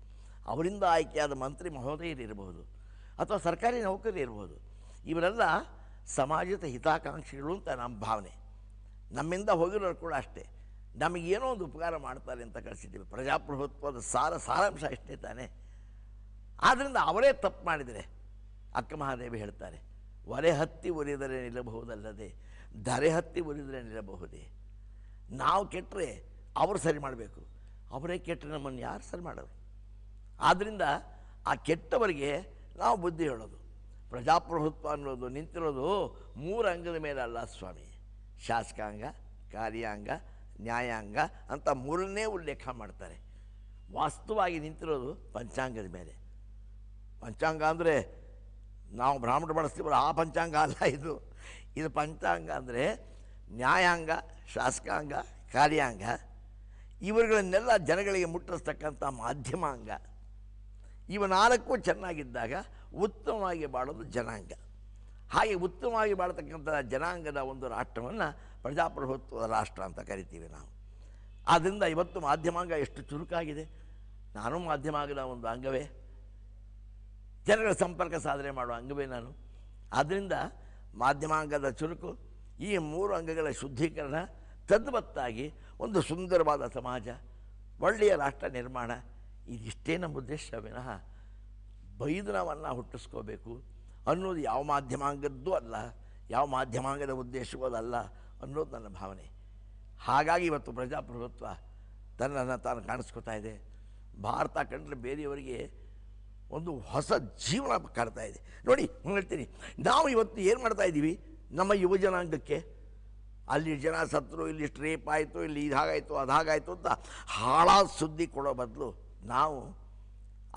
ಅವರಿಂದ ಆಯ್ಕೆಯಾದ ಮಂತ್ರಿ ಮಹೋದಯರಿರ್ಬೋದು ಅಥವಾ ಸರ್ಕಾರಿ ನೌಕರಿ ಇರ್ಬೋದು ಇವರೆಲ್ಲ ಸಮಾಜದ ಹಿತಾಕಾಂಕ್ಷಿಗಳು ಅಂತ ನಮ್ಮ ಭಾವನೆ ನಮ್ಮಿಂದ ಹೋಗಿರೋರು ಕೂಡ ಅಷ್ಟೇ ನಮಗೇನೋ ಒಂದು ಉಪಕಾರ ಮಾಡ್ತಾರೆ ಅಂತ ಕಳಿಸಿದ್ದೀವಿ ಪ್ರಜಾಪ್ರಭುತ್ವದ ಸಾರ ಸಾರಾಂಶ ಅಷ್ಟೇ ತಾನೇ ಆದ್ದರಿಂದ ಅವರೇ ತಪ್ಪು ಮಾಡಿದರೆ ಅಕ್ಕ ಮಹಾದೇವಿ ಹೇಳ್ತಾರೆ ಒರೆ ಹತ್ತಿ ಉರಿದರೆ ನಿಲ್ಲಬಹುದಲ್ಲದೆ ಧರೆ ಹತ್ತಿ ಉರಿದರೆ ನಿಲ್ಲಬಹುದೇ ನಾವು ಕೆಟ್ಟರೆ ಅವರು ಸರಿ ಮಾಡಬೇಕು ಅವರೇ ಕೆಟ್ಟರೆ ನಮ್ಮನ್ನು ಯಾರು ಸರಿ ಮಾಡೋರು ಆದ್ದರಿಂದ ಆ ಕೆಟ್ಟವರಿಗೆ ನಾವು ಬುದ್ಧಿ ಹೇಳೋದು ಪ್ರಜಾಪ್ರಭುತ್ವ ಅನ್ನೋದು ನಿಂತಿರೋದು ಮೂರು ಅಂಗದ ಮೇಲೆ ಅಲ್ಲ ಸ್ವಾಮಿ ಶಾಸಕಾಂಗ ಕಾರ್ಯಾಂಗ ನ್ಯಾಯಾಂಗ ಅಂತ ಮೂರನೇ ಉಲ್ಲೇಖ ಮಾಡ್ತಾರೆ ವಾಸ್ತವವಾಗಿ ನಿಂತಿರೋದು ಪಂಚಾಂಗದ ಮೇಲೆ ಪಂಚಾಂಗ ಅಂದರೆ ನಾವು ಬ್ರಾಹ್ಮಣ ಬಳಸ್ತೀವಲ್ಲ ಆ ಪಂಚಾಂಗ ಅಲ್ಲ ಇದು ಇದು ಪಂಚಾಂಗ ಅಂದರೆ ನ್ಯಾಯಾಂಗ ಶಾಸಕಾಂಗ ಕಾರ್ಯಾಂಗ ಇವರುಗಳನ್ನೆಲ್ಲ ಜನಗಳಿಗೆ ಮುಟ್ಟಿಸ್ತಕ್ಕಂಥ ಮಾಧ್ಯಮಾಂಗ ಇವ ನಾಲ್ಕು ಚೆನ್ನಾಗಿದ್ದಾಗ ಉತ್ತಮವಾಗಿ ಬಾಳೋದು ಜನಾಂಗ ಹಾಗೆ ಉತ್ತಮವಾಗಿ ಬಾಳ್ತಕ್ಕಂಥ ಜನಾಂಗದ ಒಂದು ರಾಷ್ಟ್ರವನ್ನು ಪ್ರಜಾಪ್ರಭುತ್ವದ ರಾಷ್ಟ್ರ ಅಂತ ಕರಿತೀವಿ ನಾವು ಆದ್ದರಿಂದ ಇವತ್ತು ಮಾಧ್ಯಮಾಂಗ ಎಷ್ಟು ಚುರುಕಾಗಿದೆ ನಾನು ಮಾಧ್ಯಮಾಂಗದ ಒಂದು ಅಂಗವೇ ಜನರ ಸಂಪರ್ಕ ಸಾಧನೆ ಮಾಡುವ ಅಂಗವೇ ನಾನು ಆದ್ದರಿಂದ ಮಾಧ್ಯಮಾಂಗದ ಚುರುಕು ಈ ಮೂರು ಅಂಗಗಳ ಶುದ್ಧೀಕರಣ ತದ್ವತ್ತಾಗಿ ಒಂದು ಸುಂದರವಾದ ಸಮಾಜ ಒಳ್ಳೆಯ ರಾಷ್ಟ್ರ ನಿರ್ಮಾಣ ಇದಿಷ್ಟೇ ನಮ್ಮ ಉದ್ದೇಶ ವಿನಃ ಬೈದು ಹುಟ್ಟಿಸ್ಕೋಬೇಕು ಅನ್ನೋದು ಯಾವ ಮಾಧ್ಯಮಾಂಗದ್ದು ಅಲ್ಲ ಯಾವ ಮಾಧ್ಯಮಾಂಗದ ಉದ್ದೇಶವೂ ಅದಲ್ಲ ಅನ್ನೋದು ನನ್ನ ಭಾವನೆ ಹಾಗಾಗಿ ಇವತ್ತು ಪ್ರಜಾಪ್ರಭುತ್ವ ತನ್ನನ್ನು ತಾನು ಕಾಣಿಸ್ಕೊತಾ ಇದೆ ಭಾರತ ಕಂಡ್ರೆ ಬೇರೆಯವರಿಗೆ ಒಂದು ಹೊಸ ಜೀವನ ಕಾಡ್ತಾ ಇದೆ ನೋಡಿ ಹೇಳ್ತೀನಿ ನಾವು ಇವತ್ತು ಏನು ಮಾಡ್ತಾ ಇದ್ದೀವಿ ನಮ್ಮ ಯುವ ಜನಾಂಗಕ್ಕೆ ಅಲ್ಲಿ ಜನ ಸತ್ರು ಇಲ್ಲಿ ಸ್ಟ್ರೇಪ್ ಆಯಿತು ಇಲ್ಲಿ ಇದು ಹಾಗಾಯಿತು ಅದು ಹಾಗಾಯಿತು ಅಂತ ಹಾಳಾದ ಸುದ್ದಿ ಕೊಡೋ ಬದಲು ನಾವು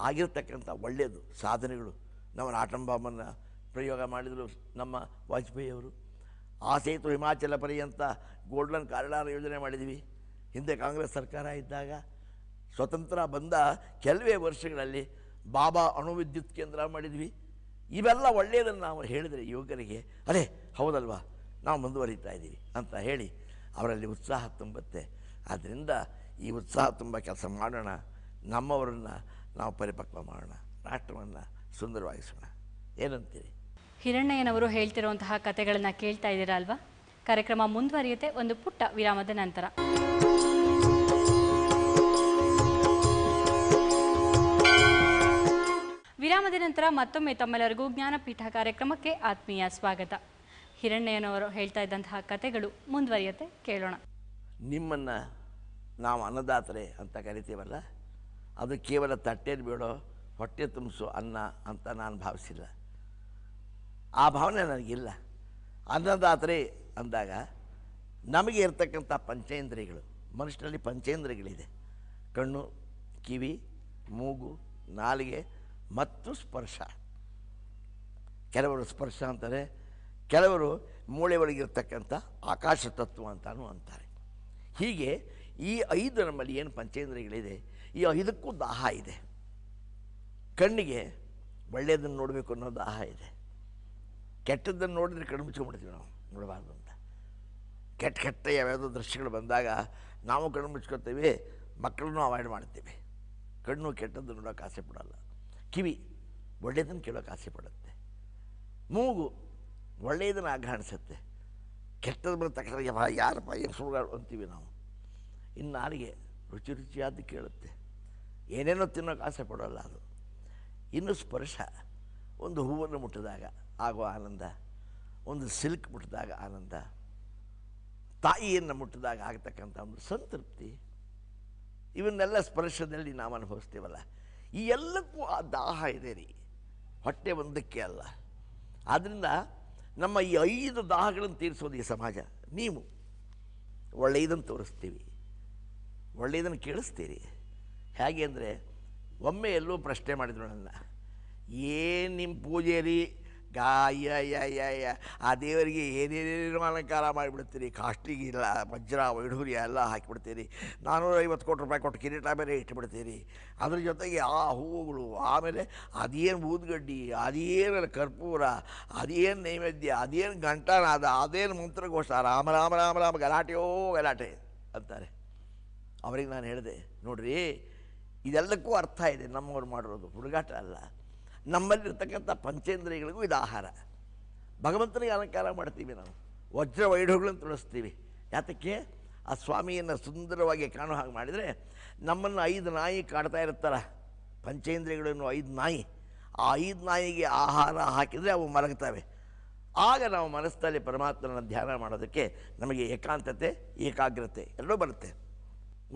ಆಗಿರ್ತಕ್ಕಂಥ ಒಳ್ಳೆಯದು ಸಾಧನೆಗಳು ನಮ್ಮ ಆಟಂಬಾಂಬನ್ನು ಪ್ರಯೋಗ ಮಾಡಿದರು ನಮ್ಮ ಅವರು ಆ ಸೇತು ಹಿಮಾಚಲ ಪರ್ಯಂತ ಗೋಲ್ಡನ್ ಕಾರಿಡಾರ್ ಯೋಜನೆ ಮಾಡಿದ್ವಿ ಹಿಂದೆ ಕಾಂಗ್ರೆಸ್ ಸರ್ಕಾರ ಇದ್ದಾಗ ಸ್ವತಂತ್ರ ಬಂದ ಕೆಲವೇ ವರ್ಷಗಳಲ್ಲಿ ಬಾಬಾ ಅಣುವಿದ್ಯುತ್ ಕೇಂದ್ರ ಮಾಡಿದ್ವಿ ಇವೆಲ್ಲ ಒಳ್ಳೆಯದನ್ನು ನಾವು ಹೇಳಿದರೆ ಯುವಕರಿಗೆ ಅದೇ ಹೌದಲ್ವಾ ನಾವು ಮುಂದುವರಿತಾ ಇದ್ದೀವಿ ಅಂತ ಹೇಳಿ ಅವರಲ್ಲಿ ಉತ್ಸಾಹ ತುಂಬುತ್ತೆ ಆದ್ದರಿಂದ ಈ ಉತ್ಸಾಹ ತುಂಬ ಕೆಲಸ ಮಾಡೋಣ ನಮ್ಮವರನ್ನು ನಾವು ಪರಿಪಕ್ವ ಮಾಡೋಣ ರಾಷ್ಟ್ರವನ್ನು ಸುಂದರವಾಗಿಸೋಣ ಏನಂತೀರಿ ಹಿರಣ್ಣಯ್ಯನವರು ಹೇಳ್ತಿರುವಂತಹ ಕಥೆಗಳನ್ನು ಕೇಳ್ತಾ ಇದ್ದೀರಾ ಅಲ್ವಾ ಕಾರ್ಯಕ್ರಮ ಮುಂದುವರಿಯುತ್ತೆ ಒಂದು ಪುಟ್ಟ ವಿರಾಮದ ನಂತರ ವಿರಾಮದ ನಂತರ ಮತ್ತೊಮ್ಮೆ ತಮ್ಮೆಲ್ಲರಿಗೂ ಜ್ಞಾನಪೀಠ ಕಾರ್ಯಕ್ರಮಕ್ಕೆ ಆತ್ಮೀಯ ಸ್ವಾಗತ ಹಿರಣ್ಯನವರು ಹೇಳ್ತಾ ಇದ್ದಂತಹ ಕತೆಗಳು ಮುಂದುವರಿಯುತ್ತೆ ಕೇಳೋಣ ನಿಮ್ಮನ್ನು ನಾವು ಅನ್ನದಾತ್ರೆ ಅಂತ ಕರಿತೀವಲ್ಲ ಅದು ಕೇವಲ ತಟ್ಟೆನ ಬೇಡೋ ಹೊಟ್ಟೆ ತುಂಬಿಸು ಅನ್ನ ಅಂತ ನಾನು ಭಾವಿಸಿಲ್ಲ ಆ ಭಾವನೆ ನನಗಿಲ್ಲ ಅನ್ನದಾತ್ರೆ ಅಂದಾಗ ನಮಗೆ ಇರ್ತಕ್ಕಂಥ ಪಂಚೇಂದ್ರಿಯಗಳು ಮನುಷ್ಯನಲ್ಲಿ ಪಂಚೇಂದ್ರಿಯಗಳಿದೆ ಕಣ್ಣು ಕಿವಿ ಮೂಗು ನಾಲಿಗೆ ಮತ್ತು ಸ್ಪರ್ಶ ಕೆಲವರು ಸ್ಪರ್ಶ ಅಂತಾರೆ ಕೆಲವರು ಮೂಳೆ ಒಳಗಿರ್ತಕ್ಕಂಥ ಆಕಾಶ ತತ್ವ ಅಂತಲೂ ಅಂತಾರೆ ಹೀಗೆ ಈ ಐದು ನಮ್ಮಲ್ಲಿ ಏನು ಪಂಚೇಂದ್ರಿಯಗಳಿದೆ ಈ ಐದಕ್ಕೂ ದಾಹ ಇದೆ ಕಣ್ಣಿಗೆ ಒಳ್ಳೆಯದನ್ನು ನೋಡಬೇಕು ಅನ್ನೋ ದಾಹ ಇದೆ ಕೆಟ್ಟದ್ದನ್ನು ನೋಡಿದ್ರೆ ಕಣ್ಣು ಮುಚ್ಕೊಂಡ್ಬಿಡ್ತೀವಿ ನಾವು ನೋಡಬಾರ್ದು ಅಂತ ಕೆಟ್ಟ ಕೆಟ್ಟ ಯಾವ್ಯಾವುದೋ ದೃಶ್ಯಗಳು ಬಂದಾಗ ನಾವು ಕಣ್ಣು ಮುಚ್ಕೋತೀವಿ ಮಕ್ಕಳನ್ನು ಅವಾಯ್ಡ್ ಮಾಡ್ತೀವಿ ಕಣ್ಣು ಕೆಟ್ಟದ್ದು ನೋಡೋಕೆ ಆಸೆ ಪಡೋಲ್ಲ ಕಿವಿ ಒಳ್ಳೆಯದನ್ನು ಕೇಳೋಕೆ ಆಸೆ ಪಡುತ್ತೆ ಮೂಗು ಒಳ್ಳೆಯದನ್ನು ಆಘ್ರಾಣಿಸುತ್ತೆ ಕೆಟ್ಟದ ಮೇಲೆ ತಕ್ಷಣ ಯಾರಪ್ಪ ಏನು ಸುಳ್ಳು ಅಂತೀವಿ ನಾವು ಇನ್ನು ನಾಲಿಗೆ ರುಚಿ ರುಚಿಯಾದ ಕೇಳುತ್ತೆ ಏನೇನೋ ತಿನ್ನೋಕೆ ಆಸೆ ಪಡೋಲ್ಲ ಅದು ಇನ್ನು ಸ್ಪರ್ಶ ಒಂದು ಹೂವನ್ನು ಮುಟ್ಟಿದಾಗ ಆಗುವ ಆನಂದ ಒಂದು ಸಿಲ್ಕ್ ಮುಟ್ಟಿದಾಗ ಆನಂದ ತಾಯಿಯನ್ನು ಮುಟ್ಟಿದಾಗ ಆಗತಕ್ಕಂಥ ಒಂದು ಸಂತೃಪ್ತಿ ಇವನ್ನೆಲ್ಲ ಸ್ಪರ್ಶದಲ್ಲಿ ನಾವು ಅನುಭವಿಸ್ತೀವಲ್ಲ ಈ ಎಲ್ಲಕ್ಕೂ ಆ ದಾಹ ಇದೆ ರೀ ಹೊಟ್ಟೆ ಒಂದಕ್ಕೆ ಅಲ್ಲ ಆದ್ದರಿಂದ ನಮ್ಮ ಈ ಐದು ದಾಹಗಳನ್ನು ತೀರಿಸೋದು ಈ ಸಮಾಜ ನೀವು ಒಳ್ಳೆಯದನ್ನು ತೋರಿಸ್ತೀವಿ ಒಳ್ಳೆಯದನ್ನು ಕೇಳಿಸ್ತೀರಿ ಹೇಗೆ ಅಂದರೆ ಒಮ್ಮೆ ಎಲ್ಲೋ ಪ್ರಶ್ನೆ ಮಾಡಿದ್ರು ನನ್ನ ಏನು ನಿಮ್ಮ ಪೂಜೆ ರೀ ಗಾಯ ಯ ಆ ದೇವರಿಗೆ ಏನೇನು ಅಲಂಕಾರ ಮಾಡಿಬಿಡ್ತೀರಿ ಇಲ್ಲ ವಜ್ರ ವೈಢೂರ್ಯ ಎಲ್ಲ ಹಾಕಿಬಿಡ್ತೀರಿ ನಾನ್ನೂರೈವತ್ತು ಕೋಟಿ ರೂಪಾಯಿ ಕೊಟ್ಟು ಕಿರೀಟ ಮೇಲೆ ಇಟ್ಟುಬಿಡ್ತೀರಿ ಅದ್ರ ಜೊತೆಗೆ ಆ ಹೂವುಗಳು ಆಮೇಲೆ ಅದೇನು ಬೂದ್ಗಡ್ಡಿ ಅದೇನು ಕರ್ಪೂರ ಅದೇನು ನೈವೇದ್ಯ ಅದೇನು ಗಂಟನಾದ ಅದೇನು ಮಂತ್ರಘೋಷ ರಾಮ ರಾಮ ರಾಮ ರಾಮ ಗಲಾಟೆಯೋ ಗಲಾಟೆ ಅಂತಾರೆ ಅವರಿಗೆ ನಾನು ಹೇಳಿದೆ ನೋಡ್ರಿ ಇದೆಲ್ಲಕ್ಕೂ ಅರ್ಥ ಇದೆ ನಮ್ಮವ್ರು ಮಾಡಿರೋದು ಹುಡುಗಾಟ ಅಲ್ಲ ನಮ್ಮಲ್ಲಿರ್ತಕ್ಕಂಥ ಪಂಚೇಂದ್ರಿಯಗಳಿಗೂ ಇದು ಆಹಾರ ಭಗವಂತನಿಗೆ ಅಲಂಕಾರ ಮಾಡ್ತೀವಿ ನಾವು ವಜ್ರ ವೈಢಗಳನ್ನು ತುಳಿಸ್ತೀವಿ ಯಾತಕ್ಕೆ ಆ ಸ್ವಾಮಿಯನ್ನು ಸುಂದರವಾಗಿ ಕಾಣೋ ಹಾಗೆ ಮಾಡಿದರೆ ನಮ್ಮನ್ನು ಐದು ನಾಯಿ ಕಾಡ್ತಾ ಇರ್ತಾರ ಪಂಚೇಂದ್ರಿಯಗಳನ್ನು ಐದು ನಾಯಿ ಆ ಐದು ನಾಯಿಗೆ ಆಹಾರ ಹಾಕಿದರೆ ಅವು ಮಲಗ್ತವೆ ಆಗ ನಾವು ಮನಸ್ಸಲ್ಲಿ ಪರಮಾತ್ಮನ ಧ್ಯಾನ ಮಾಡೋದಕ್ಕೆ ನಮಗೆ ಏಕಾಂತತೆ ಏಕಾಗ್ರತೆ ಎರಡೂ ಬರುತ್ತೆ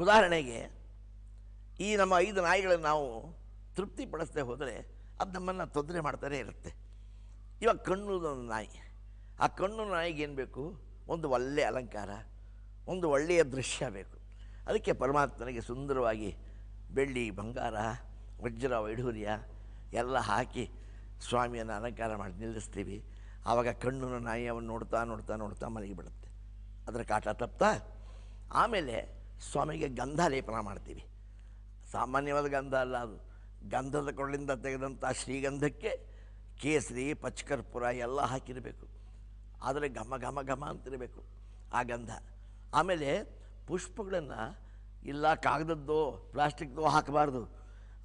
ಉದಾಹರಣೆಗೆ ಈ ನಮ್ಮ ಐದು ನಾಯಿಗಳನ್ನು ನಾವು ತೃಪ್ತಿಪಡಿಸದೆ ಹೋದರೆ ಅದು ನಮ್ಮನ್ನು ತೊಂದರೆ ಮಾಡ್ತಾನೆ ಇರುತ್ತೆ ಇವಾಗ ಕಣ್ಣು ನಾಯಿ ಆ ಕಣ್ಣು ನಾಯಿಗೆ ಏನು ಬೇಕು ಒಂದು ಒಳ್ಳೆಯ ಅಲಂಕಾರ ಒಂದು ಒಳ್ಳೆಯ ದೃಶ್ಯ ಬೇಕು ಅದಕ್ಕೆ ಪರಮಾತ್ಮನಿಗೆ ಸುಂದರವಾಗಿ ಬೆಳ್ಳಿ ಬಂಗಾರ ವಜ್ರ ವೈಢೂರ್ಯ ಎಲ್ಲ ಹಾಕಿ ಸ್ವಾಮಿಯನ್ನು ಅಲಂಕಾರ ಮಾಡಿ ನಿಲ್ಲಿಸ್ತೀವಿ ಆವಾಗ ಕಣ್ಣು ನಾಯಿ ಅವನು ನೋಡ್ತಾ ನೋಡ್ತಾ ನೋಡ್ತಾ ಬಿಡುತ್ತೆ ಅದರ ಕಾಟ ತಪ್ತಾ ಆಮೇಲೆ ಸ್ವಾಮಿಗೆ ಗಂಧ ಲೇಪನ ಮಾಡ್ತೀವಿ ಸಾಮಾನ್ಯವಾದ ಗಂಧ ಅಲ್ಲ ಅದು ಗಂಧದ ಕೊರಳಿಂದ ತೆಗೆದಂಥ ಶ್ರೀಗಂಧಕ್ಕೆ ಕೇಸರಿ ಪಚ್ಚಕರ್ಪುರ ಎಲ್ಲ ಹಾಕಿರಬೇಕು ಆದರೆ ಘಮ ಘಮ ಘಮ ಅಂತಿರಬೇಕು ಆ ಗಂಧ ಆಮೇಲೆ ಪುಷ್ಪಗಳನ್ನು ಇಲ್ಲ ಕಾಗದದ್ದು ಪ್ಲಾಸ್ಟಿಕ್ದೋ ಹಾಕಬಾರ್ದು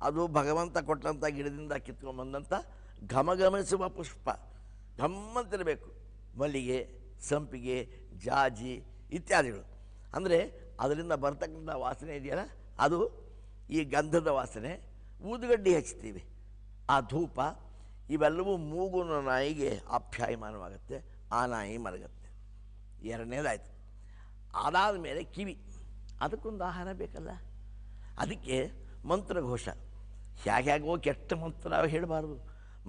ಅದು ಭಗವಂತ ಕೊಟ್ಟಂಥ ಗಿಡದಿಂದ ಕಿತ್ಕೊಂಡ್ಬಂದಂಥ ಘಮಘಮಿಸುವ ಪುಷ್ಪ ಅಂತಿರಬೇಕು ಮಲ್ಲಿಗೆ ಸಂಪಿಗೆ ಜಾಜಿ ಇತ್ಯಾದಿಗಳು ಅಂದರೆ ಅದರಿಂದ ಬರ್ತಕ್ಕಂಥ ವಾಸನೆ ಇದೆಯಲ್ಲ ಅದು ಈ ಗಂಧದ ವಾಸನೆ ಊದುಗಡ್ಡಿ ಹಚ್ತೀವಿ ಆ ಧೂಪ ಇವೆಲ್ಲವೂ ಮೂಗುನ ನಾಯಿಗೆ ಆಪ್ಯಾಯಮಾನವಾಗುತ್ತೆ ಆ ನಾಯಿ ಮರಗತ್ತೆ ಎರಡನೇದಾಯಿತು ಅದಾದ ಮೇಲೆ ಕಿವಿ ಅದಕ್ಕೊಂದು ಆಹಾರ ಬೇಕಲ್ಲ ಅದಕ್ಕೆ ಮಂತ್ರಘೋಷ ಹೇಗೋ ಕೆಟ್ಟ ಮಂತ್ರ ಹೇಳಬಾರ್ದು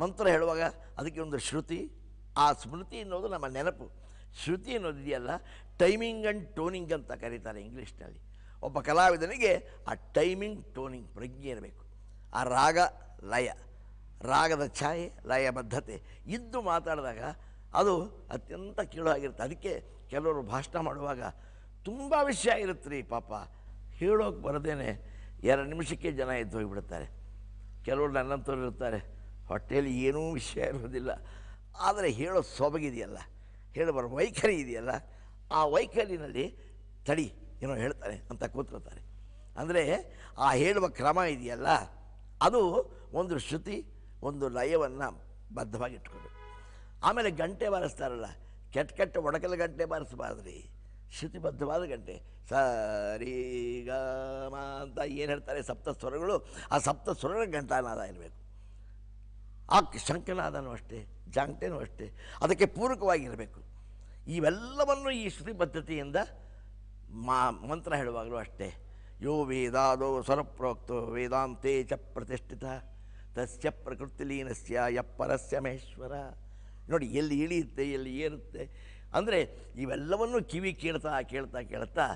ಮಂತ್ರ ಹೇಳುವಾಗ ಅದಕ್ಕೆ ಒಂದು ಶ್ರುತಿ ಆ ಸ್ಮೃತಿ ಅನ್ನೋದು ನಮ್ಮ ನೆನಪು ಶ್ರುತಿ ಅನ್ನೋದು ಇದೆಯಲ್ಲ ಟೈಮಿಂಗ್ ಆ್ಯಂಡ್ ಟೋನಿಂಗ್ ಅಂತ ಕರೀತಾರೆ ಇಂಗ್ಲೀಷ್ನಲ್ಲಿ ಒಬ್ಬ ಕಲಾವಿದನಿಗೆ ಆ ಟೈಮಿಂಗ್ ಟೋನಿಂಗ್ ಪ್ರಜ್ಞೆ ಇರಬೇಕು ಆ ರಾಗ ಲಯ ರಾಗದ ಛಾಯೆ ಲಯಬದ್ಧತೆ ಇದ್ದು ಮಾತಾಡಿದಾಗ ಅದು ಅತ್ಯಂತ ಕೀಳಾಗಿರುತ್ತೆ ಅದಕ್ಕೆ ಕೆಲವರು ಭಾಷಣ ಮಾಡುವಾಗ ತುಂಬ ವಿಷಯ ಇರುತ್ತೆ ರೀ ಪಾಪ ಹೇಳೋಕೆ ಬರದೇನೆ ಎರಡು ನಿಮಿಷಕ್ಕೆ ಜನ ಎದ್ದು ಹೋಗಿಬಿಡ್ತಾರೆ ಕೆಲವರು ನನ್ನಂಥವ್ರು ಇರ್ತಾರೆ ಹೊಟ್ಟೆಯಲ್ಲಿ ಏನೂ ವಿಷಯ ಇರೋದಿಲ್ಲ ಆದರೆ ಹೇಳೋ ಸೊಬಗಿದೆಯಲ್ಲ ಹೇಳಬಾರ ವೈಖರಿ ಇದೆಯಲ್ಲ ಆ ವೈಖರಿನಲ್ಲಿ ತಡಿ ಏನೋ ಹೇಳ್ತಾರೆ ಅಂತ ಕೂತ್ಕೋತಾರೆ ಅಂದರೆ ಆ ಹೇಳುವ ಕ್ರಮ ಇದೆಯಲ್ಲ ಅದು ಒಂದು ಶ್ರುತಿ ಒಂದು ಲಯವನ್ನು ಬದ್ಧವಾಗಿ ಆಮೇಲೆ ಗಂಟೆ ಬಾರಿಸ್ತಾರಲ್ಲ ಕೆಟ್ಟ ಕೆಟ್ಟ ಒಡಕಲ ಗಂಟೆ ಬಾರಿಸಬಾರ್ದ್ರಿ ಶ್ರುತಿಬದ್ಧವಾದ ಗಂಟೆ ಸರಿ ಮಾ ಅಂತ ಏನು ಹೇಳ್ತಾರೆ ಸಪ್ತ ಸ್ವರಗಳು ಆ ಸಪ್ತ ಸ್ವರಗಳ ಗಂಟಾನಾದ ಇರಬೇಕು ಆ ಶಂಕನಾದನೂ ಅಷ್ಟೇ ಜಾಂಗ್ಟೇನೂ ಅಷ್ಟೇ ಅದಕ್ಕೆ ಪೂರಕವಾಗಿರಬೇಕು ಇವೆಲ್ಲವನ್ನು ಈ ಶ್ರುತಿ ಪದ್ಧತಿಯಿಂದ ಮಾ ಮಂತ್ರ ಹೇಳುವಾಗಲೂ ಅಷ್ಟೇ ಯೋ ವೇದಾದೋ ಸ್ವರಪ್ರೋಕ್ತೋ ವೇದಾಂತೇ ಚ ಪ್ರತಿಷ್ಠಿತ ತಸ್ಯ ಪ್ರಕೃತಿಲೀನಸ್ಯ ಯಪ್ಪರಸ್ಯ ಮಹೇಶ್ವರ ನೋಡಿ ಎಲ್ಲಿ ಇಳಿಯುತ್ತೆ ಎಲ್ಲಿ ಏರುತ್ತೆ ಅಂದರೆ ಇವೆಲ್ಲವನ್ನೂ ಕಿವಿ ಕೇಳ್ತಾ ಕೇಳ್ತಾ ಕೇಳ್ತಾ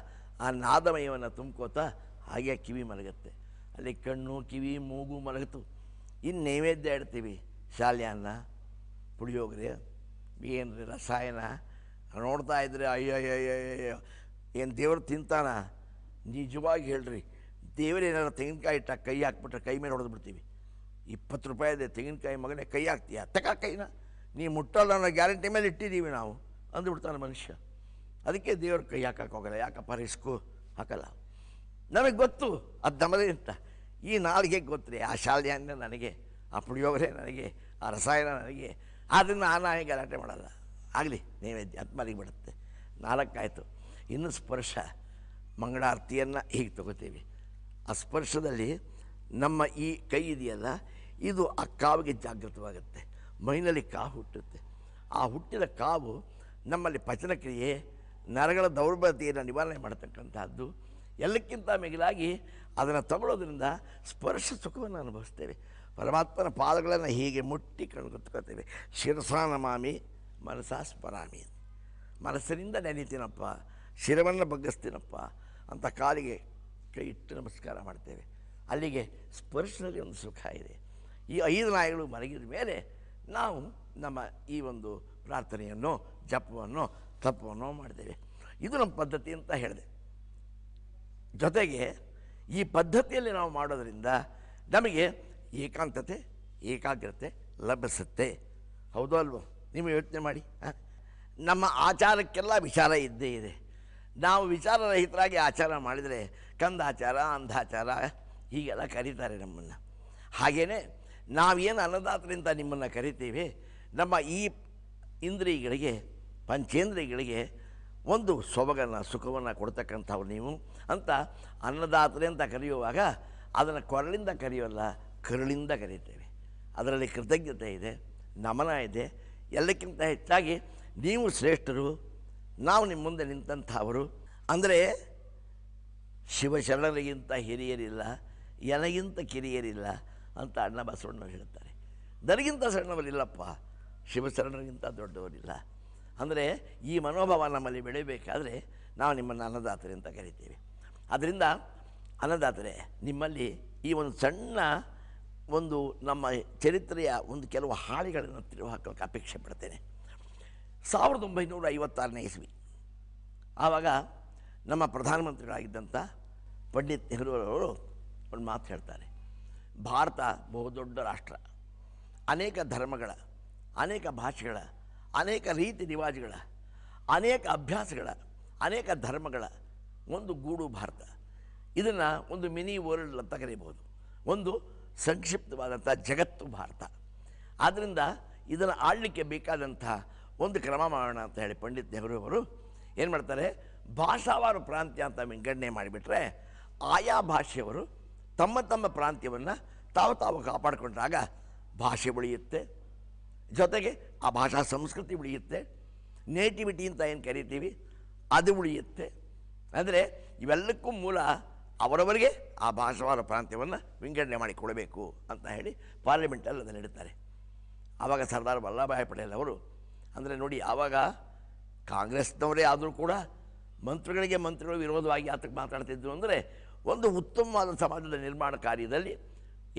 ಆ ನಾದಮಯವನ್ನು ತುಂಬ್ಕೋತಾ ಹಾಗೆ ಕಿವಿ ಮಲಗುತ್ತೆ ಅಲ್ಲಿ ಕಣ್ಣು ಕಿವಿ ಮೂಗು ಮಲಗಿತು ಇನ್ನು ನೈವೇದ್ಯ ಇಡ್ತೀವಿ ಶಾಲ್ಯಾನ್ನ ಪುಳಿಯೋಗ್ರೆ ರೀ ರಸಾಯನ ನೋಡ್ತಾ ಇದ್ರೆ ಅಯ್ಯೋ ಅಯ್ಯೋ ಏನು ದೇವರು ತಿಂತಾನ ನಿಜವಾಗಿ ಹೇಳ್ರಿ ದೇವರೇ ತೆಂಗಿನಕಾಯಿ ಇಟ್ಟ ಕೈ ಹಾಕ್ಬಿಟ್ರೆ ಕೈ ಮೇಲೆ ಹೊಡೆದು ಬಿಡ್ತೀವಿ ಇಪ್ಪತ್ತು ರೂಪಾಯಿದೆ ತೆಂಗಿನಕಾಯಿ ಮಗನೇ ಕೈ ಹಾಕ್ತೀಯ ತಕ ಕೈನ ನೀ ಮುಟ್ಟಲ್ಲ ಅನ್ನೋ ಗ್ಯಾರಂಟಿ ಮೇಲೆ ಇಟ್ಟಿದ್ದೀವಿ ನಾವು ಅಂದ್ಬಿಡ್ತಾನೆ ಮನುಷ್ಯ ಅದಕ್ಕೆ ದೇವ್ರ ಕೈ ಹಾಕಕ್ಕೆ ಹೋಗಲ್ಲ ಯಾಕಪ್ಪ ರಿಸ್ಕು ಹಾಕಲ್ಲ ನನಗೆ ಗೊತ್ತು ಅದು ನಮ್ಮದೇ ಅಂತ ಈ ನಾಳಿಗೆ ಗೊತ್ತು ಆ ಶಾಲ್ಯಾನ್ನ ನನಗೆ ಆ ಪುಳಿಯೋಗರೆ ನನಗೆ ಆ ರಸಾಯನ ನನಗೆ ಅದನ್ನು ಆ ನಾಯಿ ಗಲಾಟೆ ಮಾಡಲ್ಲ ಆಗಲಿ ನೈವೇದ್ಯ ಅದು ಬಿಡುತ್ತೆ ನಾಲ್ಕಾಯಿತು ಇನ್ನೂ ಸ್ಪರ್ಶ ಮಂಗಳಾರತಿಯನ್ನು ಹೀಗೆ ತಗೋತೀವಿ ಆ ಸ್ಪರ್ಶದಲ್ಲಿ ನಮ್ಮ ಈ ಕೈ ಇದೆಯಲ್ಲ ಇದು ಆ ಕಾವಿಗೆ ಜಾಗೃತವಾಗುತ್ತೆ ಮೈನಲ್ಲಿ ಕಾವು ಹುಟ್ಟುತ್ತೆ ಆ ಹುಟ್ಟಿದ ಕಾವು ನಮ್ಮಲ್ಲಿ ಪಚನಕ್ರಿಯೆ ನರಗಳ ದೌರ್ಬಲ್ಯತೆಯನ್ನು ನಿವಾರಣೆ ಮಾಡತಕ್ಕಂಥದ್ದು ಎಲ್ಲಕ್ಕಿಂತ ಮಿಗಿಲಾಗಿ ಅದನ್ನು ತಗೊಳ್ಳೋದ್ರಿಂದ ಸ್ಪರ್ಶ ಸುಖವನ್ನು ಅನುಭವಿಸ್ತೇವೆ ಪರಮಾತ್ಮನ ಪಾದಗಳನ್ನು ಹೀಗೆ ಮುಟ್ಟಿ ಕಣ್ಗೊತ್ಕೋತೇವೆ ಶಿರಸಾನಮಾಮಿ ಮನಸಾ ಸ್ಮರಾಮಿ ಮನಸ್ಸಿನಿಂದ ನೆನೀತೀನಪ್ಪ ಶಿರವನ್ನು ಬಗ್ಗಿಸ್ತೀನಪ್ಪ ಅಂತ ಕಾಲಿಗೆ ಕೈ ಇಟ್ಟು ನಮಸ್ಕಾರ ಮಾಡ್ತೇವೆ ಅಲ್ಲಿಗೆ ಸ್ಪರ್ಶನಲ್ಲಿ ಒಂದು ಸುಖ ಇದೆ ಈ ಐದು ನಾಯಿಗಳು ಮಲಗಿದ ಮೇಲೆ ನಾವು ನಮ್ಮ ಈ ಒಂದು ಪ್ರಾರ್ಥನೆಯನ್ನು ಜಪವನ್ನು ತಪ್ಪವನ್ನು ಮಾಡ್ತೇವೆ ಇದು ನಮ್ಮ ಪದ್ಧತಿ ಅಂತ ಹೇಳಿದೆ ಜೊತೆಗೆ ಈ ಪದ್ಧತಿಯಲ್ಲಿ ನಾವು ಮಾಡೋದರಿಂದ ನಮಗೆ ಏಕಾಂತತೆ ಏಕಾಗ್ರತೆ ಲಭಿಸುತ್ತೆ ಹೌದೋ ಅಲ್ವೋ ನೀವು ಯೋಚನೆ ಮಾಡಿ ನಮ್ಮ ಆಚಾರಕ್ಕೆಲ್ಲ ವಿಚಾರ ಇದ್ದೇ ಇದೆ ನಾವು ವಿಚಾರರಹಿತರಾಗಿ ಆಚಾರ ಮಾಡಿದರೆ ಕಂದಾಚಾರ ಅಂಧಾಚಾರ ಹೀಗೆಲ್ಲ ಕರೀತಾರೆ ನಮ್ಮನ್ನು ಹಾಗೆಯೇ ನಾವೇನು ಅನ್ನದಾತರಿಂದ ನಿಮ್ಮನ್ನು ಕರಿತೀವಿ ನಮ್ಮ ಈ ಇಂದ್ರಿಯಗಳಿಗೆ ಪಂಚೇಂದ್ರಿಯಗಳಿಗೆ ಒಂದು ಸೊಬಗನ್ನು ಸುಖವನ್ನು ಕೊಡ್ತಕ್ಕಂಥವ್ರು ನೀವು ಅಂತ ಅನ್ನದಾತರೆ ಅಂತ ಕರೆಯುವಾಗ ಅದನ್ನು ಕೊರಳಿಂದ ಕರೆಯೋಲ್ಲ ಕರುಳಿಂದ ಕರೀತೇವೆ ಅದರಲ್ಲಿ ಕೃತಜ್ಞತೆ ಇದೆ ನಮನ ಇದೆ ಎಲ್ಲಕ್ಕಿಂತ ಹೆಚ್ಚಾಗಿ ನೀವು ಶ್ರೇಷ್ಠರು ನಾವು ನಿಮ್ಮ ಮುಂದೆ ನಿಂತಂಥವರು ಅಂದರೆ ಶಿವಶರಣರಿಗಿಂತ ಹಿರಿಯರಿಲ್ಲ ಎನಗಿಂತ ಕಿರಿಯರಿಲ್ಲ ಅಂತ ಅಣ್ಣ ಬಸವಣ್ಣ ಹೇಳ್ತಾರೆ ನನಗಿಂತ ಸಣ್ಣವರಿಲ್ಲಪ್ಪ ಶಿವಶರಣರಿಗಿಂತ ದೊಡ್ಡವರಿಲ್ಲ ಅಂದರೆ ಈ ಮನೋಭಾವ ನಮ್ಮಲ್ಲಿ ಬೆಳೆಯಬೇಕಾದರೆ ನಾವು ನಿಮ್ಮನ್ನು ಅನ್ನದಾತರೆ ಅಂತ ಕರಿತೀವಿ ಅದರಿಂದ ಅನ್ನದಾತರೆ ನಿಮ್ಮಲ್ಲಿ ಈ ಒಂದು ಸಣ್ಣ ಒಂದು ನಮ್ಮ ಚರಿತ್ರೆಯ ಒಂದು ಕೆಲವು ಹಾಳಿಗಳನ್ನು ಹಾಕೋಕ್ಕೆ ಅಪೇಕ್ಷೆ ಪಡ್ತೇನೆ ಸಾವಿರದ ಒಂಬೈನೂರ ಐವತ್ತಾರನೇ ಇಸ್ವಿ ಆವಾಗ ನಮ್ಮ ಪ್ರಧಾನಮಂತ್ರಿಗಳಾಗಿದ್ದಂಥ ಪಂಡಿತ್ ಅವರು ಒಂದು ಮಾತು ಹೇಳ್ತಾರೆ ಭಾರತ ಬಹುದೊಡ್ಡ ರಾಷ್ಟ್ರ ಅನೇಕ ಧರ್ಮಗಳ ಅನೇಕ ಭಾಷೆಗಳ ಅನೇಕ ರೀತಿ ರಿವಾಜುಗಳ ಅನೇಕ ಅಭ್ಯಾಸಗಳ ಅನೇಕ ಧರ್ಮಗಳ ಒಂದು ಗೂಡು ಭಾರತ ಇದನ್ನು ಒಂದು ಮಿನಿ ವರ್ಲ್ಡ್ ಅಂತ ಕರೀಬಹುದು ಒಂದು ಸಂಕ್ಷಿಪ್ತವಾದಂಥ ಜಗತ್ತು ಭಾರತ ಆದ್ದರಿಂದ ಇದನ್ನು ಆಡಲಿಕ್ಕೆ ಬೇಕಾದಂಥ ಒಂದು ಕ್ರಮ ಮಾಡೋಣ ಅಂತ ಹೇಳಿ ಪಂಡಿತ್ ನೆಹರು ಅವರು ಏನು ಮಾಡ್ತಾರೆ ಭಾಷಾವಾರು ಪ್ರಾಂತ್ಯ ಅಂತ ವಿಂಗಡಣೆ ಮಾಡಿಬಿಟ್ರೆ ಆಯಾ ಭಾಷೆಯವರು ತಮ್ಮ ತಮ್ಮ ಪ್ರಾಂತ್ಯವನ್ನು ತಾವು ತಾವು ಕಾಪಾಡಿಕೊಂಡಾಗ ಭಾಷೆ ಉಳಿಯುತ್ತೆ ಜೊತೆಗೆ ಆ ಭಾಷಾ ಸಂಸ್ಕೃತಿ ಉಳಿಯುತ್ತೆ ನೇಟಿವಿಟಿ ಅಂತ ಏನು ಕರಿತೀವಿ ಅದು ಉಳಿಯುತ್ತೆ ಅಂದರೆ ಇವೆಲ್ಲಕ್ಕೂ ಮೂಲ ಅವರವರಿಗೆ ಆ ಭಾಷಾವಾರು ಪ್ರಾಂತ್ಯವನ್ನು ವಿಂಗಡಣೆ ಮಾಡಿಕೊಡಬೇಕು ಅಂತ ಹೇಳಿ ಪಾರ್ಲಿಮೆಂಟಲ್ಲಿ ಅದನ್ನು ಇಡುತ್ತಾರೆ ಆವಾಗ ಸರ್ದಾರ್ ವಲ್ಲಭಭಾಯಿ ಪಟೇಲ್ ಅವರು ಅಂದರೆ ನೋಡಿ ಆವಾಗ ಕಾಂಗ್ರೆಸ್ನವರೇ ಆದರೂ ಕೂಡ ಮಂತ್ರಿಗಳಿಗೆ ಮಂತ್ರಿಗಳು ವಿರೋಧವಾಗಿ ಆತಕ್ಕೆ ಮಾತಾಡ್ತಿದ್ರು ಅಂದರೆ ಒಂದು ಉತ್ತಮವಾದ ಸಮಾಜದ ನಿರ್ಮಾಣ ಕಾರ್ಯದಲ್ಲಿ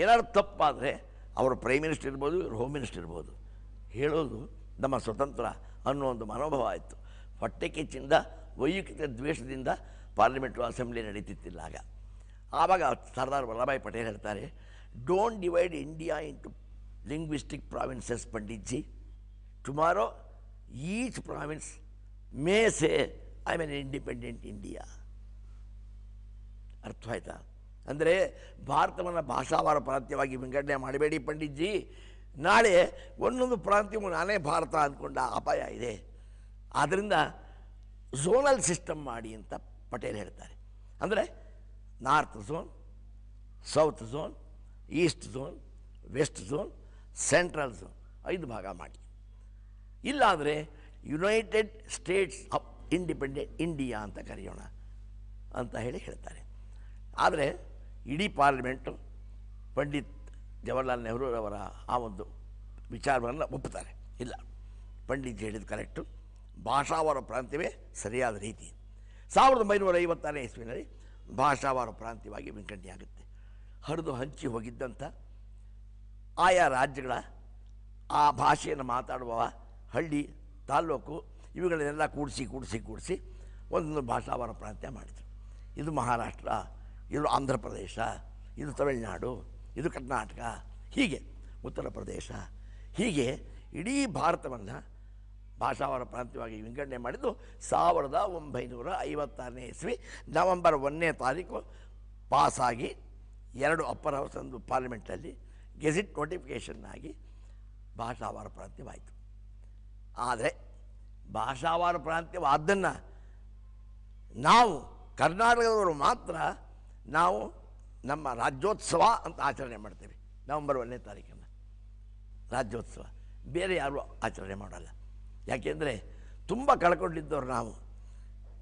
ಏನಾದ್ರು ತಪ್ಪಾದರೆ ಅವರು ಪ್ರೈಮ್ ಮಿನಿಸ್ಟರ್ ಇರ್ಬೋದು ಇವರು ಹೋಮ್ ಮಿನಿಸ್ಟರ್ ಇರ್ಬೋದು ಹೇಳೋದು ನಮ್ಮ ಸ್ವತಂತ್ರ ಅನ್ನೋ ಒಂದು ಮನೋಭಾವ ಆಯಿತು ಹೊಟ್ಟೆ ಕಿಚ್ಚಿಂದ ವೈಯಕ್ತಿಕ ದ್ವೇಷದಿಂದ ಪಾರ್ಲಿಮೆಂಟು ಅಸೆಂಬ್ಲಿ ನಡೀತಿತ್ತಿಲ್ಲ ಆಗ ಆವಾಗ ಸರ್ದಾರ್ ವಲ್ಲಭಾಯಿ ಪಟೇಲ್ ಹೇಳ್ತಾರೆ don't divide India into linguistic provinces Panditji tomorrow each province may say I mean independent India ಅರ್ಥ ಆಯ್ತಾ ಅಂದರೆ ಭಾರತವನ್ನು ಭಾಷಾವಾರ ಪ್ರಾಂತ್ಯವಾಗಿ ವಿಂಗಡಣೆ ಮಾಡಬೇಡಿ ಪಂಡಿತ್ಜಿ ನಾಳೆ ಒಂದೊಂದು ಪ್ರಾಂತ್ಯವು ನಾನೇ ಭಾರತ ಅಂದ್ಕೊಂಡ ಅಪಾಯ ಇದೆ ಆದ್ದರಿಂದ ಝೋನಲ್ ಸಿಸ್ಟಮ್ ಮಾಡಿ ಅಂತ ಪಟೇಲ್ ಹೇಳ್ತಾರೆ ಅಂದರೆ north zone south zone east zone west zone central zone ಐದು ಭಾಗ ಮಾಡಿ ಇಲ್ಲಾಂದರೆ United States of independent India ಅಂತ ಕರೆಯೋಣ ಅಂತ ಹೇಳಿ ಹೇಳ್ತಾರೆ ಆದರೆ ಇಡೀ ಪಾರ್ಲಿಮೆಂಟು ಪಂಡಿತ್ ಜವಾಹರ್ಲಾಲ್ ನೆಹರೂರವರ ಆ ಒಂದು ವಿಚಾರವನ್ನು ಒಪ್ಪುತ್ತಾರೆ ಇಲ್ಲ ಪಂಡಿತ್ ಹೇಳಿದ ಕರೆಕ್ಟು ಭಾಷಾವಾರ ಪ್ರಾಂತ್ಯವೇ ಸರಿಯಾದ ರೀತಿ ಸಾವಿರದ ಒಂಬೈನೂರ ಐವತ್ತಾರನೇ ಇಸ್ವಿನಲ್ಲಿ ಭಾಷಾವಾರ ಪ್ರಾಂತ್ಯವಾಗಿ ವಿಂಗಡಣೆಯಾಗುತ್ತೆ ಹರಿದು ಹಂಚಿ ಹೋಗಿದ್ದಂಥ ಆಯಾ ರಾಜ್ಯಗಳ ಆ ಭಾಷೆಯನ್ನು ಮಾತಾಡುವ ಹಳ್ಳಿ ತಾಲ್ಲೂಕು ಇವುಗಳನ್ನೆಲ್ಲ ಕೂಡಿಸಿ ಕೂಡಿಸಿ ಕೂಡಿಸಿ ಒಂದೊಂದು ಭಾಷಾವಾರ ಪ್ರಾಂತ್ಯ ಮಾಡಿದ್ರು ಇದು ಮಹಾರಾಷ್ಟ್ರ ಇದು ಆಂಧ್ರ ಪ್ರದೇಶ ಇದು ತಮಿಳುನಾಡು ಇದು ಕರ್ನಾಟಕ ಹೀಗೆ ಉತ್ತರ ಪ್ರದೇಶ ಹೀಗೆ ಇಡೀ ಭಾರತವನ್ನು ಭಾಷಾವಾರ ಪ್ರಾಂತ್ಯವಾಗಿ ವಿಂಗಡಣೆ ಮಾಡಿದ್ದು ಸಾವಿರದ ಒಂಬೈನೂರ ಐವತ್ತಾರನೇ ಇಸ್ವಿ ನವೆಂಬರ್ ಒಂದನೇ ತಾರೀಕು ಪಾಸಾಗಿ ಎರಡು ಅಪ್ಪರ್ ಹೌಸ್ ಪಾರ್ಲಿಮೆಂಟಲ್ಲಿ ಗೆಝಿಟ್ ನೋಟಿಫಿಕೇಷನ್ ಆಗಿ ಭಾಷಾವಾರ ಪ್ರಾಂತ್ಯವಾಯಿತು ಆದರೆ ಭಾಷಾವಾರು ಪ್ರಾಂತ್ಯವಾದ್ದನ್ನು ನಾವು ಕರ್ನಾಟಕದವರು ಮಾತ್ರ ನಾವು ನಮ್ಮ ರಾಜ್ಯೋತ್ಸವ ಅಂತ ಆಚರಣೆ ಮಾಡ್ತೀವಿ ನವಂಬರ್ ಒಂದನೇ ತಾರೀಕನ್ನು ರಾಜ್ಯೋತ್ಸವ ಬೇರೆ ಯಾರೂ ಆಚರಣೆ ಮಾಡಲ್ಲ ಯಾಕೆಂದರೆ ತುಂಬ ಕಳ್ಕೊಂಡಿದ್ದವರು ನಾವು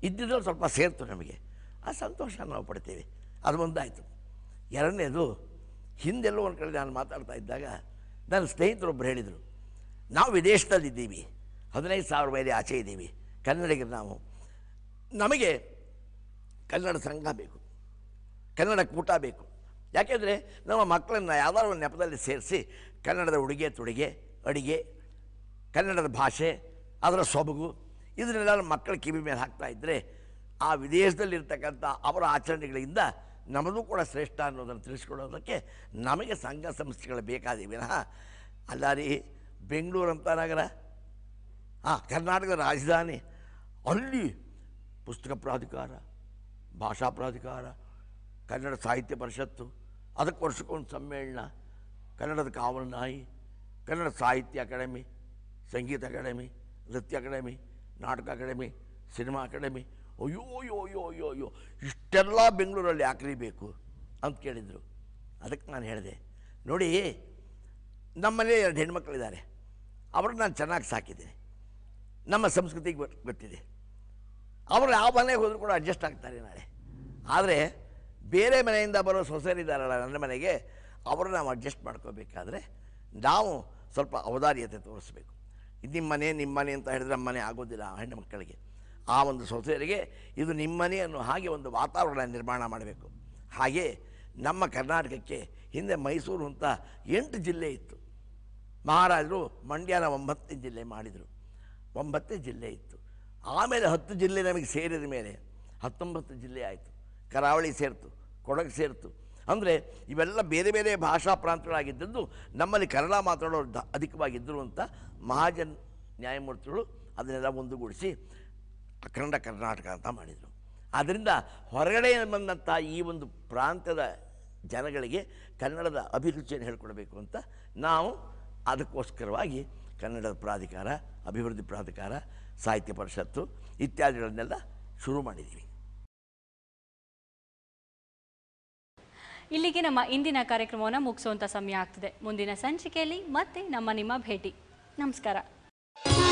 ಇದ್ದಿದ್ರು ಸ್ವಲ್ಪ ಸೇರ್ತು ನಮಗೆ ಆ ಸಂತೋಷ ನಾವು ಪಡ್ತೀವಿ ಅದು ಒಂದಾಯಿತು ಎರಡನೇದು ಹಿಂದೆಲ್ಲೋ ಒಂದು ಕಡೆ ನಾನು ಮಾತಾಡ್ತಾ ಇದ್ದಾಗ ನನ್ನ ಸ್ನೇಹಿತರೊಬ್ಬರು ಹೇಳಿದರು ನಾವು ವಿದೇಶದಲ್ಲಿದ್ದೀವಿ ಹದಿನೈದು ಸಾವಿರ ಮೇಲೆ ಆಚೆ ಇದ್ದೀವಿ ಕನ್ನಡಿಗರು ನಾವು ನಮಗೆ ಕನ್ನಡ ಸಂಘ ಬೇಕು ಕನ್ನಡ ಕೂಟ ಬೇಕು ಯಾಕೆಂದರೆ ನಮ್ಮ ಮಕ್ಕಳನ್ನು ಯಾವ್ದಾದ್ರು ನೆಪದಲ್ಲಿ ಸೇರಿಸಿ ಕನ್ನಡದ ಉಡುಗೆ ತೊಡುಗೆ ಅಡಿಗೆ ಕನ್ನಡದ ಭಾಷೆ ಅದರ ಸೊಬಗು ಇದನ್ನೆಲ್ಲ ಮಕ್ಕಳು ಮಕ್ಕಳ ಕಿವಿ ಮೇಲೆ ಹಾಕ್ತಾ ಇದ್ದರೆ ಆ ವಿದೇಶದಲ್ಲಿರ್ತಕ್ಕಂಥ ಅವರ ಆಚರಣೆಗಳಿಂದ ನಮ್ಮದು ಕೂಡ ಶ್ರೇಷ್ಠ ಅನ್ನೋದನ್ನು ತಿಳಿಸ್ಕೊಡೋದಕ್ಕೆ ನಮಗೆ ಸಂಘ ಸಂಸ್ಥೆಗಳು ಬೇಕಾದ ವಿನಃ ಅಲ್ಲ ರೀ ಅಂತ ನಗರ ಆ ಕರ್ನಾಟಕದ ರಾಜಧಾನಿ ಅಲ್ಲಿ ಪುಸ್ತಕ ಪ್ರಾಧಿಕಾರ ಭಾಷಾ ಪ್ರಾಧಿಕಾರ ಕನ್ನಡ ಸಾಹಿತ್ಯ ಪರಿಷತ್ತು ಅದಕ್ಕೆ ವರ್ಷಕ್ಕೊಂದು ಸಮ್ಮೇಳನ ಕನ್ನಡದ ಕಾವಲು ನಾಯಿ ಕನ್ನಡ ಸಾಹಿತ್ಯ ಅಕಾಡೆಮಿ ಸಂಗೀತ ಅಕಾಡೆಮಿ ನೃತ್ಯ ಅಕಾಡೆಮಿ ನಾಟಕ ಅಕಾಡೆಮಿ ಸಿನಿಮಾ ಅಕಾಡೆಮಿ ಅಯ್ಯೋ ಅಯ್ಯೋ ಅಯ್ಯೋ ಅಯ್ಯೋ ಅಯ್ಯೋ ಇಷ್ಟೆಲ್ಲ ಬೆಂಗಳೂರಲ್ಲಿ ಯಾಕ್ರಿ ಬೇಕು ಅಂತ ಕೇಳಿದರು ಅದಕ್ಕೆ ನಾನು ಹೇಳಿದೆ ನೋಡಿ ನಮ್ಮನೇ ಎರಡು ಹೆಣ್ಮಕ್ಳಿದ್ದಾರೆ ಅವ್ರನ್ನ ನಾನು ಚೆನ್ನಾಗಿ ಸಾಕಿದ್ದೀನಿ ನಮ್ಮ ಸಂಸ್ಕೃತಿಗೆ ಗೊತ್ತಿದೆ ಅವರು ಯಾವ ಮನೆಗೆ ಹೋದರೂ ಕೂಡ ಅಡ್ಜಸ್ಟ್ ಆಗ್ತಾರೆ ನಾಳೆ ಆದರೆ ಬೇರೆ ಮನೆಯಿಂದ ಬರೋ ಸೊಸೆಯರಿದ್ದಾರಲ್ಲ ನನ್ನ ಮನೆಗೆ ಅವರು ನಾವು ಅಡ್ಜಸ್ಟ್ ಮಾಡ್ಕೋಬೇಕಾದ್ರೆ ನಾವು ಸ್ವಲ್ಪ ಔದಾರ್ಯತೆ ತೋರಿಸ್ಬೇಕು ಇದು ನಿಮ್ಮ ಮನೆ ಅಂತ ಹೇಳಿದ್ರೆ ಮನೆ ಆಗೋದಿಲ್ಲ ಹೆಣ್ಣು ಮಕ್ಕಳಿಗೆ ಆ ಒಂದು ಸೊಸೆಯರಿಗೆ ಇದು ನಿಮ್ಮ ಅನ್ನೋ ಹಾಗೆ ಒಂದು ವಾತಾವರಣ ನಿರ್ಮಾಣ ಮಾಡಬೇಕು ಹಾಗೆ ನಮ್ಮ ಕರ್ನಾಟಕಕ್ಕೆ ಹಿಂದೆ ಮೈಸೂರು ಅಂತ ಎಂಟು ಜಿಲ್ಲೆ ಇತ್ತು ಮಹಾರಾಜರು ಮಂಡ್ಯನ ಒಂಬತ್ತು ಜಿಲ್ಲೆ ಮಾಡಿದರು ಒಂಬತ್ತೇ ಜಿಲ್ಲೆ ಇತ್ತು ಆಮೇಲೆ ಹತ್ತು ಜಿಲ್ಲೆ ನಮಗೆ ಸೇರಿದ ಮೇಲೆ ಹತ್ತೊಂಬತ್ತು ಜಿಲ್ಲೆ ಆಯಿತು ಕರಾವಳಿ ಸೇರ್ತು ಕೊಡಗು ಸೇರ್ತು ಅಂದರೆ ಇವೆಲ್ಲ ಬೇರೆ ಬೇರೆ ಭಾಷಾ ಪ್ರಾಂತಗಳಾಗಿದ್ದದ್ದು ನಮ್ಮಲ್ಲಿ ಕನ್ನಡ ಮಾತಾಡೋರು ದ ಅಧಿಕವಾಗಿದ್ದರು ಅಂತ ಮಹಾಜನ್ ನ್ಯಾಯಮೂರ್ತಿಗಳು ಅದನ್ನೆಲ್ಲ ಒಂದುಗೂಡಿಸಿ ಅಖಂಡ ಕರ್ನಾಟಕ ಅಂತ ಮಾಡಿದರು ಆದ್ದರಿಂದ ಹೊರಗಡೆ ಬಂದಂಥ ಈ ಒಂದು ಪ್ರಾಂತ್ಯದ ಜನಗಳಿಗೆ ಕನ್ನಡದ ಅಭಿರುಚಿಯನ್ನು ಹೇಳ್ಕೊಡ್ಬೇಕು ಅಂತ ನಾವು ಅದಕ್ಕೋಸ್ಕರವಾಗಿ ಕನ್ನಡ ಪ್ರಾಧಿಕಾರ ಅಭಿವೃದ್ಧಿ ಪ್ರಾಧಿಕಾರ ಸಾಹಿತ್ಯ ಪರಿಷತ್ತು ಇತ್ಯಾದಿಗಳನ್ನೆಲ್ಲ ಶುರು ಮಾಡಿದ್ದೀವಿ ಇಲ್ಲಿಗೆ ನಮ್ಮ ಇಂದಿನ ಕಾರ್ಯಕ್ರಮವನ್ನು ಮುಗಿಸುವಂಥ ಸಮಯ ಆಗ್ತದೆ ಮುಂದಿನ ಸಂಚಿಕೆಯಲ್ಲಿ ಮತ್ತೆ ನಮ್ಮ ನಿಮ್ಮ ಭೇಟಿ ನಮಸ್ಕಾರ